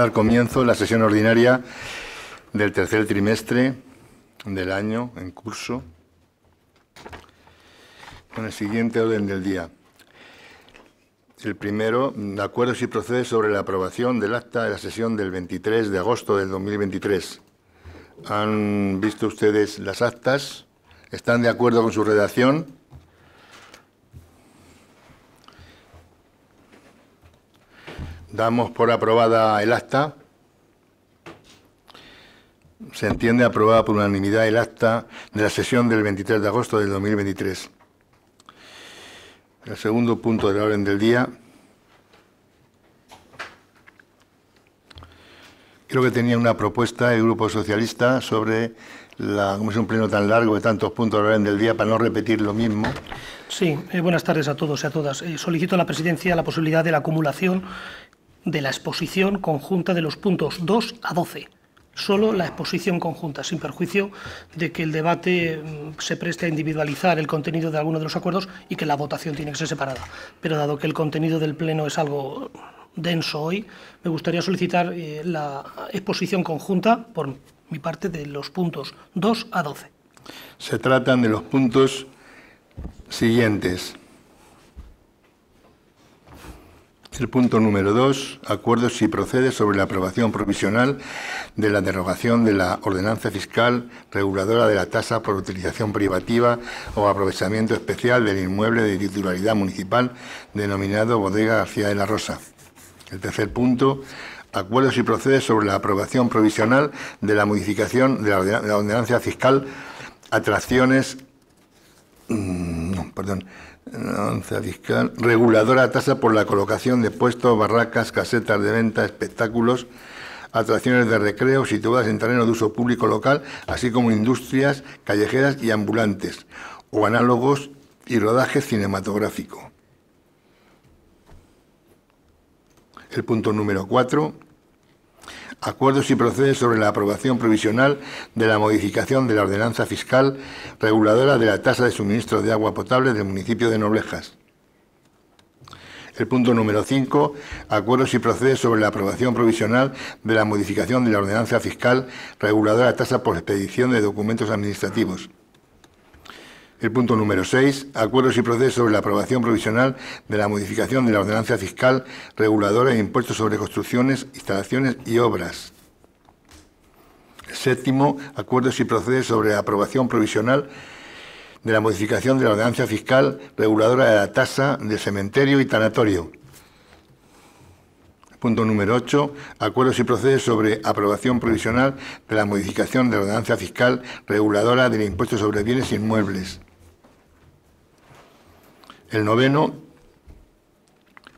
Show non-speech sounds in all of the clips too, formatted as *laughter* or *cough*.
dar comienzo la sesión ordinaria del tercer trimestre del año en curso con el siguiente orden del día. El primero, de acuerdo si procede sobre la aprobación del acta de la sesión del 23 de agosto del 2023. ¿Han visto ustedes las actas? ¿Están de acuerdo con su redacción? Damos por aprobada el acta. Se entiende aprobada por unanimidad el acta de la sesión del 23 de agosto del 2023. El segundo punto de la orden del día. Creo que tenía una propuesta el Grupo Socialista sobre la, como es un pleno tan largo de tantos puntos de la orden del día, para no repetir lo mismo. Sí, eh, buenas tardes a todos y a todas. Eh, solicito a la Presidencia la posibilidad de la acumulación de la exposición conjunta de los puntos 2 a 12. Solo la exposición conjunta, sin perjuicio de que el debate mm, se preste a individualizar el contenido de alguno de los acuerdos y que la votación tiene que ser separada. Pero dado que el contenido del Pleno es algo denso hoy, me gustaría solicitar eh, la exposición conjunta, por mi parte, de los puntos 2 a 12. Se tratan de los puntos siguientes. El punto número dos, acuerdo si procede sobre la aprobación provisional de la derogación de la ordenanza fiscal reguladora de la tasa por utilización privativa o aprovechamiento especial del inmueble de titularidad municipal denominado Bodega García de la Rosa. El tercer punto, acuerdo si procede sobre la aprobación provisional de la modificación de la ordenanza fiscal atracciones... Mm, no, perdón reguladora tasa por la colocación de puestos, barracas, casetas de venta, espectáculos, atracciones de recreo situadas en terreno de uso público local, así como industrias callejeras y ambulantes, o análogos y rodaje cinematográfico. El punto número 4 acuerdos y procede sobre la aprobación provisional de la modificación de la ordenanza fiscal reguladora de la tasa de suministro de agua potable del municipio de Noblejas. El punto número 5. Acuerdos y procede sobre la aprobación provisional de la modificación de la ordenanza fiscal reguladora de la tasa por expedición de documentos administrativos. El punto número 6. Acuerdos y procedes sobre la aprobación provisional de la modificación de la ordenanza fiscal reguladora de impuestos sobre construcciones, instalaciones y obras. séptimo. Acuerdos y procedes sobre la aprobación provisional de la modificación de la ordenanza fiscal reguladora de la tasa de cementerio y tanatorio. Punto número 8. Acuerdos y procedes sobre aprobación provisional de la modificación de la ordenanza fiscal reguladora del impuesto sobre bienes inmuebles. El noveno,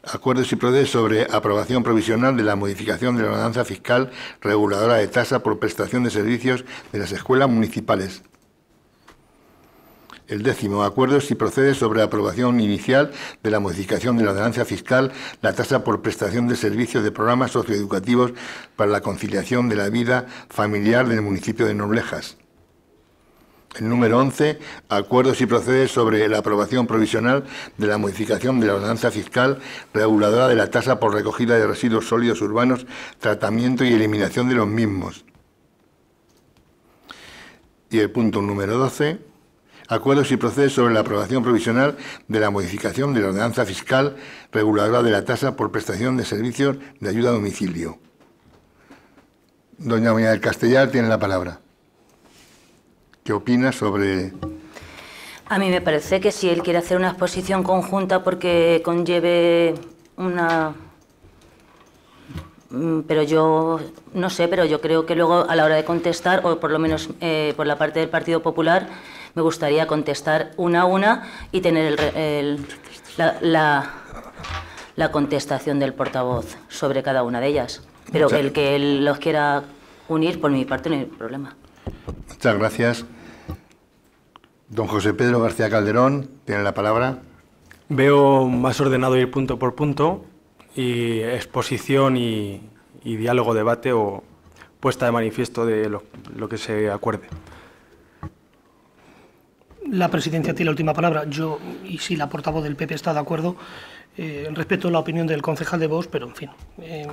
acuerdo y procede sobre aprobación provisional de la modificación de la ordenanza fiscal reguladora de tasa por prestación de servicios de las escuelas municipales. El décimo, acuerdo si procede sobre aprobación inicial de la modificación de la ordenanza fiscal, la tasa por prestación de servicios de programas socioeducativos para la conciliación de la vida familiar del municipio de Noblejas. El número 11, acuerdos y procedes sobre la aprobación provisional de la modificación de la ordenanza fiscal reguladora de la tasa por recogida de residuos sólidos urbanos, tratamiento y eliminación de los mismos. Y el punto número 12, acuerdos y procedes sobre la aprobación provisional de la modificación de la ordenanza fiscal reguladora de la tasa por prestación de servicios de ayuda a domicilio. Doña María del Castellar tiene la palabra. ¿Qué opinas sobre...? A mí me parece que si él quiere hacer una exposición conjunta porque conlleve una... Mm, pero yo no sé, pero yo creo que luego a la hora de contestar, o por lo menos eh, por la parte del Partido Popular, me gustaría contestar una a una y tener la, la, contestación del portavoz sobre cada una de ellas. Pero el que él los quiera unir, por mi parte, no hay problema. Muchas gracias. Don José Pedro García Calderón tiene la palabra. Veo más ordenado ir punto por punto y exposición y, diálogo, debate o puesta de manifiesto de lo, que se acuerde. La presidencia tiene la última palabra. Yo, y si la portavoz del PP está de acuerdo, eh, respeto la opinión del concejal de Vox, pero en fin. Eh,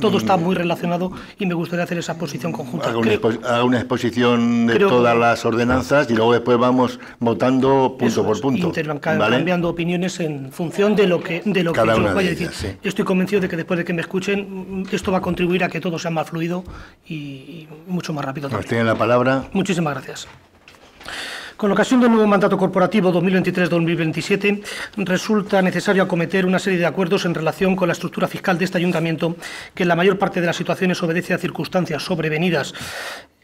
todo está mm. muy relacionado y me gustaría hacer esa exposición conjunta. Hago una, exposición de todas las ordenanzas y luego después vamos votando punto por punto. Intercambiando opiniones en función de lo que, de lo que yo vaya a decir. Estoy convencido de que después de que me escuchen, mm, esto va a contribuir a que todo sea más fluido y, mucho más rápido. Nos tienen la palabra. Muchísimas gracias. Con ocasión del nuevo mandato corporativo 2023-2027, resulta necesario acometer una serie de acuerdos en relación con la estructura fiscal de este ayuntamiento, que en la mayor parte de las situaciones obedece a circunstancias sobrevenidas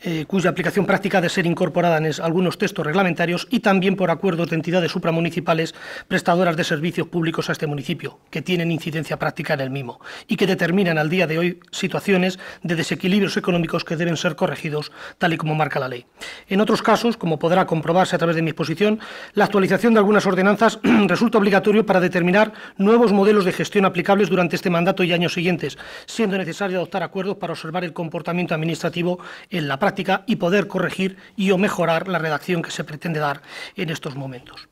eh, cuya aplicación práctica ha de ser incorporada en algunos textos reglamentarios y también por acuerdos de entidades supramunicipales prestadoras de servicios públicos a este municipio, que tienen incidencia práctica en el mismo y que determinan al día de hoy situaciones de desequilibrios económicos que deben ser corregidos tal y como marca la ley. En otros casos, como podrá comprobarse a través de mi exposición, la actualización de algunas ordenanzas *clears throat* resulta obligatorio para determinar nuevos modelos de gestión aplicables durante este mandato y años siguientes, siendo necesario adoptar acuerdos para observar el comportamiento administrativo en la práctica y poder corregir y o mejorar la redacción que se pretende dar en estos momentos.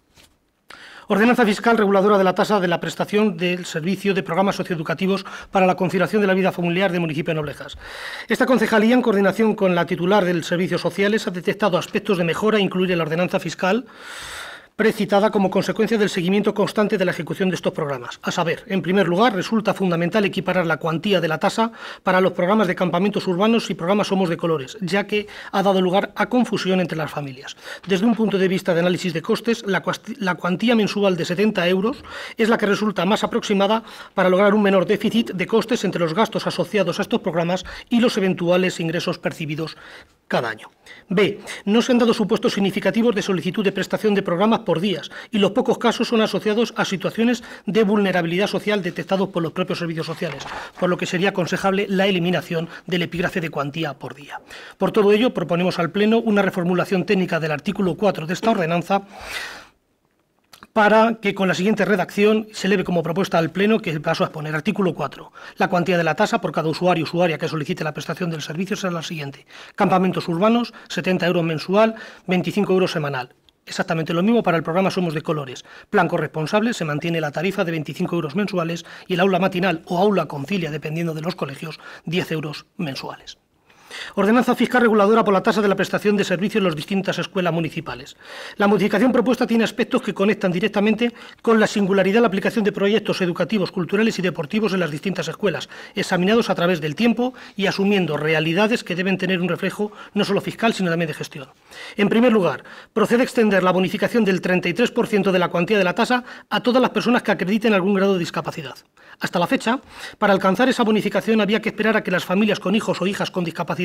Ordenanza fiscal reguladora de la tasa de la prestación del servicio de programas socioeducativos para la configuración de la vida familiar de municipio de Noblejas. Esta concejalía, en coordinación con la titular del Servicio Sociales, ha detectado aspectos de mejora, e incluye la ordenanza fiscal precitada como consecuencia del seguimiento constante de la ejecución de estos programas. A saber, en primer lugar, resulta fundamental equiparar la cuantía de la tasa para los programas de campamentos urbanos y programas Somos de Colores, ya que ha dado lugar a confusión entre las familias. Desde un punto de vista de análisis de costes, la, cuantía mensual de 70 euros es la que resulta más aproximada para lograr un menor déficit de costes entre los gastos asociados a estos programas y los eventuales ingresos percibidos cada año. B. No se han dado supuestos significativos de solicitud de prestación de programas por días y los pocos casos son asociados a situaciones de vulnerabilidad social detectados por los propios servicios sociales, por lo que sería aconsejable la eliminación del epígrafe de cuantía por día. Por todo ello, proponemos al Pleno una reformulación técnica del artículo 4 de esta ordenanza para que con la siguiente redacción se eleve como propuesta al Pleno, que paso a exponer. Artículo 4. La cuantía de la tasa por cada usuario o usuaria que solicite la prestación del servicio será la siguiente. Campamentos urbanos, 70 euros mensual, 25 euros semanal. Exactamente lo mismo para el programa Somos de Colores. Plan corresponsable, se mantiene la tarifa de 25 euros mensuales y el aula matinal o aula concilia, dependiendo de los colegios, 10 euros mensuales. Ordenanza fiscal reguladora por la tasa de la prestación de servicios en las distintas escuelas municipales. La modificación propuesta tiene aspectos que conectan directamente con la singularidad de la aplicación de proyectos educativos, culturales y deportivos en las distintas escuelas, examinados a través del tiempo y asumiendo realidades que deben tener un reflejo no solo fiscal, sino también de gestión. En primer lugar, procede extender la bonificación del 33% de la cuantía de la tasa a todas las personas que acrediten algún grado de discapacidad. Hasta la fecha, para alcanzar esa bonificación había que esperar a que las familias con hijos o hijas con discapacidad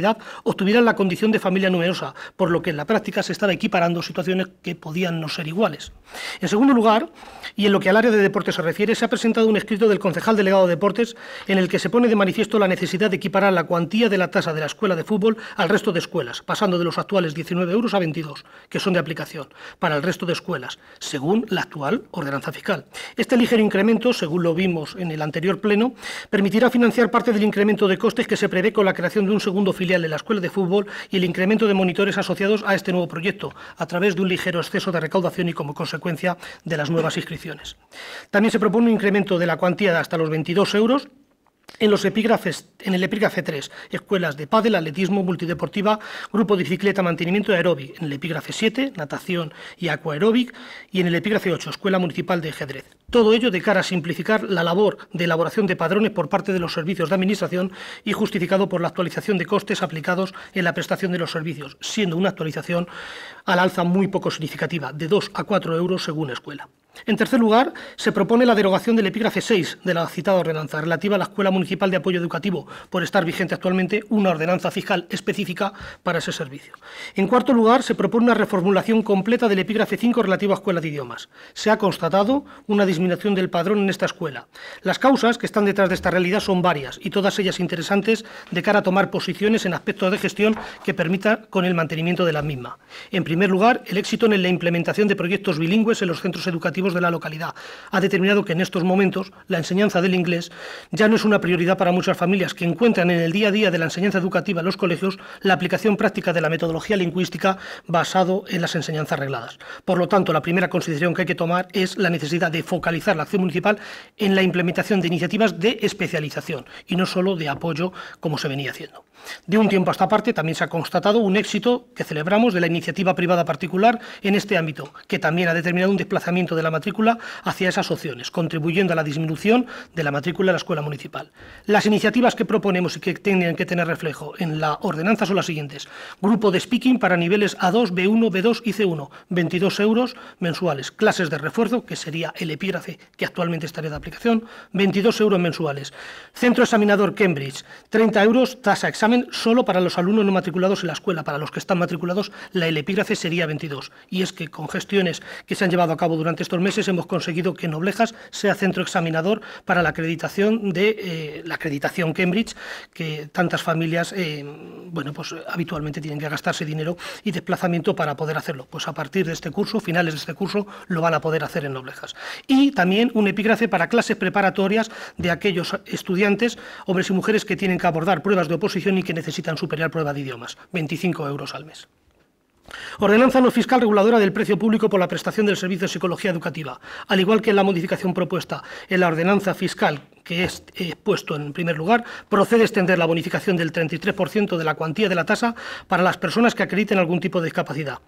obtuvieran la condición de familia numerosa, por lo que en la práctica se estaba equiparando situaciones que podían no ser iguales. En segundo lugar, y en lo que al área de deportes se refiere, se ha presentado un escrito del concejal delegado de deportes en el que se pone de manifiesto la necesidad de equiparar la cuantía de la tasa de la escuela de fútbol al resto de escuelas, pasando de los actuales 19 euros a 22, que son de aplicación, para el resto de escuelas, según la actual ordenanza fiscal. Este ligero incremento, según lo vimos en el anterior pleno, permitirá financiar parte del incremento de costes que se prevé con la creación de un segundo filial de la escuela de fútbol y el incremento de monitores asociados a este nuevo proyecto, a través de un ligero exceso de recaudación y como consecuencia de las nuevas inscripciones también se propone un incremento de la cuantía de hasta los 22 euros en, los epígrafes, en el epígrafe 3, escuelas de pádel, atletismo, multideportiva, grupo de bicicleta, mantenimiento de aeróbic. En el epígrafe 7, natación y acuaeróbic. Y en el epígrafe 8, escuela municipal de ajedrez. Todo ello de cara a simplificar la labor de elaboración de padrones por parte de los servicios de administración y justificado por la actualización de costes aplicados en la prestación de los servicios, siendo una actualización al alza muy poco significativa, de 2 a 4 euros según escuela. En tercer lugar, se propone la derogación del epígrafe 6 de la citada ordenanza relativa a la Escuela Municipal de Apoyo Educativo, por estar vigente actualmente una ordenanza fiscal específica para ese servicio. En cuarto lugar, se propone una reformulación completa del epígrafe 5 relativo a escuelas de idiomas. Se ha constatado una disminución del padrón en esta escuela. Las causas que están detrás de esta realidad son varias y todas ellas interesantes de cara a tomar posiciones en aspectos de gestión que permita con el mantenimiento de la misma. En primer lugar, el éxito en la implementación de proyectos bilingües en los centros educativos de la localidad ha determinado que en estos momentos la enseñanza del inglés ya no es una prioridad para muchas familias que encuentran en el día a día de la enseñanza educativa en los colegios la aplicación práctica de la metodología lingüística basado en las enseñanzas regladas. Por lo tanto, la primera consideración que hay que tomar es la necesidad de focalizar la acción municipal en la implementación de iniciativas de especialización y no solo de apoyo como se venía haciendo. De un tiempo a esta parte también se ha constatado un éxito que celebramos de la iniciativa privada particular en este ámbito, que también ha determinado un desplazamiento de la matrícula hacia esas opciones, contribuyendo a la disminución de la matrícula en la escuela municipal. Las iniciativas que proponemos y que tienen que tener reflejo en la ordenanza son las siguientes. Grupo de speaking para niveles A2, B1, B2 y C1, 22 euros mensuales. Clases de refuerzo, que sería el epígrafe que actualmente estaría de aplicación, 22 euros mensuales. Centro examinador Cambridge, 30 euros, tasa examen solo para los alumnos no matriculados en la escuela. Para los que están matriculados, la el epígrafe sería 22. Y es que con gestiones que se han llevado a cabo durante estos meses hemos conseguido que Noblejas sea centro examinador para la acreditación de eh, la acreditación Cambridge, que tantas familias eh, bueno, pues habitualmente tienen que gastarse dinero y desplazamiento para poder hacerlo. Pues a partir de este curso, finales de este curso, lo van a poder hacer en Noblejas. Y también un epígrafe para clases preparatorias de aquellos estudiantes, hombres y mujeres que tienen que abordar pruebas de oposición que necesitan superar prueba de idiomas, 25 euros al mes. Ordenanza no fiscal reguladora del precio público por la prestación del servicio de psicología educativa, al igual que en la modificación propuesta en la ordenanza fiscal que es puesto en primer lugar, procede extender la bonificación del 33% de la cuantía de la tasa para las personas que acrediten algún tipo de discapacidad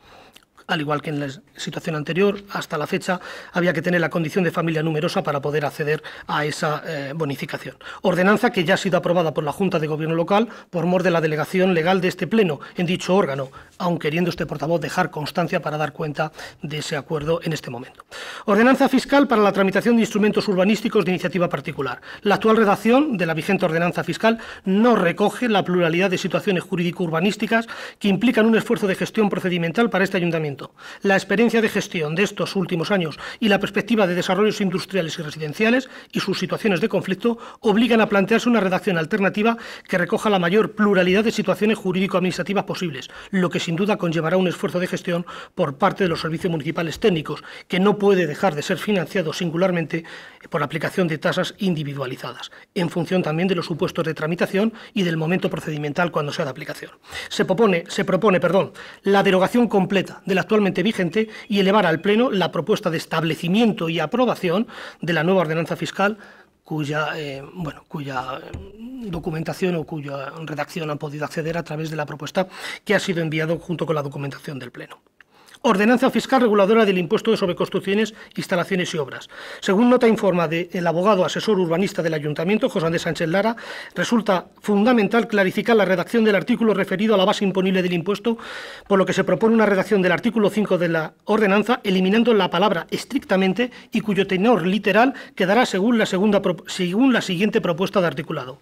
al igual que en la situación anterior, hasta la fecha había que tener la condición de familia numerosa para poder acceder a esa eh, bonificación. Ordenanza que ya ha sido aprobada por la Junta de Gobierno Local por mor de la delegación legal de este Pleno en dicho órgano, aun queriendo este portavoz dejar constancia para dar cuenta de ese acuerdo en este momento. Ordenanza fiscal para la tramitación de instrumentos urbanísticos de iniciativa particular. La actual redacción de la vigente ordenanza fiscal no recoge la pluralidad de situaciones jurídico-urbanísticas que implican un esfuerzo de gestión procedimental para este ayuntamiento la experiencia de gestión de estos últimos años y la perspectiva de desarrollos industriales y residenciales y sus situaciones de conflicto obligan a plantearse una redacción alternativa que recoja la mayor pluralidad de situaciones jurídico-administrativas posibles, lo que sin duda conllevará un esfuerzo de gestión por parte de los servicios municipales técnicos, que no puede dejar de ser financiado singularmente por la aplicación de tasas individualizadas, en función también de los supuestos de tramitación y del momento procedimental cuando sea de aplicación. Se propone, se propone perdón, la derogación completa de la actualmente vigente y elevar al Pleno la propuesta de establecimiento y aprobación de la nueva ordenanza fiscal cuya, eh, bueno, cuya mm, documentación o cuya redacción han podido acceder a través de la propuesta que ha sido enviado junto con la documentación del Pleno. Ordenanza Fiscal Reguladora del Impuesto sobre Construcciones, Instalaciones y Obras. Según nota e informa del abogado asesor urbanista del Ayuntamiento, José Andrés Sánchez Lara, resulta fundamental clarificar la redacción del artículo referido a la base imponible del impuesto, por lo que se propone una redacción del artículo 5 de la ordenanza eliminando la palabra estrictamente y cuyo tenor literal quedará según la, segunda, según la siguiente propuesta de articulado.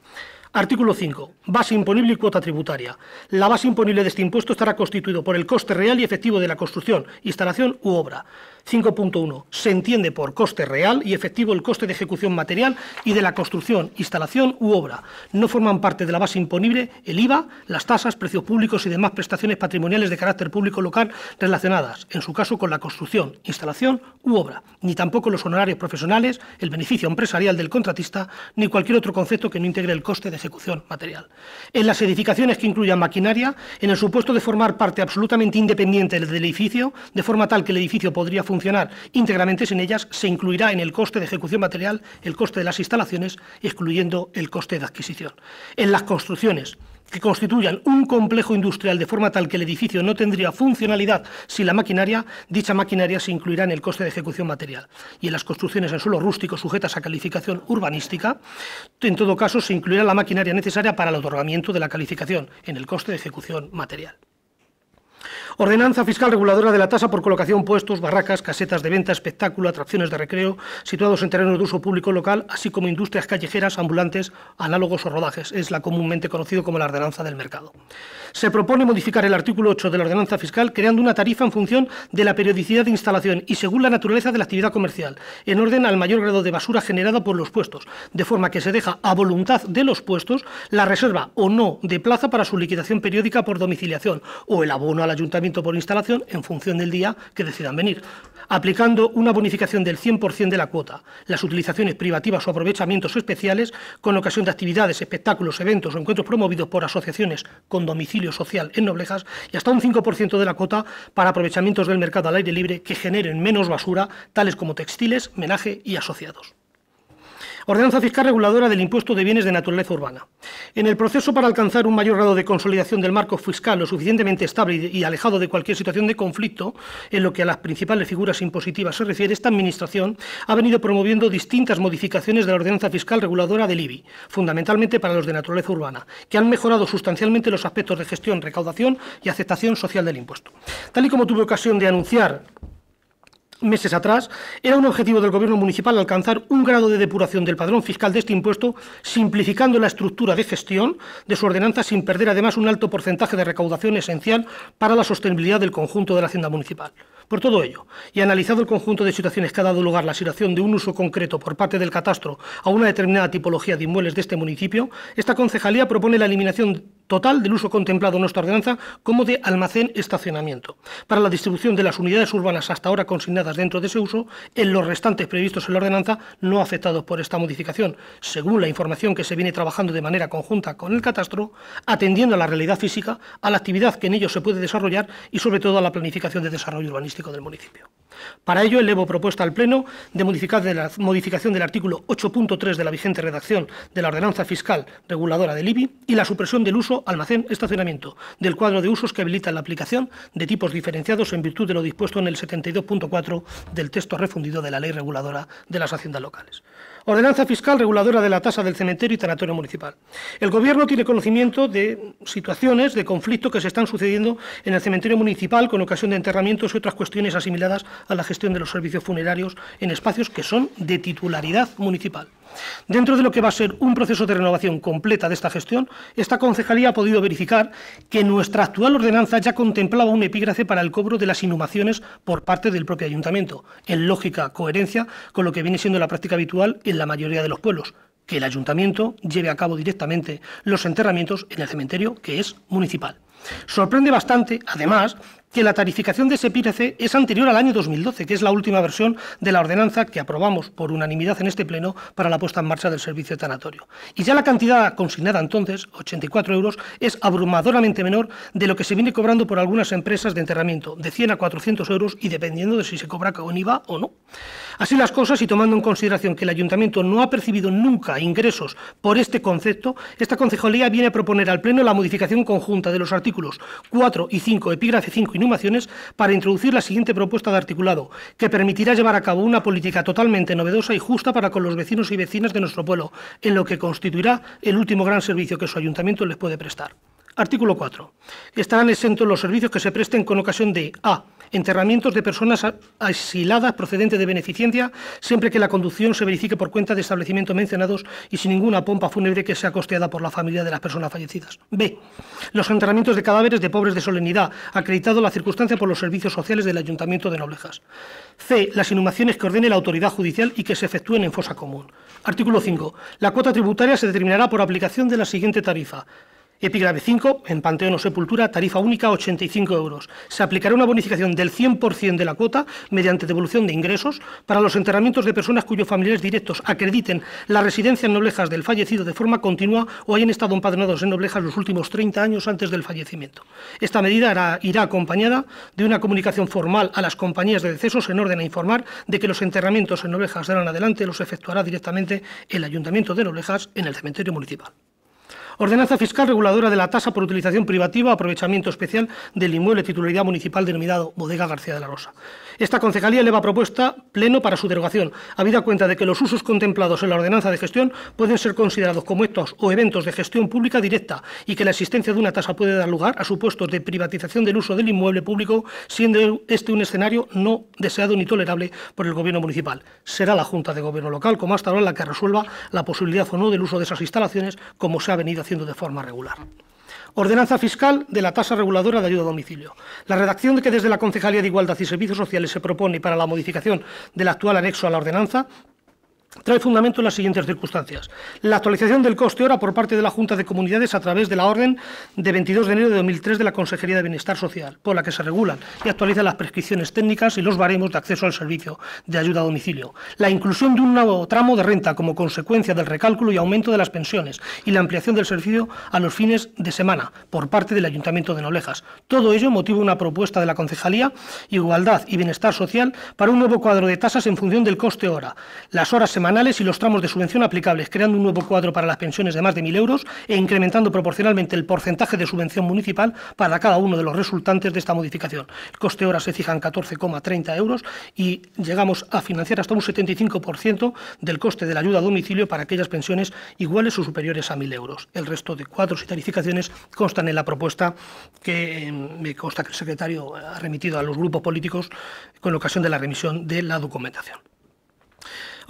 Artículo 5. Base imponible y cuota tributaria. La base imponible de este impuesto estará constituido por el coste real y efectivo de la construcción, instalación u obra. 5.1. Se entiende por coste real y efectivo el coste de ejecución material y de la construcción, instalación u obra. No forman parte de la base imponible el IVA, las tasas, precios públicos y demás prestaciones patrimoniales de carácter público local relacionadas, en su caso, con la construcción, instalación u obra, ni tampoco los honorarios profesionales, el beneficio empresarial del contratista, ni cualquier otro concepto que no integre el coste de ejecución material. En las edificaciones que incluyan maquinaria, en el supuesto de formar parte absolutamente independiente del edificio, de forma tal que el edificio podría funcionar íntegramente sin ellas, se incluirá en el coste de ejecución material el coste de las instalaciones, excluyendo el coste de adquisición. En las construcciones, que constituyan un complejo industrial de forma tal que el edificio no tendría funcionalidad sin la maquinaria, dicha maquinaria se incluirá en el coste de ejecución material. Y en las construcciones en suelo rústico sujetas a calificación urbanística, en todo caso se incluirá la maquinaria necesaria para el otorgamiento de la calificación en el coste de ejecución material. Ordenanza fiscal reguladora de la tasa por colocación puestos, barracas, casetas de venta, espectáculo, atracciones de recreo, situados en terrenos de uso público local, así como industrias callejeras, ambulantes, análogos o rodajes. Es la comúnmente conocido como la ordenanza del mercado. Se propone modificar el artículo 8 de la ordenanza fiscal creando una tarifa en función de la periodicidad de instalación y según la naturaleza de la actividad comercial, en orden al mayor grado de basura generada por los puestos, de forma que se deja a voluntad de los puestos la reserva o no de plaza para su liquidación periódica por domiciliación o el abono a la ayuntamiento por instalación en función del día que decidan venir, aplicando una bonificación del 100% de la cuota. Las utilizaciones privativas o aprovechamientos especiales con ocasión de actividades, espectáculos, eventos o encuentros promovidos por asociaciones con domicilio social en Noblejas y hasta un 5% de la cuota para aprovechamientos del mercado al aire libre que generen menos basura, tales como textiles, menaje y asociados. Ordenanza fiscal reguladora del impuesto de bienes de naturaleza urbana. En el proceso para alcanzar un mayor grado de consolidación del marco fiscal lo suficientemente estable y alejado de cualquier situación de conflicto, en lo que a las principales figuras impositivas se refiere, esta Administración ha venido promoviendo distintas modificaciones de la ordenanza fiscal reguladora del IBI, fundamentalmente para los de naturaleza urbana, que han mejorado sustancialmente los aspectos de gestión, recaudación y aceptación social del impuesto. Tal y como tuve ocasión de anunciar meses atrás, era un objetivo del Gobierno municipal alcanzar un grado de depuración del padrón fiscal de este impuesto, simplificando la estructura de gestión de su ordenanza sin perder además un alto porcentaje de recaudación esencial para la sostenibilidad del conjunto de la Hacienda Municipal. Por todo ello, y analizado el conjunto de situaciones que ha dado lugar la asignación de un uso concreto por parte del catastro a una determinada tipología de inmuebles de este municipio, esta concejalía propone la eliminación total del uso contemplado en nuestra ordenanza como de almacén estacionamiento, para la distribución de las unidades urbanas hasta ahora consignadas dentro de ese uso, en los restantes previstos en la ordenanza no afectados por esta modificación, según la información que se viene trabajando de manera conjunta con el catastro, atendiendo a la realidad física, a la actividad que en ellos se puede desarrollar y sobre todo a la planificación de desarrollo urbanístico del municipio. Para ello, elevo propuesta al Pleno de modificar la modificación del artículo 8.3 de la vigente redacción de la Ordenanza Fiscal Reguladora del IBI y la supresión del uso almacén, estacionamiento del cuadro de usos que habilita la aplicación de tipos diferenciados en virtud de lo dispuesto en el 72.4 del texto refundido de la Ley Reguladora de las Haciendas Locales. Ordenanza fiscal reguladora de la tasa del cementerio y tanatorio municipal. El Gobierno tiene conocimiento de situaciones de conflicto que se están sucediendo en el cementerio municipal con ocasión de enterramientos y otras cuestiones asimiladas a la gestión de los servicios funerarios en espacios que son de titularidad municipal. Dentro de lo que va a ser un proceso de renovación completa de esta gestión, esta concejalía ha podido verificar que nuestra actual ordenanza ya contemplaba un epígrafe para el cobro de las inhumaciones por parte del propio ayuntamiento, en lógica coherencia con lo que viene siendo la práctica habitual en la mayoría de los pueblos, que el ayuntamiento lleve a cabo directamente los enterramientos en el cementerio que es municipal. Sorprende bastante, además, que la tarificación de ese e es anterior al año 2012, que es la última versión de la ordenanza que aprobamos por unanimidad en este Pleno para la puesta en marcha del servicio tanatorio. Y ya la cantidad consignada entonces, 84 euros, es abrumadoramente menor de lo que se viene cobrando por algunas empresas de enterramiento, de 100 a 400 euros y dependiendo de si se cobra con IVA o no. Así las cosas, y tomando en consideración que el ayuntamiento no ha percibido nunca ingresos por este concepto, esta concejalía viene a proponer al Pleno la modificación conjunta de los artículos 4 y 5, epígrafe 5, inhumaciones, para introducir la siguiente propuesta de articulado, que permitirá llevar a cabo una política totalmente novedosa y justa para con los vecinos y vecinas de nuestro pueblo, en lo que constituirá el último gran servicio que su ayuntamiento les puede prestar. Artículo 4. Estarán exentos los servicios que se presten con ocasión de A enterramientos de personas asiladas procedentes de beneficencia, siempre que la conducción se verifique por cuenta de establecimientos mencionados y sin ninguna pompa fúnebre que sea costeada por la familia de las personas fallecidas. B. Los enterramientos de cadáveres de pobres de solemnidad, acreditado la circunstancia por los servicios sociales del Ayuntamiento de Noblejas. C. Las inhumaciones que ordene la autoridad judicial y que se efectúen en fosa común. Artículo 5. La cuota tributaria se determinará por aplicación de la siguiente tarifa. Epigrave 5, en Panteón o Sepultura, tarifa única 85 euros. Se aplicará una bonificación del 100% de la cuota mediante devolución de ingresos para los enterramientos de personas cuyos familiares directos acrediten la residencia en Noblejas del fallecido de forma continua o hayan estado empadronados en Noblejas los últimos 30 años antes del fallecimiento. Esta medida irá acompañada de una comunicación formal a las compañías de decesos en orden a informar de que los enterramientos en Noblejas de adelante los efectuará directamente el Ayuntamiento de Noblejas en el cementerio municipal. Ordenanza fiscal reguladora de la tasa por utilización privativa, aprovechamiento especial del inmueble titularidad municipal denominado Bodega García de la Rosa. Esta concejalía eleva propuesta pleno para su derogación, habida cuenta de que los usos contemplados en la ordenanza de gestión pueden ser considerados como estos o eventos de gestión pública directa y que la existencia de una tasa puede dar lugar a supuestos de privatización del uso del inmueble público, siendo este un escenario no deseado ni tolerable por el Gobierno municipal. Será la Junta de Gobierno local, como hasta ahora, la que resuelva la posibilidad o no del uso de esas instalaciones, como se ha venido haciendo de forma regular. Ordenanza Fiscal de la Tasa Reguladora de Ayuda a Domicilio. La redacción de que desde la Concejalía de Igualdad y Servicios Sociales se propone para la modificación del actual anexo a la ordenanza trae fundamento en las siguientes circunstancias. La actualización del coste hora por parte de la Junta de Comunidades a través de la orden de 22 de enero de 2003 de la Consejería de Bienestar Social, por la que se regulan y actualizan las prescripciones técnicas y los baremos de acceso al servicio de ayuda a domicilio. La inclusión de un nuevo tramo de renta como consecuencia del recálculo y aumento de las pensiones y la ampliación del servicio a los fines de semana por parte del Ayuntamiento de Nolejas. Todo ello motiva una propuesta de la Concejalía Igualdad y Bienestar Social para un nuevo cuadro de tasas en función del coste hora, las horas semanales y los tramos de subvención aplicables, creando un nuevo cuadro para las pensiones de más de 1.000 euros e incrementando proporcionalmente el porcentaje de subvención municipal para cada uno de los resultantes de esta modificación. El coste hora se fija en 14,30 euros y llegamos a financiar hasta un 75% del coste de la ayuda a domicilio para aquellas pensiones iguales o superiores a 1.000 euros. El resto de cuadros y tarificaciones constan en la propuesta que em, me consta que el secretario ha remitido a los grupos políticos con ocasión de la remisión de la documentación.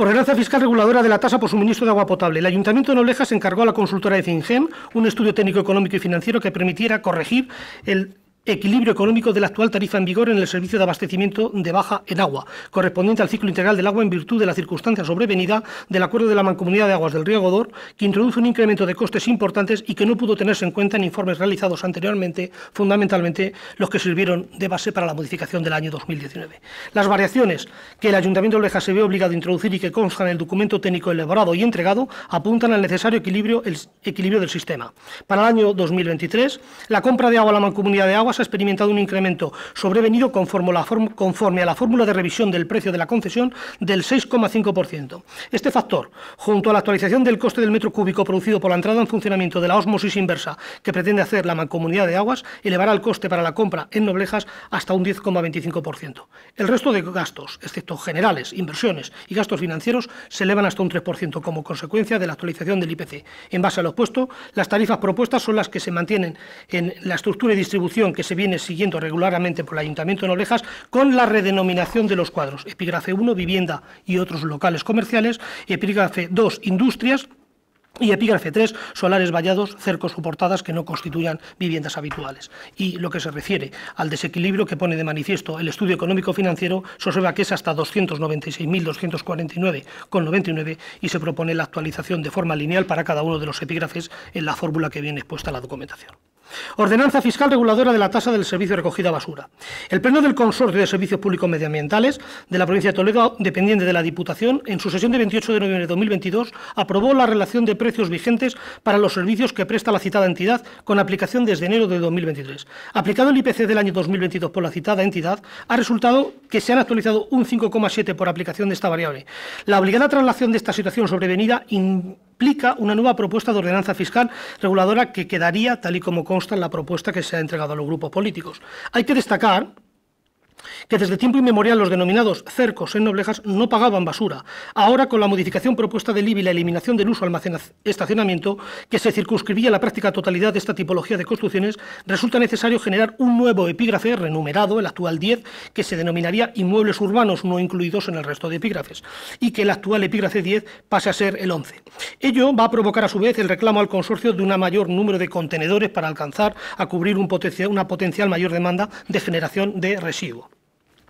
Ordenanza Fiscal Reguladora de la Tasa por Suministro de Agua Potable. El Ayuntamiento de se encargó a la consultora de Fingem un estudio técnico económico y financiero que permitiera corregir el equilibrio económico de la actual tarifa en vigor en el servicio de abastecimiento de baja en agua, correspondiente al ciclo integral del agua en virtud de la circunstancia sobrevenida del acuerdo de la Mancomunidad de Aguas del Río Godor, que introduce un incremento de costes importantes y que no pudo tenerse en cuenta en informes realizados anteriormente, fundamentalmente los que sirvieron de base para la modificación del año 2019. Las variaciones que el Ayuntamiento de Oleja se ve obligado a introducir y que constan en el documento técnico elaborado y entregado apuntan al necesario equilibrio, el equilibrio del sistema. Para el año 2023, la compra de agua a la Mancomunidad de Aguas ha experimentado un incremento sobrevenido conforme a la fórmula de revisión del precio de la concesión del 6,5%. Este factor, junto a la actualización del coste del metro cúbico producido por la entrada en funcionamiento de la osmosis inversa que pretende hacer la mancomunidad de aguas, elevará el coste para la compra en Noblejas hasta un 10,25%. El resto de gastos, excepto generales, inversiones y gastos financieros, se elevan hasta un 3% como consecuencia de la actualización del IPC. En base a lo opuesto, las tarifas propuestas son las que se mantienen en la estructura de distribución que se viene siguiendo regularmente por el Ayuntamiento de Nolejas con la redenominación de los cuadros. Epígrafe 1, vivienda y otros locales comerciales. Epígrafe 2, industrias y epígrafe 3, solares vallados, cercos o portadas que no constituyan viviendas habituales. Y lo que se refiere al desequilibrio que pone de manifiesto el estudio económico financiero, se observa que es hasta 296.249,99 y se propone la actualización de forma lineal para cada uno de los epígrafes en la fórmula que viene expuesta en la documentación. Ordenanza Fiscal Reguladora de la Tasa del Servicio Recogida Basura. El Pleno del Consorcio de Servicios Públicos Medioambientales de la provincia de Toledo, dependiente de la Diputación, en su sesión de 28 de noviembre de 2022, aprobó la relación de precios vigentes para los servicios que presta la citada entidad con aplicación desde enero de 2023. Aplicado el IPC del año 2022 por la citada entidad, ha resultado que se han actualizado un 5,7 por aplicación de esta variable. La obligada traslación de esta situación sobrevenida implica una nueva propuesta de ordenanza fiscal reguladora que quedaría tal y como consta en la propuesta que se ha entregado a los grupos políticos. Hay que destacar que desde tiempo inmemorial los denominados cercos en Noblejas no pagaban basura. Ahora, con la modificación propuesta del IBI y la eliminación del uso almacenamiento, que se circunscribía a la práctica totalidad de esta tipología de construcciones, resulta necesario generar un nuevo epígrafe renumerado, el actual 10, que se denominaría inmuebles urbanos no incluidos en el resto de epígrafes, y que el actual epígrafe 10 pase a ser el 11. Ello va a provocar a su vez el reclamo al consorcio de un mayor número de contenedores para alcanzar a cubrir una potencial mayor demanda de generación de residuos.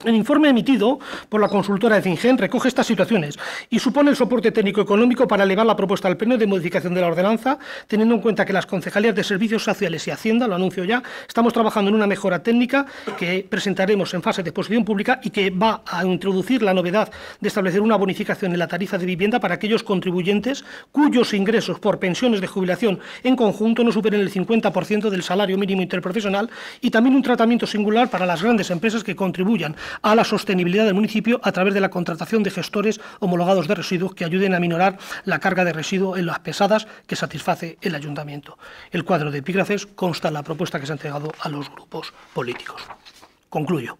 El informe emitido por la consultora de Fingen recoge estas situaciones y supone el soporte técnico-económico para elevar la propuesta al Pleno de modificación de la ordenanza, teniendo en cuenta que las concejalías de Servicios Sociales y Hacienda, lo anuncio ya, estamos trabajando en una mejora técnica que presentaremos en fase de exposición pública y que va a introducir la novedad de establecer una bonificación en la tarifa de vivienda para aquellos contribuyentes cuyos ingresos por pensiones de jubilación en conjunto no superen el 50% del salario mínimo interprofesional y también un tratamiento singular para las grandes empresas que contribuyan a la sostenibilidad del municipio a través de la contratación de gestores homologados de residuos que ayuden a minorar la carga de residuos en las pesadas que satisface el ayuntamiento. El cuadro de epígrafes consta en la propuesta que se ha entregado a los grupos políticos. Concluyo.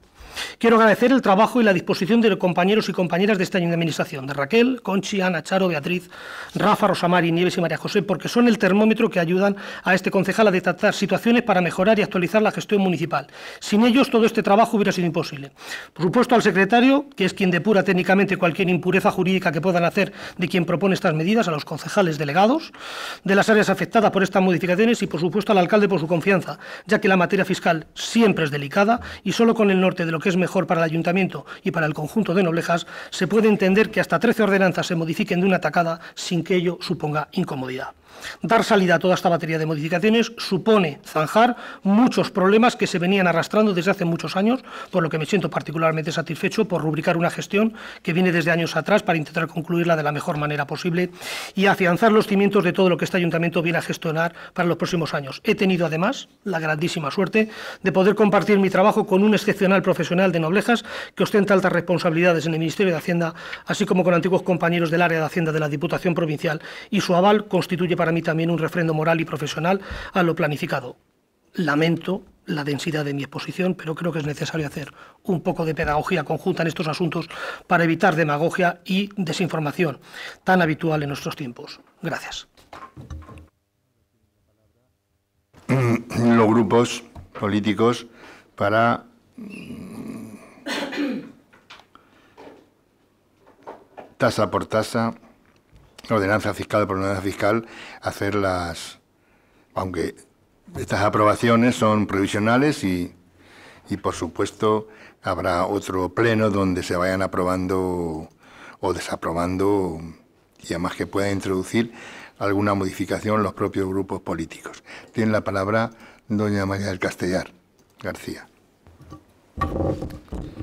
Quiero agradecer el trabajo y la disposición de los compañeros y compañeras de esta año de administración, de Raquel, Conchi, Ana, Charo, Beatriz, Rafa, Rosamari, Nieves y María José, porque son el termómetro que ayudan a este concejal a detectar situaciones para mejorar y actualizar la gestión municipal. Sin ellos todo este trabajo hubiera sido imposible. Por supuesto al secretario, que es quien depura técnicamente cualquier impureza jurídica que puedan hacer de quien propone estas medidas, a los concejales delegados, de las áreas afectadas por estas modificaciones y por supuesto al alcalde por su confianza, ya que la materia fiscal siempre es delicada y solo con el norte de lo que es mejor para el ayuntamiento y para el conjunto de Noblejas, se puede entender que hasta 13 ordenanzas se modifiquen de una tacada sin que ello suponga incomodidad. Dar salida a toda esta batería de modificaciones supone zanjar muchos problemas que se venían arrastrando desde hace muchos años, por lo que me siento particularmente satisfecho por rubricar una gestión que viene desde años atrás para intentar concluirla de la mejor manera posible y afianzar los cimientos de todo lo que este ayuntamiento viene a gestionar para los próximos años. He tenido además la grandísima suerte de poder compartir mi trabajo con un excepcional profesional de Noblejas que ostenta altas responsabilidades en el Ministerio de Hacienda, así como con antiguos compañeros del área de Hacienda de la Diputación Provincial y su aval constituye para a mí también un refrendo moral y profesional a lo planificado. Lamento la densidad de mi exposición, pero creo que es necesario hacer un poco de pedagogía conjunta en estos asuntos para evitar demagogia y desinformación tan habitual en nuestros tiempos. Gracias. Los grupos políticos para mm, tasa por tasa ordenanza fiscal por ordenanza fiscal hacer las, aunque estas aprobaciones son provisionales y, y por supuesto habrá otro pleno donde se vayan aprobando o desaprobando y además que pueda introducir alguna modificación los propios grupos políticos. Tiene la palabra doña María del Castellar García.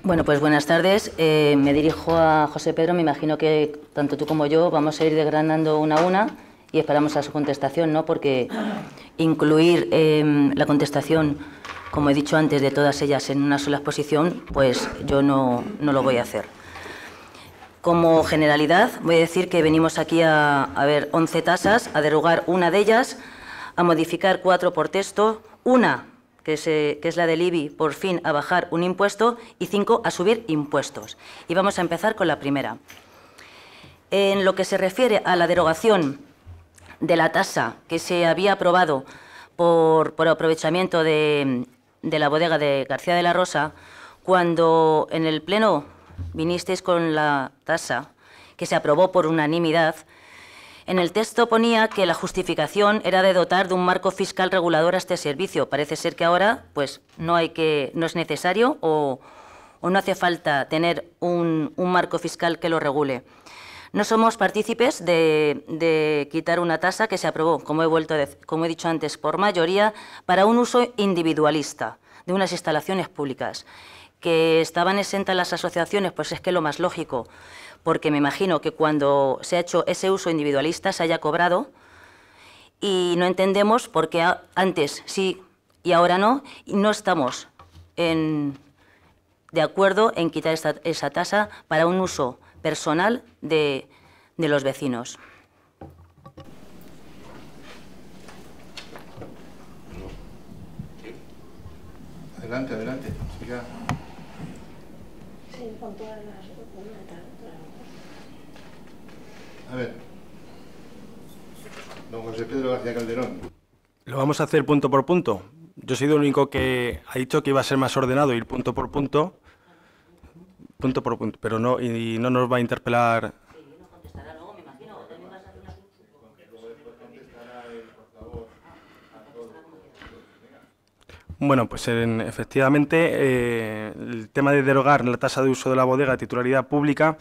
Bueno, pues buenas tardes. Eh, me dirijo a José Pedro. Me imagino que tanto tú como yo vamos a ir desgranando una a una y esperamos a su contestación, ¿no? Porque incluir eh, la contestación, como he dicho antes, de todas ellas en una sola exposición, pues yo no, lo voy a hacer. Como generalidad, voy a decir que venimos aquí a, ver 11 tasas, a derogar una de ellas, a modificar cuatro por texto, una que es, la del IBI, por fin a bajar un impuesto, y cinco, a subir impuestos. Y vamos a empezar con la primera. En lo que se refiere a la derogación de la tasa que se había aprobado por, aprovechamiento de, de la bodega de García de la Rosa, cuando en el Pleno vinisteis con la tasa que se aprobó por unanimidad, en el texto ponía que la justificación era de dotar de un marco fiscal regulador a este servicio. Parece ser que ahora pues, no, hay que, no es necesario o, no hace falta tener un, marco fiscal que lo regule. No somos partícipes de, quitar una tasa que se aprobó, como he, vuelto como he dicho antes, por mayoría, para un uso individualista de unas instalaciones públicas. Que estaban exentas las asociaciones, pues es que lo más lógico porque me imagino que cuando se ha hecho ese uso individualista se haya cobrado y no entendemos por qué antes sí y ahora no, y no estamos de acuerdo en quitar esa tasa para un uso personal de, los vecinos. Adelante, adelante. A ver. Don José Pedro García Calderón. Lo vamos a hacer punto por punto. Yo soy el único que ha dicho que iba a ser más ordenado ir punto por punto, punto por punto, pero no, y no nos va a interpelar Bueno, pues efectivamente eh, el tema de derogar la tasa de uso de la bodega de titularidad pública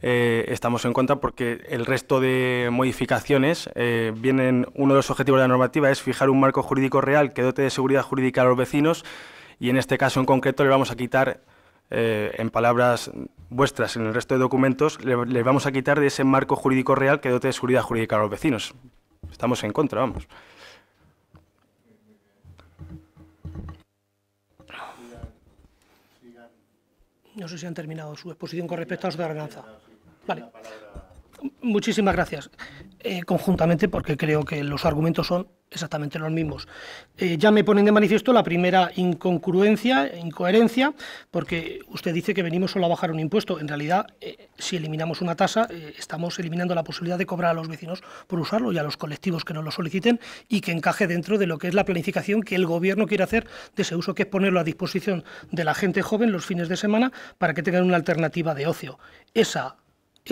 eh, estamos en contra porque el resto de modificaciones eh, vienen, uno de los objetivos de la normativa es fijar un marco jurídico real que dote de seguridad jurídica a los vecinos y en este caso en concreto le vamos a quitar, en palabras vuestras, en el resto de documentos, le, le vamos a quitar de ese marco jurídico real que dote de seguridad jurídica a los vecinos. Estamos en contra, vamos. No sé si han terminado su exposición con respecto a su ordenanza. Vale. Muchísimas gracias. Eh, conjuntamente, porque creo que los argumentos son exactamente los mismos. Eh, ya me ponen de manifiesto la primera incongruencia, incoherencia, porque usted dice que venimos solo a bajar un impuesto. En realidad, eh, si eliminamos una tasa, estamos eliminando la posibilidad de cobrar a los vecinos por usarlo y a los colectivos que nos lo soliciten y que encaje dentro de lo que es la planificación que el gobierno quiere hacer de ese uso, que es ponerlo a disposición de la gente joven los fines de semana para que tengan una alternativa de ocio. Esa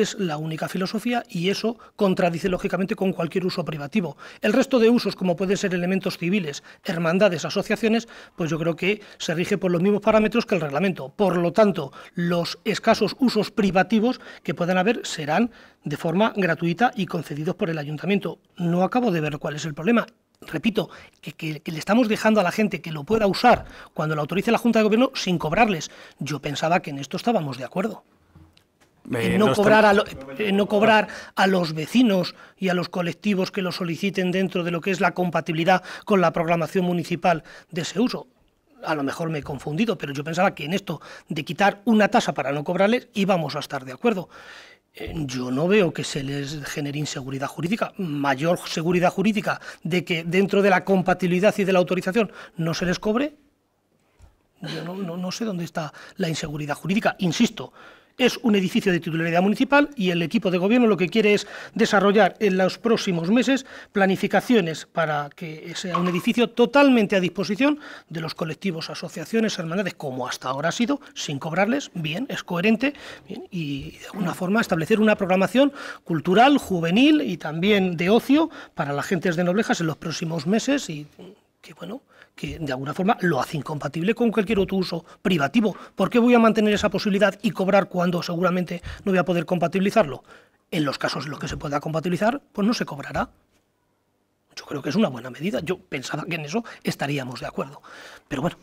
es la única filosofía y eso contradice lógicamente con cualquier uso privativo. El resto de usos, como pueden ser elementos civiles, hermandades, asociaciones, pues yo creo que se rige por los mismos parámetros que el reglamento. Por lo tanto, los escasos usos privativos que puedan haber serán de forma gratuita y concedidos por el ayuntamiento. No acabo de ver cuál es el problema repito, que, le estamos dejando a la gente que lo pueda usar cuando lo autorice la Junta de Gobierno sin cobrarles. Yo pensaba que en esto estábamos de acuerdo. Eh, en no, cobrar a no cobrar a los vecinos y a los colectivos que lo soliciten dentro de lo que es la compatibilidad con la programación municipal de ese uso a lo mejor me he confundido, pero yo pensaba que en esto de quitar una tasa para no cobrarles íbamos a estar de acuerdo. Eh, yo no veo que se les genere inseguridad jurídica, mayor seguridad jurídica de que dentro de la compatibilidad y de la autorización no se les cobre. Yo no sé dónde está la inseguridad jurídica. Insisto, es un edificio de titularidad municipal y el equipo de gobierno lo que quiere es desarrollar en los próximos meses planificaciones para que sea un edificio totalmente a disposición de los colectivos, asociaciones, hermandades, como hasta ahora ha sido, sin cobrarles, bien, es coherente, y de alguna forma establecer una programación cultural, juvenil y también de ocio para la gente de Noblejas en los próximos meses y que bueno, que de alguna forma lo hace incompatible con cualquier otro uso privativo. ¿Por qué voy a mantener esa posibilidad y cobrar cuando seguramente no voy a poder compatibilizarlo? En los casos en los que se pueda compatibilizar, pues no se cobrará. Yo creo que es una buena medida. Yo pensaba que en eso estaríamos de acuerdo. Pero bueno.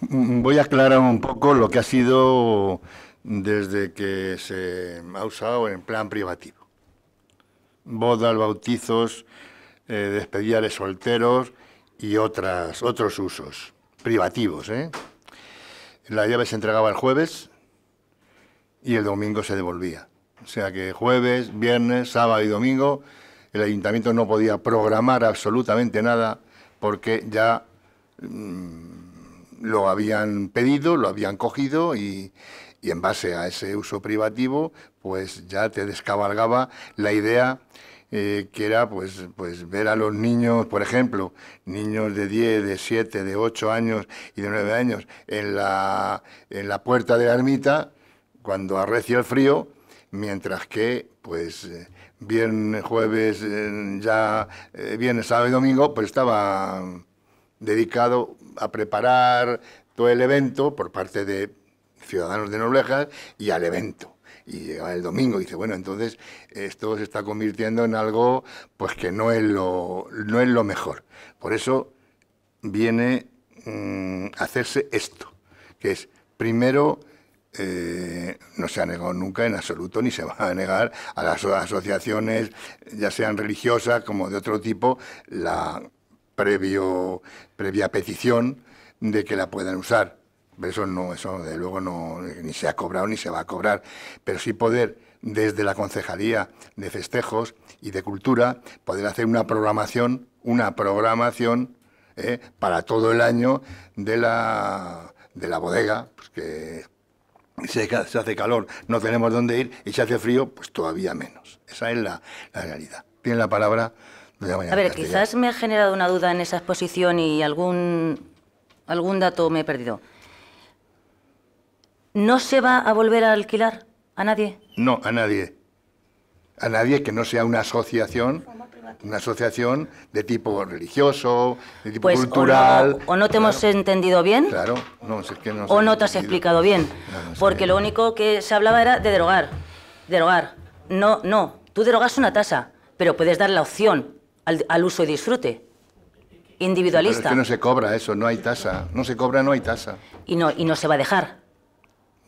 Voy a aclarar un poco lo que ha sido desde que se ha usado en plan privativo. Bodas, bautizos, eh, despedidas de solteros, y otras, otros usos privativos. ¿eh? La llave se entregaba el jueves y el domingo se devolvía. O sea que jueves, viernes, sábado y domingo el ayuntamiento no podía programar absolutamente nada porque ya mm, lo habían pedido, lo habían cogido y, y en base a ese uso privativo pues ya te descabalgaba la idea eh, que era pues, pues ver a los niños, por ejemplo, niños de 10, de 7, de 8 años y de 9 años en la, en la puerta de la ermita cuando arrecia el frío, mientras que pues eh, viernes, jueves, eh, ya viernes, sábado y domingo, pues estaba dedicado a preparar todo el evento por parte de ciudadanos de Noblejas y al evento y llega el domingo y dice, bueno, entonces esto se está convirtiendo en algo pues que no es lo, no es lo mejor. Por eso viene mm, a hacerse esto, que es primero eh, no se ha negado nunca en absoluto, ni se va a negar a las asociaciones, ya sean religiosas como de otro tipo, la previo, previa petición de que la puedan usar. Eso no, eso de luego no, ni se ha cobrado ni se va a cobrar, pero sí poder desde la concejalía de festejos y de cultura poder hacer una programación, una programación eh, para todo el año de la, de la bodega, pues que se, hace calor, no tenemos dónde ir y si hace frío, pues todavía menos. Esa es la, realidad. Tiene la palabra. a ver, quizás me ha generado una duda en esa exposición y algún, algún dato me he perdido. ¿No se va a volver a alquilar a nadie? No, a nadie. A nadie que no sea una asociación, una asociación de tipo religioso, de tipo pues, cultural. O no, te hemos entendido bien. Claro, no, es que O no te has explicado bien. porque lo único que se hablaba era de derogar. Derogar. No, no. Tú derogas una tasa, pero puedes dar la opción al, uso y disfrute individualista. que no se cobra eso, no hay tasa. No se cobra, no hay tasa. Y no, y no se va a dejar.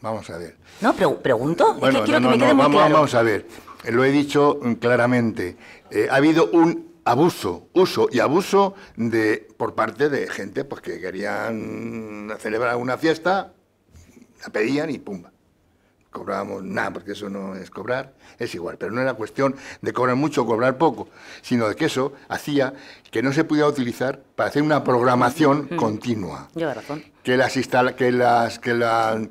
Vamos a ver. No, pregunto. Bueno, que no, me quede no, vamos, a ver. Lo he dicho mm, claramente. Eh, ha habido un abuso, uso y abuso de por parte de gente pues que querían celebrar una fiesta, la pedían y pumba cobrábamos nada, porque eso no es cobrar, es igual. Pero no era cuestión de cobrar mucho o cobrar poco, sino de que eso hacía que no se pudiera utilizar para hacer una programación continua. razón. Que las, que las, que, las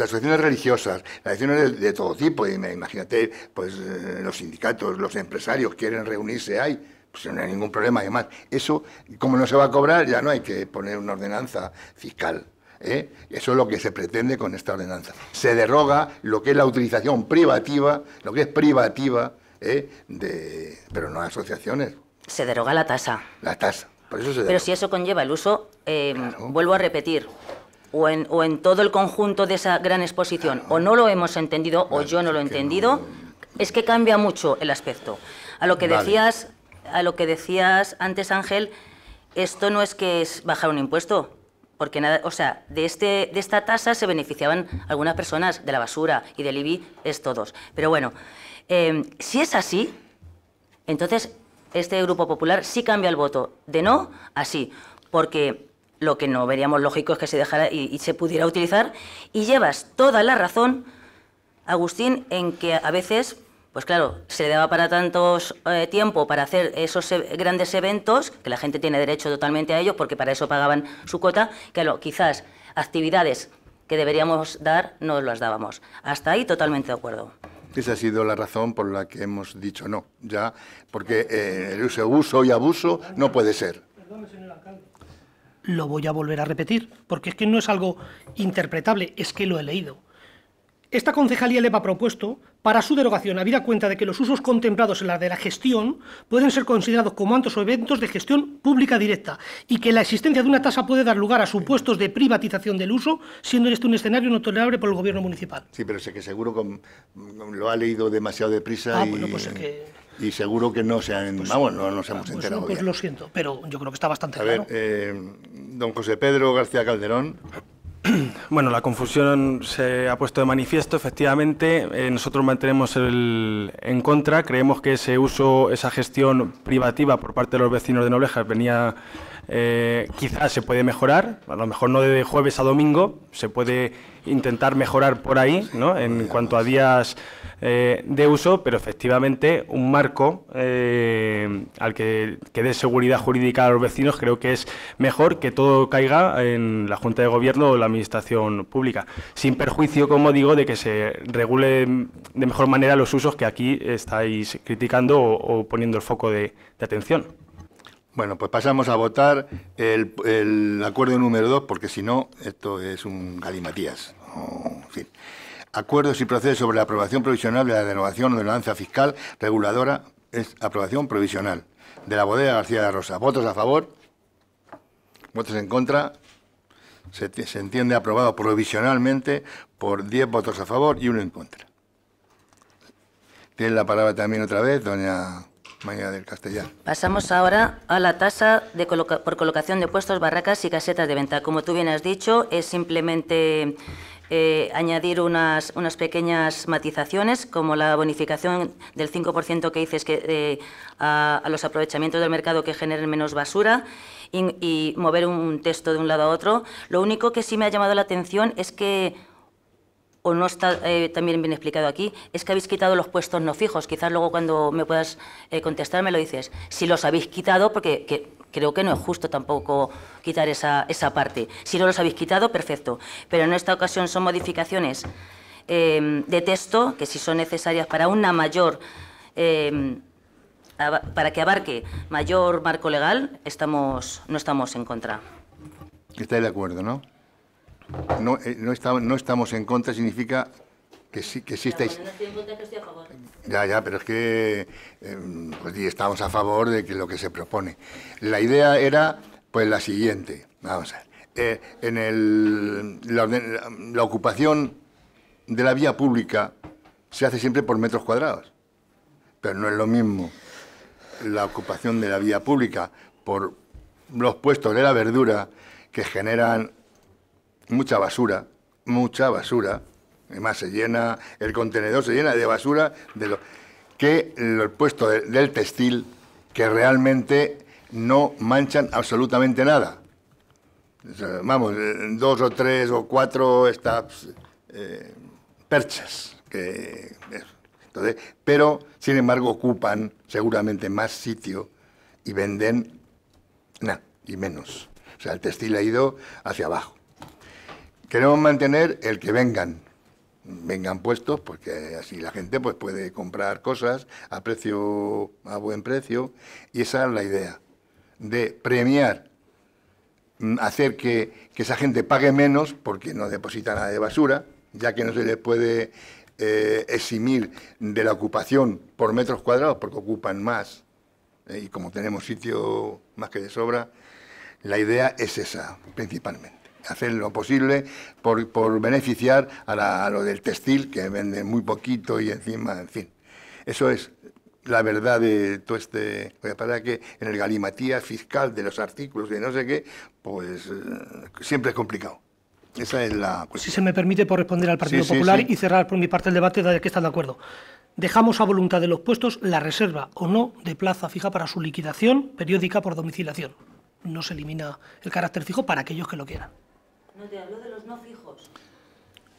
asociaciones religiosas, las asociaciones de, todo tipo, y me, imagínate, pues eh, los sindicatos, los empresarios quieren reunirse, ahí, pues no hay ningún problema. Además, eso, como no se va a cobrar, ya no hay que poner una ordenanza fiscal. ¿eh? Eso es lo que se pretende con esta ordenanza. Se deroga lo que es la utilización privativa, lo que es privativa, ¿eh? de, pero no asociaciones. Se deroga la tasa. La tasa. Pero si eso conlleva el uso, eh, vuelvo a repetir, o en, o en, todo el conjunto de esa gran exposición, o no lo hemos entendido, o yo no lo he entendido, es que cambia mucho el aspecto. A lo que decías, a lo que decías antes, Ángel, esto no es que es bajar un impuesto, porque nada, o sea, de, este, de esta tasa se beneficiaban algunas personas de la basura y del IBI es todos. Pero bueno, em, si es así, entonces este Grupo Popular sí cambia el voto de no a sí, porque lo que no veríamos lógico es que se dejara y se pudiera utilizar y llevas toda la razón, Agustín, en que a veces pues claro, se daba para tantos eh, tiempo para hacer esos e, grandes eventos, que la gente tiene derecho totalmente a ellos, porque para eso pagaban su cuota, que lo quizás actividades que deberíamos dar no las dábamos. Hasta ahí totalmente de acuerdo. Esa ha sido la razón por la que hemos dicho no, ya, porque el eh, uso, uso y abuso no puede ser. Lo voy a volver a repetir, porque es que no es algo interpretable, es que lo he leído. Esta concejalía le ha propuesto, para su derogación, habida cuenta de que los usos contemplados en la de la gestión pueden ser considerados como antos o eventos de gestión pública directa y que la existencia de una tasa puede dar lugar a supuestos de privatización del uso, siendo este un escenario no tolerable por el Gobierno municipal. Sí, pero sé que seguro con, mm, lo ha leído demasiado deprisa ah, y... Pues seguro que no se han, pues no enterado. pues, pues lo siento, pero yo creo que está bastante a Ver, eh, don José Pedro García Calderón. *clears throat* Bueno, la confusión se ha puesto de manifiesto, efectivamente. Eh, nosotros mantenemos el en contra. Creemos que ese uso, esa gestión privativa por parte de los vecinos de Noblejas venía, eh, quizás se puede mejorar, a lo mejor no de jueves a domingo, se puede intentar mejorar por ahí, ¿no? En cuanto a días eh, de uso, pero efectivamente un marco eh, al que, que, dé seguridad jurídica a los vecinos creo que es mejor que todo caiga en la Junta de Gobierno o la Administración Pública, sin perjuicio, como digo, de que se regule de mejor manera los usos que aquí estáis criticando o, poniendo el foco de, atención. Bueno, pues pasamos a votar el, acuerdo número 2, porque si no, esto es un galimatías. Acuerdos y procesos sobre la aprobación provisional de la derogación de la lanza fiscal reguladora es aprobación provisional de la bodega García de Rosa. ¿Votos a favor? ¿Votos en contra? Se, entiende aprobado provisionalmente por 10 votos a favor y uno en contra. Tiene la palabra también otra vez doña María del Castellano. Pasamos ahora a la tasa por colocación de puestos, barracas y casetas de venta. Como tú bien has dicho, es simplemente eh, añadir unas, unas pequeñas matizaciones, como la bonificación del 5% que dices que, eh, a, los aprovechamientos del mercado que generen menos basura y, mover un texto de un lado a otro. Lo único que sí me ha llamado la atención es que o no está eh, también bien explicado aquí, es que habéis quitado los puestos no fijos. Quizás luego cuando me puedas contestar me lo dices. Si los habéis quitado, porque que, Creo que no es justo tampoco quitar esa, esa parte. Si no los habéis quitado, perfecto. Pero en esta ocasión son modificaciones em, de texto que si son necesarias para una mayor... Em, para que abarque mayor marco legal, estamos, no estamos en contra. Estáis de acuerdo, ¿no? Eh, no estamos en contra significa que sí que Ya, ya, pero es que em, pues estamos a favor de que lo que se propone. La idea era pues la siguiente. Vamos a eh, en el, la, ocupación de la vía pública se hace siempre por metros cuadrados, pero no es lo mismo la ocupación de la vía pública por los puestos de la verdura que generan mucha basura, mucha basura, Además, se llena, el contenedor se llena de basura de que el puesto del textil, que realmente no manchan absolutamente nada. vamos, eh, dos o tres o cuatro estas eh, perchas. pero, sin embargo, ocupan seguramente más sitio y venden nada y menos. O sea, el textil ha ido hacia abajo. Queremos mantener el que vengan, vengan puestos, porque así la gente pues, puede comprar cosas a precio a buen precio y esa es la idea de premiar mm, hacer que, esa gente pague menos porque no deposita nada de basura, ya que no se les puede eh, eximir de la ocupación por metros cuadrados porque ocupan más eh, y como tenemos sitio más que de sobra, la idea es esa principalmente hacer lo posible por, beneficiar a, lo del textil, que vende muy poquito y encima, en fin. Eso es la verdad de todo este... Para que en el galimatía fiscal de los artículos y no sé qué, pues eh, siempre es complicado. Esa es la cuestión. Si se me permite, por responder al Partido Popular y cerrar por mi parte el debate de que está de acuerdo. Dejamos a voluntad de los puestos la reserva o no de plaza fija para su liquidación periódica por domicilación. No se elimina el carácter fijo para aquellos que lo quieran. No, te hablo de los no fijos.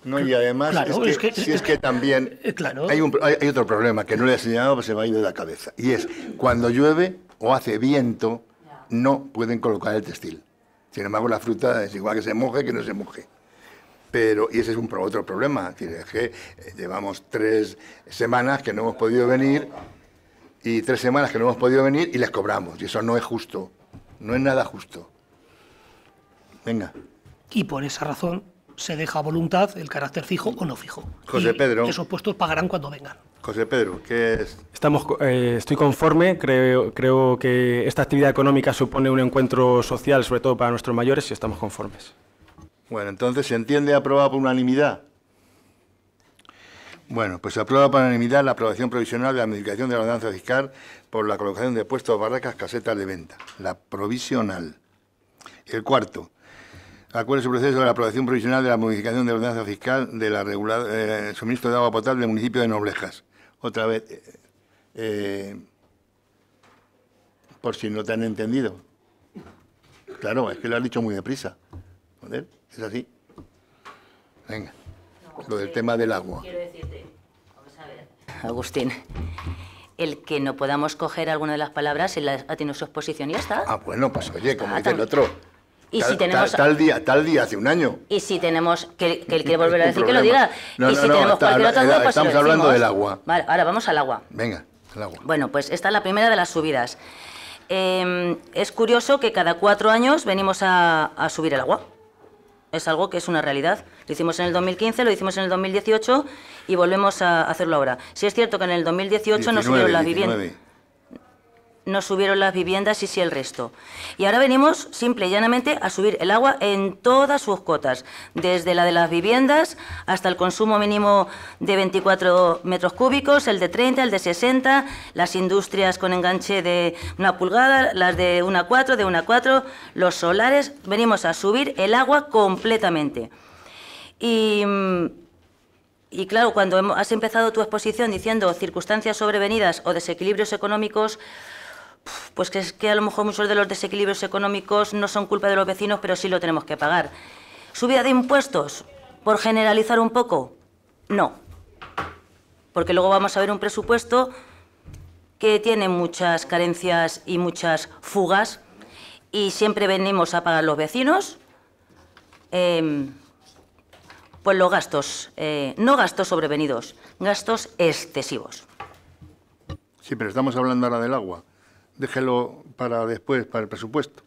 No, y además, es, que, también eh, claro. hay, otro problema que no le he enseñado pero pues se me ha ido de la cabeza. Y es, cuando llueve o hace viento, no pueden colocar el textil. Sin embargo, la fruta es igual que se moje que no se moje. Pero, y ese es un otro problema, es que eh, llevamos tres semanas que no hemos podido venir y tres semanas que no hemos podido venir y les cobramos. Y eso no es justo, no es nada justo. Venga y por esa razón se deja a voluntad el carácter fijo o no fijo. José Pedro. Esos puestos pagarán cuando vengan. José Pedro, ¿qué es? Estamos, eh, estoy conforme. Creo, creo que esta actividad económica supone un encuentro social, sobre todo para nuestros mayores, y estamos conformes. Bueno, entonces se entiende aprobada por unanimidad. Bueno, pues se aprueba por unanimidad la aprobación provisional de la modificación de la ordenanza fiscal por la colocación de puestos, barracas, casetas de venta. La provisional. El cuarto, Acuerdo su proceso de la aprobación provisional de la modificación de ordenanza fiscal de la regular, eh, suministro de agua potable del municipio de Noblejas. Otra vez, eh, eh, por si no te han entendido. Claro, es que lo has dicho muy deprisa. Joder, es así. Venga, lo del tema del agua. Quiero decirte, Agustín, el que no podamos coger alguna de las palabras, él la ha tenido su exposición y ya está. Ah, bueno, pues oye, como dice el otro y tal, si tenemos, tal, día, tal día, hace un año. Y si tenemos, que, que volver a decir que lo diga. No, y no, si no, tenemos pues Estamos hablando del agua. Vale, ahora vamos al agua. Venga, al agua. Bueno, pues esta es la primera de las subidas. Em, es curioso que cada cuatro años venimos a, subir el agua. Es algo que es una realidad. Lo hicimos en el 2015, lo hicimos en el 2018 y volvemos a hacerlo ahora. Si es cierto que en el 2018 nos subieron las viviendas no subieron las viviendas y sí el resto. Y ahora venimos simple y llanamente a subir el agua en todas sus cotas, desde la de las viviendas hasta el consumo mínimo de 24 metros cúbicos, el de 30, el de 60, las industrias con enganche de una pulgada, las de 4, de 4... los solares, venimos a subir el agua completamente. Y. Y claro, cuando has empezado tu exposición diciendo circunstancias sobrevenidas o desequilibrios económicos, pues que es que a lo mejor muchos de los desequilibrios económicos no son culpa de los vecinos, pero sí lo tenemos que pagar. ¿Subida de impuestos? ¿Por generalizar un poco? No. Porque luego vamos a ver un presupuesto que tiene muchas carencias y muchas fugas y siempre venimos a pagar los vecinos em, pues los gastos, eh, no gastos sobrevenidos, gastos excesivos. Sí, pero estamos hablando ahora del agua déjelo para después, para el presupuesto.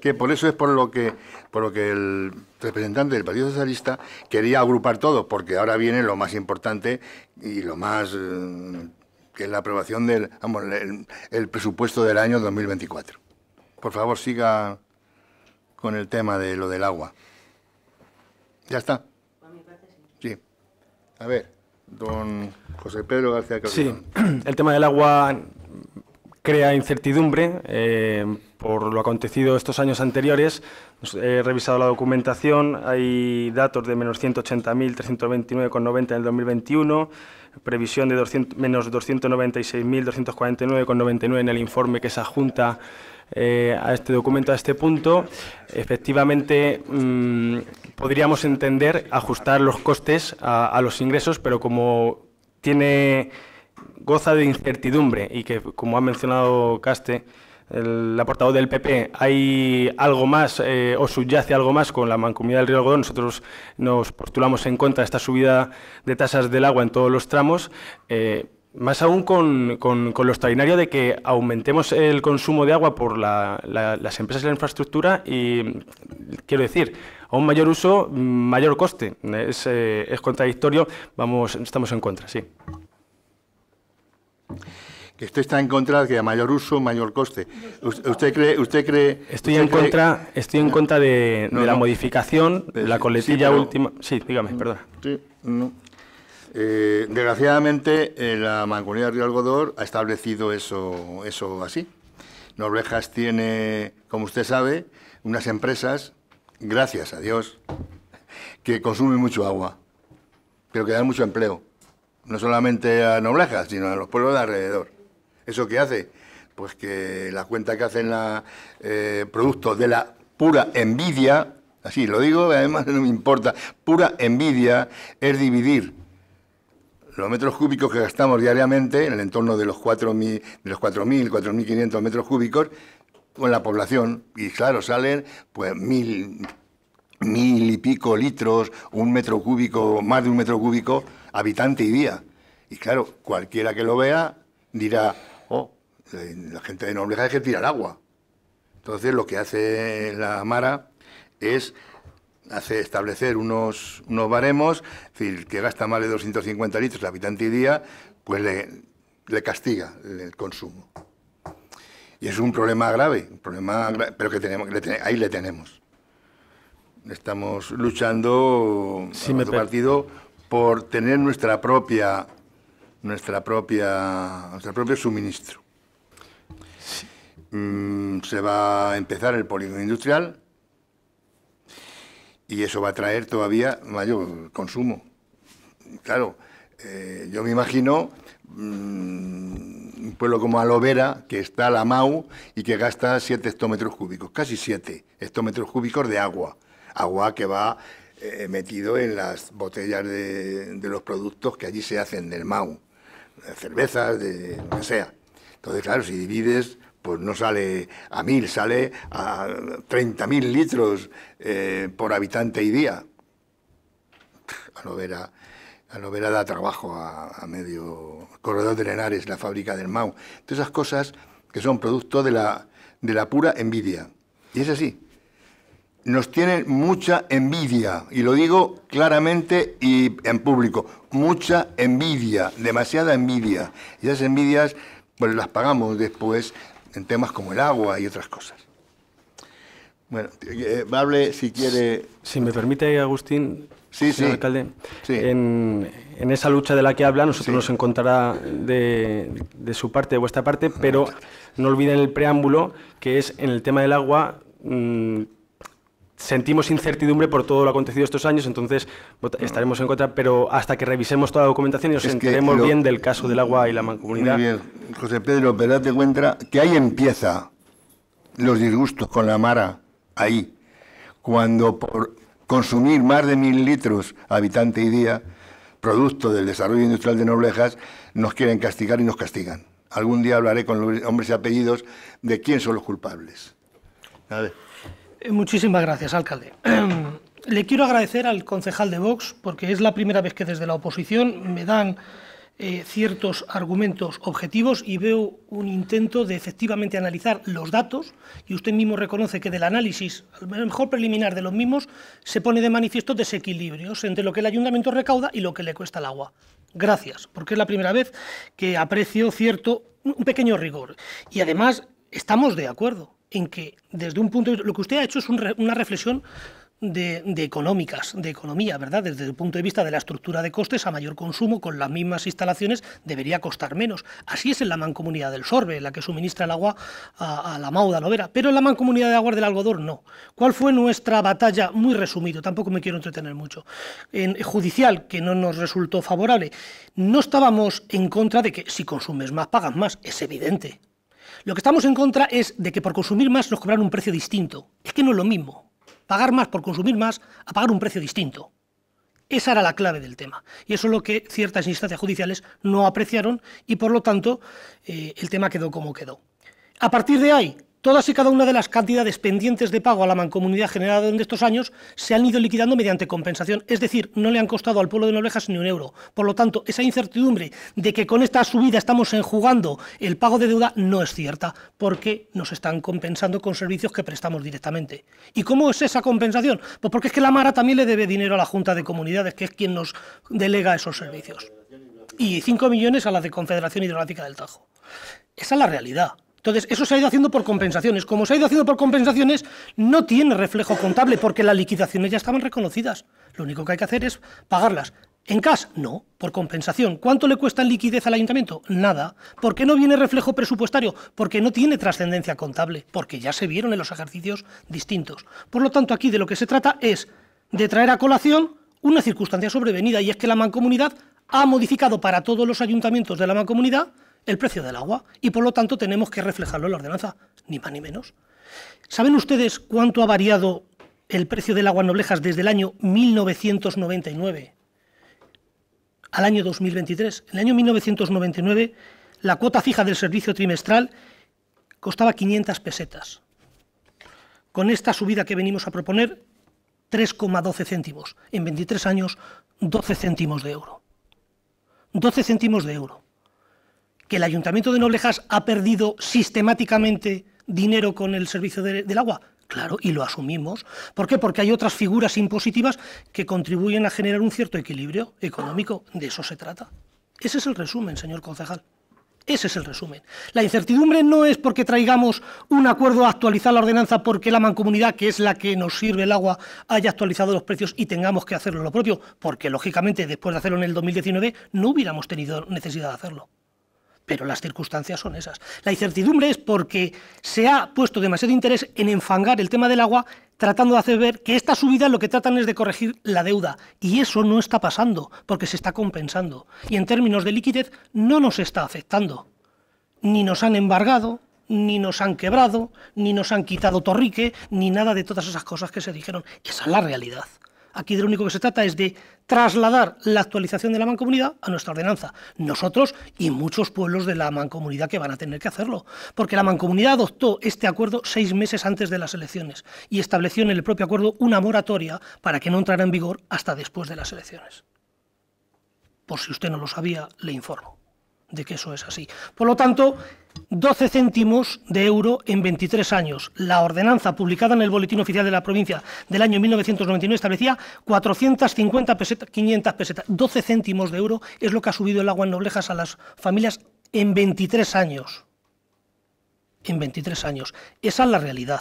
Que por eso es por lo que, por lo que el representante del Partido Socialista quería agrupar todo, porque ahora viene lo más importante y lo más eh, que es la aprobación del el, presupuesto del año 2024. Por favor, siga con el tema de lo del agua. ¿Ya está? Sí. A ver, don José Pedro García Calderón. Sí, *clears throat* el tema del agua crea incertidumbre eh, por lo acontecido estos años anteriores. He revisado la documentación, hay datos de menos 180.329,90 en el 2021, previsión de 200, menos 296.249,99 en el informe que se adjunta eh, a este documento, a este punto. Efectivamente, mm, podríamos entender ajustar los costes a los ingresos, pero como tiene goza de incertidumbre y que, como ha mencionado Caste, el, aportado del PP, hay algo más eh, o subyace algo más con la mancomunidad del río Algodón. Nosotros nos postulamos en contra de esta subida de tasas del agua en todos los tramos. Eh, más aún con, lo extraordinario de que aumentemos el consumo de agua por las empresas de la infraestructura y, quiero decir, a un mayor uso, mayor coste. Es, eh, es contradictorio, vamos, estamos en contra, sí que usted está en contra de que a mayor uso, mayor coste. ¿Usted cree...? Usted cree estoy, en, Contra, estoy en contra de, la modificación, de la eh, coletilla última... Sí, dígame, perdón. Sí, eh, desgraciadamente, eh, la Mancomunidad de Río Algodor ha establecido eso, eso así. Norvejas tiene, como usted sabe, unas empresas, gracias a Dios, que consumen mucho agua, pero que dan mucho empleo no solamente a Nobleja, sino a los pueblos de alrededor. ¿Eso qué hace? Pues que la cuenta que hacen los eh, productos de la pura envidia, así lo digo, además no me importa, pura envidia es dividir los metros cúbicos que gastamos diariamente, en el entorno de los 4.000, 4.500 metros cúbicos, con la población. Y claro, salen pues mil, mil y pico litros, un metro cúbico, más de un metro cúbico habitante y día. Y claro, cualquiera que lo vea dirá, oh, eh, la gente de Nobleja es que tirar agua. Entonces lo que hace la Mara es hace establecer unos, unos baremos, es decir, que gasta más de 250 litros el habitante y día, pues le, le castiga el consumo. Y es un problema grave, un problema pero que tenemos, ahí le tenemos. Estamos luchando partido por tener nuestra propia, nuestra propia, nuestro propio suministro. Mm, se va a empezar el polígono industrial y eso va a traer todavía mayor consumo. Claro, eh, yo me imagino mm, un pueblo como Alovera, que está a la MAU y que gasta 7 hectómetros cúbicos, casi 7 hectómetros cúbicos de agua. Agua que va eh, metido en las botellas de, los productos que allí se hacen del MAU, cervezas, de lo que sea. Entonces, claro, si divides, pues no sale a mil, sale a mil litros eh, por habitante y día. A novela, a novela da trabajo a, a medio corredor de Lenares, la fábrica del MAU. Todas esas cosas que son producto de la, de la pura envidia. Y es así nos tienen mucha envidia, y lo digo claramente y en público, mucha envidia, demasiada envidia. Y esas envidias pues las pagamos después en temas como el agua y otras cosas. Bueno, Bable, eh, si quiere. Si me permite, Agustín, sí, señor sí. alcalde, En, esa lucha de la que habla, nosotros nos encontrará de, su parte, de vuestra parte, pero no olviden el preámbulo, que es en el tema del agua. Mm, sentimos incertidumbre por todo lo acontecido estos años, entonces mm. estaremos en contra, pero hasta que revisemos toda la documentación y nos enteremos bien del caso del agua y la mancomunidad. Muy bien, José Pedro, pero date cuenta que ahí empieza los disgustos con la Mara, ahí, cuando por consumir más de mil litros habitante y día, producto del desarrollo industrial de Noblejas, nos quieren castigar y nos castigan. Algún día hablaré con los hombres y apellidos de quién son los culpables. A ver. Eh, muchísimas gracias, alcalde. *clears throat* Le quiero agradecer al concejal de Vox porque es la primera vez que desde la oposición me dan eh, ciertos argumentos objetivos y veo un intento de efectivamente analizar los datos y usted mismo reconoce que del análisis, a lo mejor preliminar de los mismos, se pone de manifiesto desequilibrios entre lo que el ayuntamiento recauda y lo que le cuesta el agua. Gracias, porque es la primera vez que aprecio cierto, un pequeño rigor. Y además estamos de acuerdo en que desde un punto de vista, lo que usted ha hecho es una reflexión de, económicas, de economía, ¿verdad? Desde el punto de vista de la estructura de costes, a mayor consumo, con las mismas instalaciones, debería costar menos. Así es en la mancomunidad del Sorbe, la que suministra el agua a, a la Mauda Lovera, pero en la mancomunidad de Aguas del Algodón no. ¿Cuál fue nuestra batalla? Muy resumido, tampoco me quiero entretener mucho. En judicial, que no nos resultó favorable, no estábamos en contra de que si consumes más, pagas más, es evidente. Lo que estamos en contra es de que por consumir más nos cobran un precio distinto. Es que no es lo mismo pagar más por consumir más a pagar un precio distinto. Esa era la clave del tema. Y eso es lo que ciertas instancias judiciales no apreciaron y por lo tanto eh, el tema quedó como quedó. A partir de ahí, Todas y cada una de las cantidades pendientes de pago a la mancomunidad generada en estos años se han ido liquidando mediante compensación, es decir, no le han costado al pueblo de noruega ni un euro. Por lo tanto, esa incertidumbre de que con esta subida estamos enjugando el pago de deuda no es cierta, porque nos están compensando con servicios que prestamos directamente. ¿Y cómo es esa compensación? Pues porque es que la Mara también le debe dinero a la Junta de Comunidades, que es quien nos delega esos servicios. Y 5 millones a la de Confederación Hidrográfica del Tajo. Esa es la realidad. Entonces, eso se ha ido haciendo por compensaciones. Como se ha ido haciendo por compensaciones, no tiene reflejo contable porque las liquidaciones ya estaban reconocidas. Lo único que hay que hacer es pagarlas. ¿En cash? No, por compensación. ¿Cuánto le cuesta en liquidez al ayuntamiento? Nada. ¿Por qué no viene reflejo presupuestario? Porque no tiene trascendencia contable, porque ya se vieron en los ejercicios distintos. Por lo tanto, aquí de lo que se trata es de traer a colación una circunstancia sobrevenida, y es que la mancomunidad ha modificado para todos los ayuntamientos de la mancomunidad el precio del agua y por lo tanto tenemos que reflejarlo en la ordenanza, ni más ni menos. ¿Saben ustedes cuánto ha variado el precio del agua en Noblejas desde el año 1999 al año 2023? En el año 1999 la cuota fija del servicio trimestral costaba 500 pesetas. Con esta subida que venimos a proponer, 3,12 céntimos. En 23 años, 12 céntimos de euro. 12 céntimos de euro que el Ayuntamiento de Noblejas ha perdido sistemáticamente dinero con el servicio del agua? Claro, y lo asumimos. ¿Por qué? Porque hay otras figuras impositivas que contribuyen a generar un cierto equilibrio económico. De eso se trata. Ese es el resumen, señor concejal. Ese es el resumen. La incertidumbre no es porque traigamos un acuerdo a actualizar la ordenanza porque la mancomunidad, que es la que nos sirve el agua, haya actualizado los precios y tengamos que hacerlo lo propio, porque lógicamente después de hacerlo en el 2019 no hubiéramos tenido necesidad de hacerlo pero las circunstancias son esas. La incertidumbre es porque se ha puesto demasiado interés en enfangar el tema del agua tratando de hacer ver que esta subida lo que tratan es de corregir la deuda. Y eso no está pasando, porque se está compensando. Y en términos de liquidez no nos está afectando. Ni nos han embargado, ni nos han quebrado, ni nos han quitado torrique, ni nada de todas esas cosas que se dijeron. Esa es la realidad. Aquí de lo único que se trata es de trasladar la actualización de la mancomunidad a nuestra ordenanza. Nosotros y muchos pueblos de la mancomunidad que van a tener que hacerlo. Porque la mancomunidad adoptó este acuerdo seis meses antes de las elecciones y estableció en el propio acuerdo una moratoria para que no entrara en vigor hasta después de las elecciones. Por si usted no lo sabía, le informo de que eso es así. Por lo tanto, 12 céntimos de euro en 23 años. La ordenanza publicada en el Boletín Oficial de la Provincia del año 1999 establecía 450 pesetas, 500 pesetas. 12 céntimos de euro es lo que ha subido el agua en Noblejas a las familias en 23 años. En 23 años. Esa es la realidad.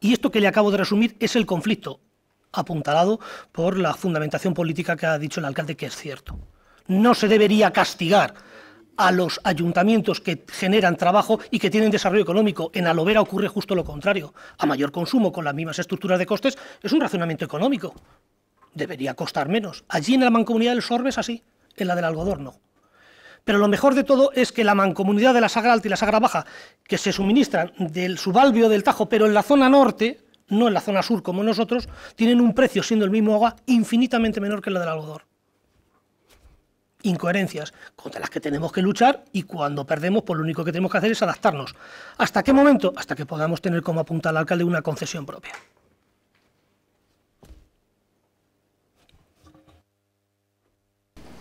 Y esto que le acabo de resumir es el conflicto, apuntalado por la fundamentación política que ha dicho el alcalde que es cierto. No se debería castigar a los ayuntamientos que generan trabajo y que tienen desarrollo económico. En Alovera ocurre justo lo contrario. A mayor consumo con las mismas estructuras de costes es un razonamiento económico. Debería costar menos. Allí en la mancomunidad del Sorbe es así, en la del Algodor no. Pero lo mejor de todo es que la mancomunidad de la Sagra Alta y la Sagra Baja, que se suministran del subalvio del Tajo, pero en la zona norte, no en la zona sur como nosotros, tienen un precio, siendo el mismo agua, infinitamente menor que la del algodón incoherencias contra las que tenemos que luchar y cuando perdemos, pues lo único que tenemos que hacer es adaptarnos. ¿Hasta qué momento? Hasta que podamos tener como apunta al alcalde una concesión propia.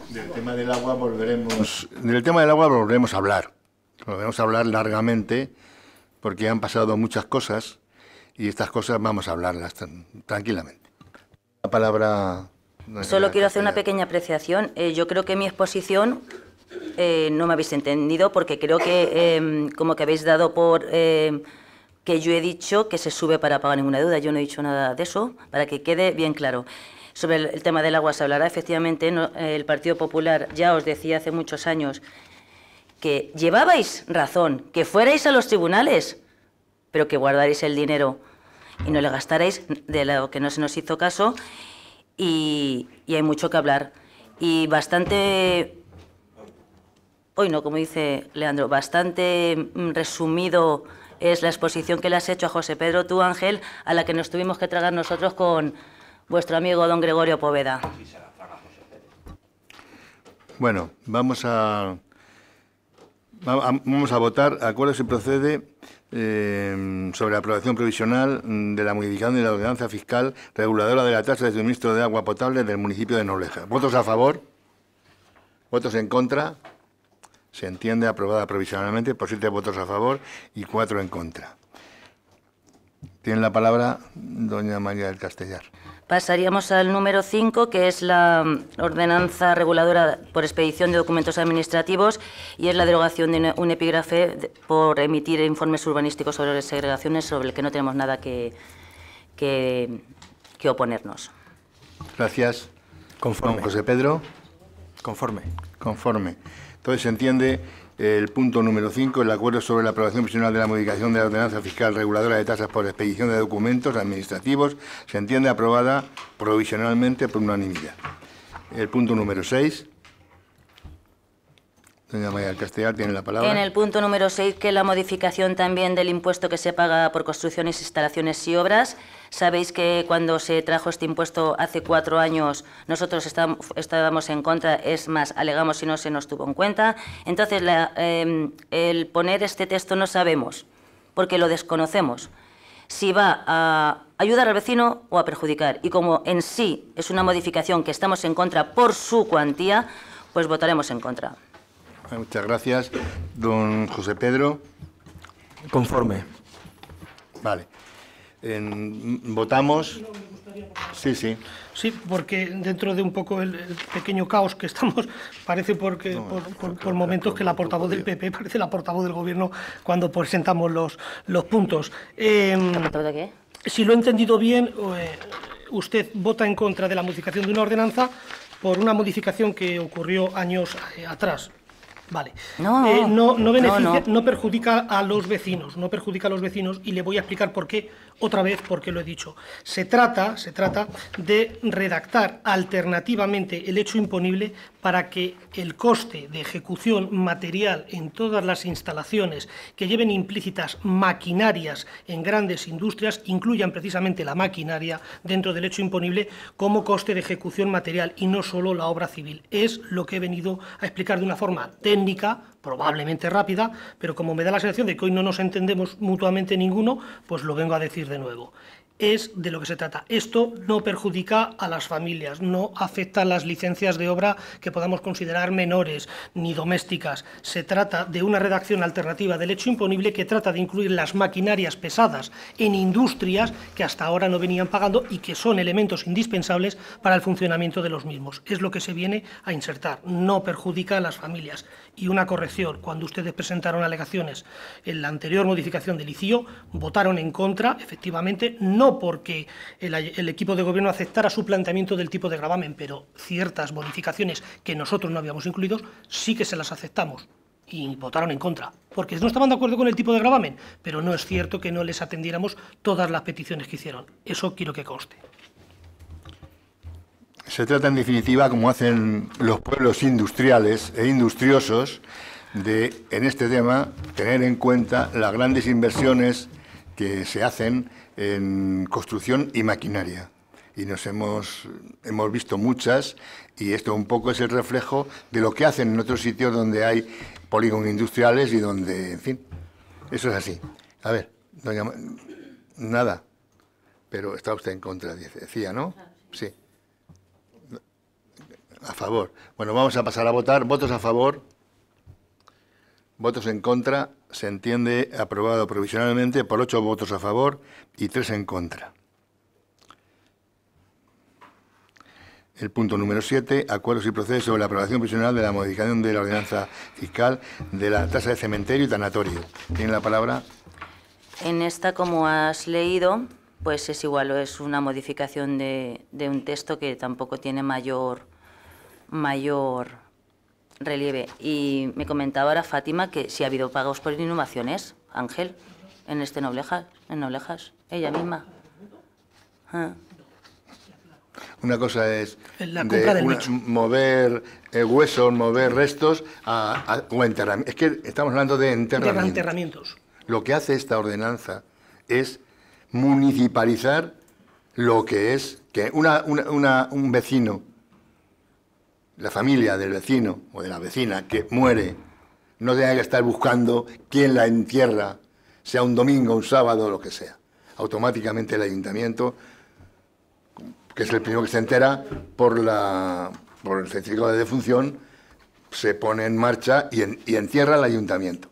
Del tema del agua volveremos. Pues, del tema del agua volveremos a hablar. Volveremos a hablar largamente porque han pasado muchas cosas y estas cosas vamos a hablarlas tranquilamente. La palabra Solo quiero hacer una pequeña apreciación. Eh, yo creo que mi exposición eh, no me habéis entendido porque creo que eh, como que habéis dado por que yo he dicho que se sube para pagar ninguna deuda. Yo no he dicho nada de eso, para que quede bien claro. Sobre el, tema del agua se hablará. Efectivamente, el Partido Popular ya os decía hace muchos años que llevabais razón, que fuerais a los tribunales, pero que guardarais el dinero y no le gastarais de lo que no se nos hizo caso y, hay mucho que hablar. Y bastante, hoy no, como dice Leandro, bastante mm, resumido es la exposición que le has hecho a José Pedro tú, Ángel, a la que nos tuvimos que tragar nosotros con vuestro amigo don Gregorio Poveda. Bueno, vamos a, vamos a votar acuerdo se procede Em, sobre la aprobación provisional mm, de la modificación de la ordenanza fiscal reguladora de la tasa de suministro de agua potable del municipio de Nobleja. ¿Votos a favor? ¿Votos en contra? Se entiende aprobada provisionalmente por siete votos a favor y cuatro en contra. Tiene la palabra doña María del Castellar. Pasaríamos al número 5, que es la mm, ordenanza reguladora por expedición de documentos administrativos y es la derogación de un epígrafe por emitir informes urbanísticos sobre las segregaciones, sobre el que no tenemos nada que, oponernos. Gracias. Conforme. José Pedro. Conforme. Conforme. Entonces se entiende el punto número 5, el acuerdo sobre la aprobación provisional de la modificación de la ordenanza fiscal reguladora de tasas por expedición de documentos administrativos se entiende aprobada provisionalmente por unanimidad. El punto número 6. Doña María Castellar tiene la palabra. En el punto número 6, que la modificación también del impuesto que se paga por construcciones, instalaciones y obras Sabéis que cuando se trajo este impuesto hace cuatro años nosotros estábamos en contra, es más, alegamos y no se nos tuvo en cuenta. Entonces, em, el poner este texto no sabemos, porque lo desconocemos, si va a ayudar al vecino o a perjudicar. Y como en sí es una modificación que estamos en contra por su cuantía, pues votaremos en contra. Muchas gracias. Don José Pedro. Conforme. Vale votamos. Sí, sí. Sí, porque dentro de un poco el, pequeño caos que estamos, *laughs* parece porque por, momentos que la portavoz del PP parece la portavoz del Gobierno cuando presentamos los, los puntos. Em, si lo he entendido bien, eh, usted vota en contra de la modificación de una ordenanza por una modificación que ocurrió años eh, atrás. Vale. Eh, no, no, perjudica a los vecinos, no perjudica a los vecinos y le voy a explicar por qué, otra vez, porque lo he dicho. Se trata, se trata de redactar alternativamente el hecho imponible para que el coste de ejecución material en todas las instalaciones que lleven implícitas maquinarias en grandes industrias incluyan precisamente la maquinaria dentro del hecho imponible como coste de ejecución material y no solo la obra civil. Es lo que he venido a explicar de una forma técnica, probablemente rápida, pero como me da la sensación de que hoy no nos entendemos mutuamente ninguno, pues lo vengo a decir de nuevo es de lo que se trata. Esto no perjudica a las familias, no afecta a las licencias de obra que podamos considerar menores ni domésticas. Se trata de una redacción alternativa del hecho imponible que trata de incluir las maquinarias pesadas en industrias que hasta ahora no venían pagando y que son elementos indispensables para el funcionamiento de los mismos. Es lo que se viene a insertar. No perjudica a las familias. Y una corrección, cuando ustedes presentaron alegaciones en la anterior modificación del ICIO, votaron en contra, efectivamente, no no porque el, equipo de gobierno aceptara su planteamiento del tipo de gravamen, pero ciertas bonificaciones que nosotros no habíamos incluido sí que se las aceptamos y votaron en contra, porque no estaban de acuerdo con el tipo de gravamen, pero no es cierto que no les atendiéramos todas las peticiones que hicieron. Eso quiero que conste. Se trata, en definitiva, como hacen los pueblos industriales e industriosos, de, en este tema, tener en cuenta las grandes inversiones que se hacen en construcción y maquinaria. Y nos hemos, hemos visto muchas y esto un poco es el reflejo de lo que hacen en otros sitios donde hay polígonos industriales y donde, en fin, eso es así. A ver, doña, nada, pero está usted en contra, decía, ¿no? Ah, sí. A favor. Bueno, vamos a pasar a votar. Votos a favor, votos en contra se entiende aprobado provisionalmente por ocho votos a favor y tres en contra. El punto número 7, acuerdos y procesos sobre la aprobación provisional de la modificación de la ordenanza fiscal de la tasa de cementerio y tanatorio. Tiene la palabra. En esta, como has leído, pues es igual, o es una modificación de, de un texto que tampoco tiene mayor, mayor relieve. Y me comentaba ahora Fátima que si ha habido pagos por inhumaciones, Ángel, en este Noblejas, en Noblejas, ella misma. Ah. Una cosa es mover eh, huesos, mover restos a, o Es que estamos hablando de enterramientos. Lo que hace esta ordenanza es municipalizar lo que es que una, un vecino la familia del vecino o de la vecina que muere no tenga que estar buscando quién la entierra, sea un domingo, un sábado, lo que sea. Automáticamente el ayuntamiento, que es el primero que se entera por, el certificado de defunción, se pone en marcha y, entierra el ayuntamiento.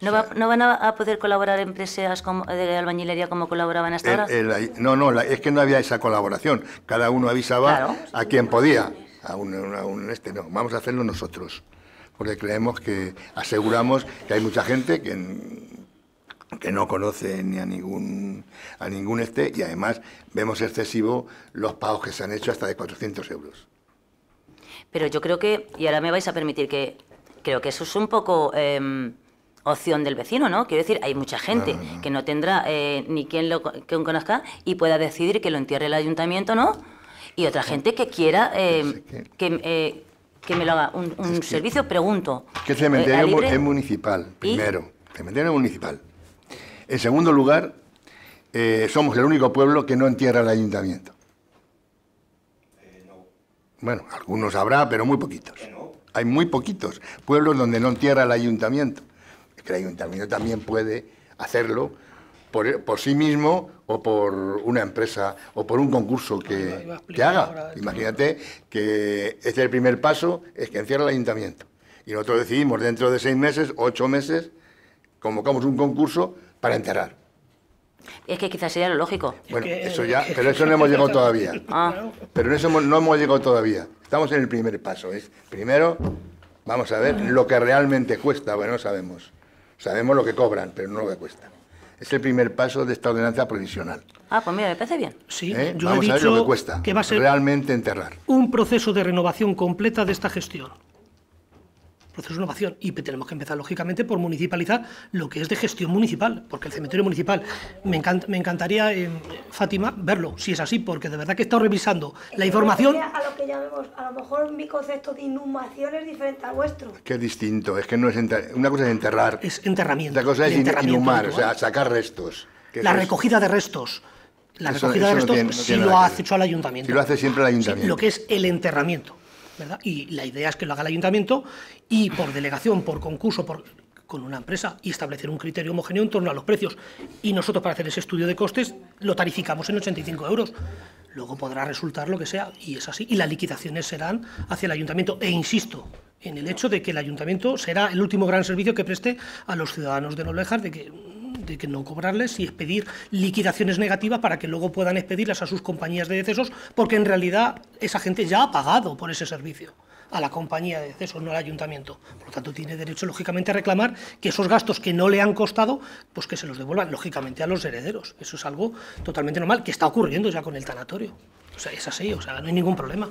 ¿No, van a, poder colaborar empresas de albañilería como colaboraban hasta ahora? no, no, es que no había esa colaboración. Cada uno avisaba a quien podía a un, este, no, vamos a hacerlo nosotros, porque creemos que aseguramos que hay mucha gente que, que no conoce ni a ningún, a ningún este y además vemos excesivo los pagos que se han hecho hasta de 400 euros. Pero yo creo que, y ahora me vais a permitir que, creo que eso es un poco... Em, opción del vecino, ¿no? Quiero decir, hay mucha gente que no tendrá eh, ni quien lo quien conozca y pueda decidir que lo entierre el ayuntamiento, ¿no? y otra gente que quiera eh, eh, que, me lo haga un, servicio, pregunto. Que cementerio es municipal, primero. Cementerio municipal. En segundo lugar, eh, somos el único pueblo que no entierra el ayuntamiento. Bueno, algunos habrá, pero muy poquitos. Hay muy poquitos pueblos donde no entierra el ayuntamiento. Es que el ayuntamiento también puede hacerlo por, sí mismo o por una empresa o por un concurso ah, que, haga. Imagínate que este es el primer paso, es que encierra el ayuntamiento. Y nosotros decidimos dentro de seis meses, ocho meses, convocamos un concurso para enterrar. Es que quizás sería lo lógico. Bueno, eso ya, pero eso no hemos llegado todavía. *laughs* Ah. Pero eso no hemos llegado todavía. Estamos en el primer paso. Es primero, vamos a ver ah. lo que realmente cuesta, bueno, sabemos. Sabemos lo que cobran, pero no lo que cuesta es el primer paso de esta ordenanza provisional. Ah, pues mira, me parece bien. Sí, ¿Eh? yo he dicho que va a ser realmente enterrar. Un proceso de renovación completa de esta gestión proceso de innovación. Y tenemos que empezar, lógicamente, por municipalizar lo que es de gestión municipal, porque el cementerio municipal, me, me encantaría, eh, Fátima, verlo, si es así, porque de verdad que he estado revisando la información... A lo que llamemos, a lo mejor mi concepto de inhumación es diferente al vuestro. que es distinto, es que no es una cosa es enterrar. Es enterramiento. Otra cosa es inhumar, o sea, sacar restos. La recogida de restos. La recogida de restos si lo ha hecho al ayuntamiento. lo hace siempre el ayuntamiento. lo que es el enterramiento. Y la idea es que lo haga el ayuntamiento y por delegación, por concurso, por con una empresa y establecer un criterio homogéneo en torno a los precios. Y nosotros para hacer ese estudio de costes lo tarificamos en 85 euros. Luego podrá resultar lo que sea y es así. Y las liquidaciones serán hacia el ayuntamiento. E insisto en el hecho de que el ayuntamiento será el último gran servicio que preste a los ciudadanos de Nolejar, de que que no cobrarles y expedir liquidaciones negativas para que luego puedan expedirlas a sus compañías de decesos, porque en realidad esa gente ya ha pagado por ese servicio a la compañía de decesos, no al ayuntamiento. Por lo tanto, tiene derecho, lógicamente, a reclamar que esos gastos que no le han costado, pues que se los devuelvan, lógicamente, a los herederos. Eso es algo totalmente normal, que está ocurriendo ya con el tanatorio. O sea, es así, o sea, no hay ningún problema.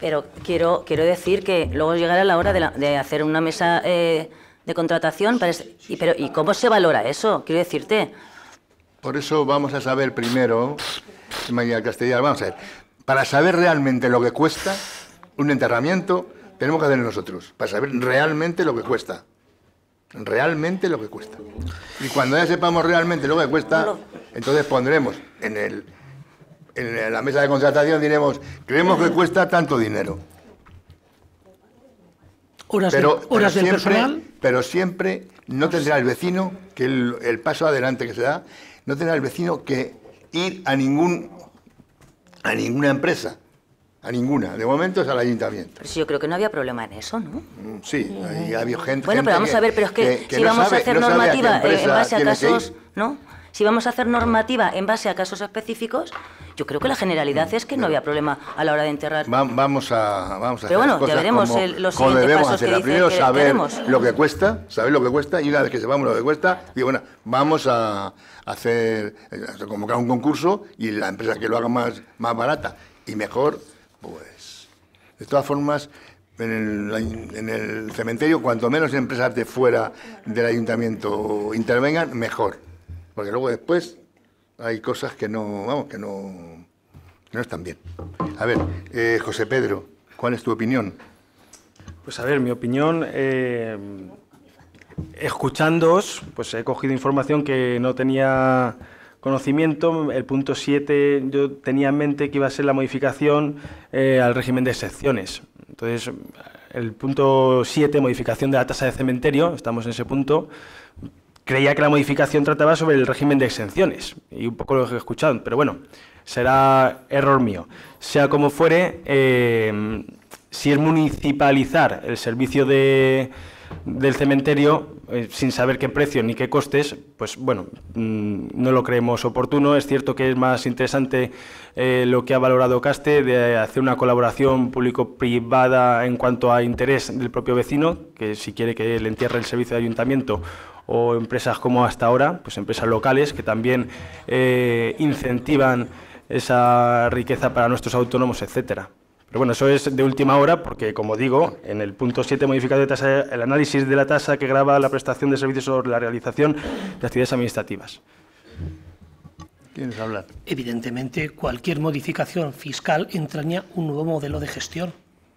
Pero quiero, quiero decir que luego llegará la hora de, hacer una mesa... Eh, de contratación. Este- y, pero, ¿Y cómo se valora eso? Quiero decirte. Por eso vamos a saber primero, María Castellar, vamos a ver, para saber realmente lo que cuesta un enterramiento, tenemos que hacer nosotros, para saber realmente lo que cuesta. Realmente lo que cuesta. Y cuando ya sepamos realmente lo que cuesta, entonces pondremos en, el, en la mesa de contratación, diremos, creemos que cuesta tanto dinero horas, pero, horas del siempre, Pero siempre no tendrá el vecino, que el, paso adelante que se da, no tendrá el vecino que ir a ningún a ninguna empresa. A ninguna. De momento es al ayuntamiento. Pero si yo creo que no había problema en eso, ¿no? Mm, sí, había mm. gente. Bueno, pero vamos a ver, pero es que, si vamos a hacer normativa eh, en base a casos, ¿no? Si vamos a hacer normativa en base a casos específicos, yo creo que la generalidad mm. es que no había problema a la hora de enterrar. vamos a, vamos a Pero bueno, ya veremos los debemos pasos Primero saber lo que cuesta, saber lo que cuesta y una vez que sepamos lo que cuesta, digo, bueno, vamos a hacer, eh, convocar un concurso y la empresa que lo haga más, más barata y mejor, pues, de todas formas, en el, en el cementerio, cuanto menos empresas de fuera del ayuntamiento intervengan, mejor porque luego después hay cosas que no, vamos, que no, no están bien. A ver, eh, José Pedro, ¿cuál es tu opinión? Pues a ver, mi opinión, eh, escuchándoos, pues he cogido información que no tenía conocimiento. El punto 7 yo tenía en mente que iba a ser la modificación eh, al régimen de excepciones. Entonces, el punto 7, modificación de la tasa de cementerio, estamos en ese punto creía que la modificación trataba sobre el régimen de exenciones, y un poco lo que he escuchado, pero bueno, será error mío. Sea como fuere, eh, si es municipalizar el servicio de, del cementerio eh, sin saber qué precio ni qué costes, pues bueno, mm, no lo creemos oportuno. Es cierto que es más interesante eh, lo que ha valorado Caste de hacer una colaboración público-privada en cuanto a interés del propio vecino, que si quiere que le entierre el servicio de ayuntamiento o empresas como hasta ahora, pues empresas locales que también eh, incentivan esa riqueza para nuestros autónomos, etcétera. Pero bueno, eso es de última hora porque, como digo, en el punto 7 modificado de tasa, el análisis de la tasa que graba la prestación de servicios o la realización de actividades administrativas. hablar? Evidentemente, cualquier modificación fiscal entraña un nuevo modelo de gestión